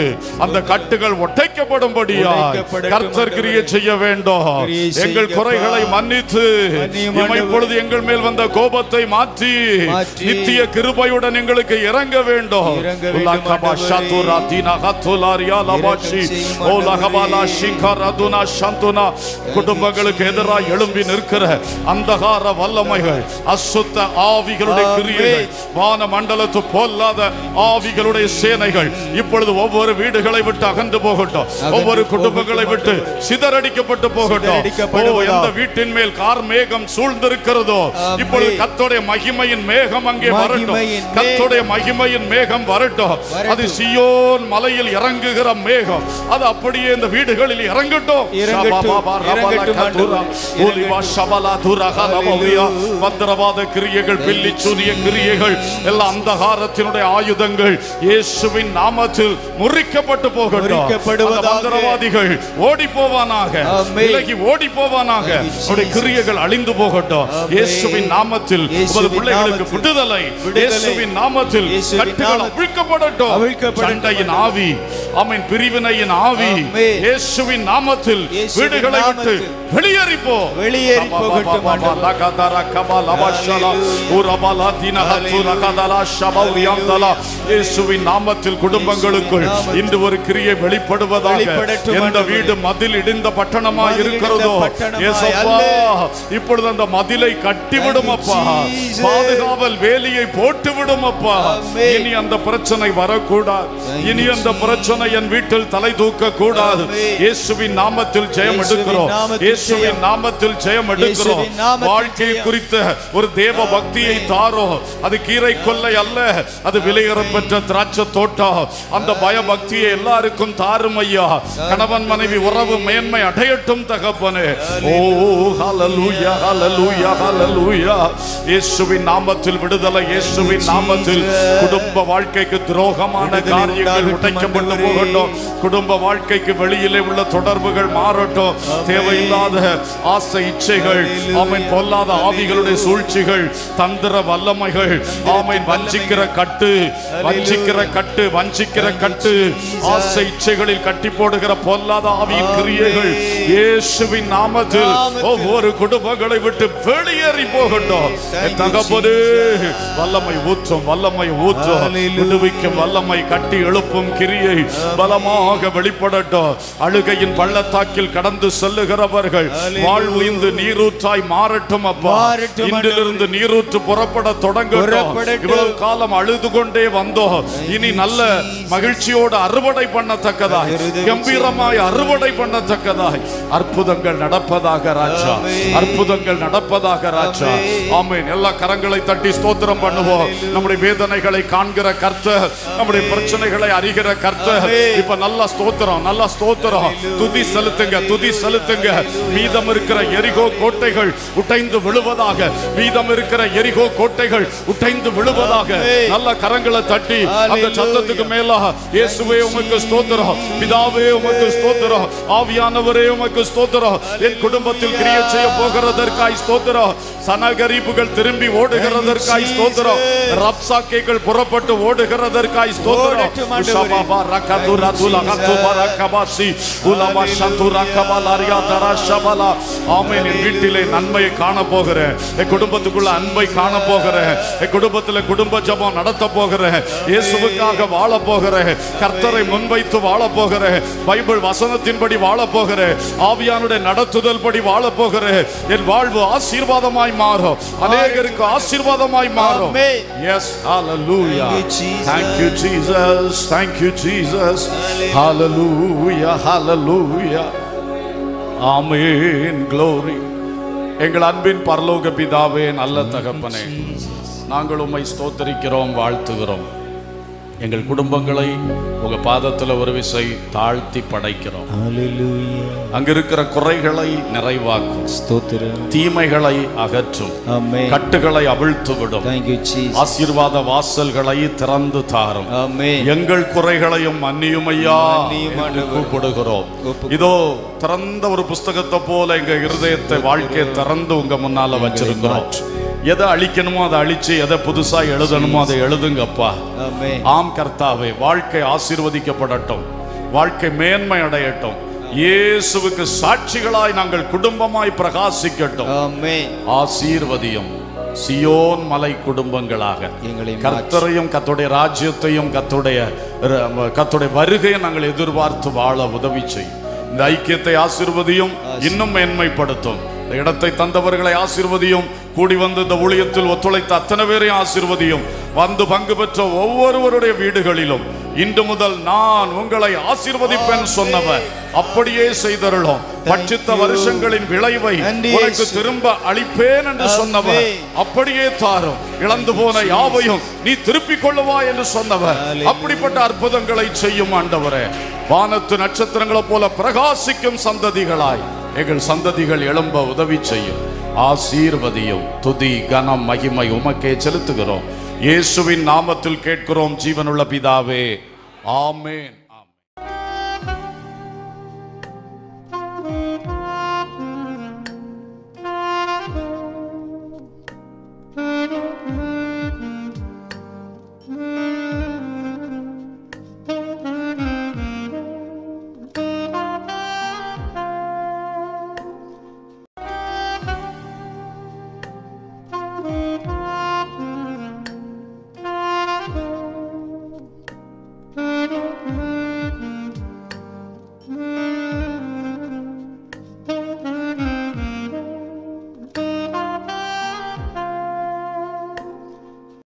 அந்த கட்டுகள் ஒட்டைக்கப்படும்படியா கர்த்தர் கிரியை செய்ய வேண்டும் எங்கள் குறைகளை மன்னித்து இப்பொழுது எங்கள் மேல் வந்த கோபத்தை மாற்றி நித்திய கிருபையுடன் எங்களுக்கு இறங்க வேண்டும் குடும்ப குடும்பங்களுக்கு எதிராக எழும்பி நிற்கிற அந்தகார வல்லமைகள் அசுத்த ஆவிகளுடைய கிரியை வான மண்டலத்து போல்லாத ஆவிகளுடைய சேனைகள் இப்பொழுது ஒவ்வொரு வீடுகளை விட்டு அகன்று போகட்டும் ஒவ்வொரு குடும்பங்களை விட்டு சிதறடிக்கப்பட்டு போகட்டும் எந்த வீட்டின் மேல் கார் மேகம் சூழ்ந்திருக்கிறதோ இப்பொழுது கத்தோடைய மகிமையின் மேகம் அங்கே வரட்டும் கத்தோடைய மகிமையின் மேகம் வரட்டும் அது சியோன் மலையில் இறங்குகிற மேகம் அது அப்படியே இந்த வீடுகளில் இறங்கட்டும் மந்திரவாத கிரியைகள் பில்லி சூரிய கிரியைகள் அந்தகாரத்தினுடைய ஆயுதங்கள் இயேசுவின் நாமத்தில் முறிக்கப்பட்டு போகட்டும் மந்திரவாதிகள் ஓடி போவானாக விலகி ஓடி போவானாக கிரியைகள் அழிந்து போகட்டும் இயேசுவின் நாமத்தில் பிள்ளைகளுக்கு விடுதலை இயேசுவின் நாமத்தில் கட்டுகள் அவிழ்க்கப்படட்டும் சண்டையின் ஆவி ஆமீன் பிரிவினையின் ஆவி இயேசுவின் நாமத்தில் வீடுகளை விட்டு வெளியேறிப்போ போ வெளியேறி போகட்டும் நாமத்தில் குடும்பங்களுக்குள் இன்று ஒரு கிரியை வெளிப்படுவதாக எந்த வீடு மதில் இடிந்த பட்டணமா இருக்கிறதோ இப்பொழுது அந்த மதிலை கட்டிவிடும் அப்பா பாதுகாவல் வேலியை போட்டு விடும் அப்பா இனி அந்த பிரச்சனை வரக்கூடாது இனி அந்த பிரச்சனை என் வீட்டில் தலை தூக்க கூடாது இயேசுவின் நாமத்தில் ஜெயம் எடுக்கிறோம் இயேசுவின் நாமத்தில் ஜெயம் எடுக்கிறோம் வாழ்க்கை குறித்த ஒரு தேவ பக்தியை தாரோ அது கீரை கொள்ளை அல்ல அது விலையேற பெற்ற திராட்சை தோட்டம் அந்த பய பக்தியை எல்லாருக்கும் தாரும் ஐயா கணவன் மனைவி உறவு மேன்மை அடையட்டும் தகப்பனே ஓ ஹலலூயா ஹalleluya ஹalleluya இயேசுவின் நாமத்தில் விடுதலை இயேசுவின் நாமத்தில் குடும்ப வாழ்க்கைக்கு துரோகமான காரியங்கள் உடைக்கப்பட்டு போகட்டும் குடும்ப வாழ்க்கைக்கு வெளியிலே உள்ள தொடர்புகள் மாறட்டும் தேவை பொல்லாத ஆசை இச்சைகள் பொல்லாத ஆவிகளுடைய சூழ்ச்சிகள் தந்திர வல்லமைகள் வஞ்சிக்கிற கட்டு வஞ்சிக்கிற கட்டு வஞ்சிக்கிற கட்டு ஆசை இச்சைகளில் கட்டி போடுகிற பொல்லாத ஆவியின் கிரியைகள் இயேசுவின் நாமத்தில் ஒவ்வொரு குடும்பங்களை விட்டு வெளியேறி போகட்டும் தகப்பது வல்லமை ஊற்றும் வல்லமை ஊற்றும் விடுவிக்கும் வல்லமை கட்டி எழுப்பும் கிரியை பலமாக வெளிப்படட்டும் அழுகையின் பள்ளத்தாக்கில் கடந்து செல்லுகிறவர் அவர்கள் வாழ்வுந்து நீரூற்றாய் மாறட்டும் அப்பா இன்றிலிருந்து நீரூற்று புறப்பட தொடங்கட்டும் இவ்வளவு காலம் அழுது கொண்டே வந்தோம் இனி நல்ல மகிழ்ச்சியோடு அறுவடை பண்ணத்தக்கதாய் கம்பீரமாய் அறுவடை பண்ணத்தக்கதாய் அற்புதங்கள் நடப்பதாக ராஜா அற்புதங்கள் நடப்பதாக ராஜா ஆமை எல்லா கரங்களை தட்டி ஸ்தோத்திரம் பண்ணுவோம் நம்முடைய வேதனைகளை காண்கிற கர்த்தர் நம்முடைய பிரச்சனைகளை அறிகிற கர்த்தர் இப்ப நல்ல ஸ்தோத்திரம் நல்ல ஸ்தோத்திரம் துதி செலுத்துங்க துதி செலுத்துங்க மீதம் இருக்கிற எரிகோ கோட்டைகள் உடைந்து விழுவதாக மீதம் இருக்கிற எரிகோ கோட்டைகள் உடைந்து விழுவதாக நல்ல கரங்களை தட்டி அந்த சத்தத்துக்கு மேலாக இயேசுவே உமக்கு ஸ்தோத்திரம் பிதாவே உமக்கு ஸ்தோத்திரம் ஆவியானவரே உமக்கு ஸ்தோத்திரம் என் குடும்பத்தில் கிரிய செய்ய போகிறதற்காய் ஸ்தோத்திரம் சனகரிப்புகள் திரும்பி ஓடுகிறதற்காய் ஸ்தோத்திரம் ரப்சாக்கைகள் புறப்பட்டு ஓடுகிறதற்காய் ஸ்தோத்திரம் உஷபாபா ரகதுரதுலகதுபரகபாசி உலமா சந்துரகபலாரியா தரா சபலா ஆமேன் என் வீட்டிலே நன்மையை காண போகிறேன் என் குடும்பத்துக்குள்ள அன்பை காண போகிறேன் என் குடும்பத்தில் குடும்ப ஜபம் நடத்த போகிறேன் இயேசுவுக்காக வாழ போகிறேன் கர்த்தரை முன்வைத்து வாழ போகிறேன் பைபிள் வசனத்தின்படி வாழ போகிறேன் ஆவியானுடைய நடத்துதல் படி வாழ போகிறேன் என் வாழ்வு ஆசீர்வாதமாய் மாறும் அநேகருக்கு ஆசீர்வாதமாய் மாறும் yes hallelujah thank you jesus thank you jesus hallelujah hallelujah ஆமேன் க்ளோரி எங்கள் அன்பின் பரலோக பிதாவே நல்ல தகப்பனே நாங்கள் உம்மை ஸ்தோத்தரிக்கிறோம் வாழ்த்துகிறோம் எங்கள் குடும்பங்களை உங்க பாதத்தில் ஒரு விசை தாழ்த்தி படைக்கிறோம் அங்க இருக்கிற குறைகளை நிறைவாக்கும் தீமைகளை அகற்றும் கட்டுகளை அவிழ்த்து விடும் ஆசீர்வாத வாசல்களை திறந்து தாரும் எங்கள் குறைகளையும் அந்நியுமையா கூப்பிடுகிறோம் இதோ திறந்த ஒரு புஸ்தகத்தை போல எங்க இருதயத்தை வாழ்க்கையை திறந்து உங்க முன்னால வச்சிருக்கிறோம் எதை அழிக்கணுமோ அதை அழிச்சு எதை புதுசா எழுதணுமோ அதை எழுதுங்கப்பா ஆம் கர்த்தாவே வாழ்க்கை ஆசீர்வதிக்கப்படட்டும் வாழ்க்கை மேன்மை அடையட்டும் இயேசுவுக்கு சாட்சிகளாய் நாங்கள் குடும்பமாய் பிரகாசிக்கட்டும் ஆசீர்வதியும் சியோன் மலை குடும்பங்களாக கர்த்தரையும் கத்துடைய ராஜ்யத்தையும் கத்துடைய கத்துடைய வருகையை நாங்கள் எதிர்பார்த்து வாழ உதவி செய்யும் இந்த ஐக்கியத்தை ஆசிர்வதியும் இன்னும் மேன்மைப்படுத்தும் இந்த இடத்தை தந்தவர்களை ஆசிர்வதியும் கூடி வந்து இந்த ஊழியத்தில் ஒத்துழைத்த அத்தனை பேரையும் ஆசிர்வதியும் வந்து பங்கு பெற்ற ஒவ்வொருவருடைய வீடுகளிலும் இன்று முதல் நான் உங்களை ஆசிர்வதிப்பேன் சொன்னவர் அப்படியே செய்தருளும் பட்சித்த வருஷங்களின் விளைவை உனக்கு திரும்ப அளிப்பேன் என்று சொன்னவர் அப்படியே தாரும் இழந்து போன யாவையும் நீ திருப்பிக் கொள்ளுவா என்று சொன்னவர் அப்படிப்பட்ட அற்புதங்களை செய்யும் ஆண்டவரே வானத்து நட்சத்திரங்களைப் போல பிரகாசிக்கும் சந்ததிகளாய் எங்கள் சந்ததிகள் எழும்ப உதவி செய்யும் ஆசீர்வதியும் துதி கனம் மகிமை உமக்கே செலுத்துகிறோம் இயேசுவின் நாமத்தில் கேட்கிறோம் ஜீவனுள்ள பிதாவே ஆமேன்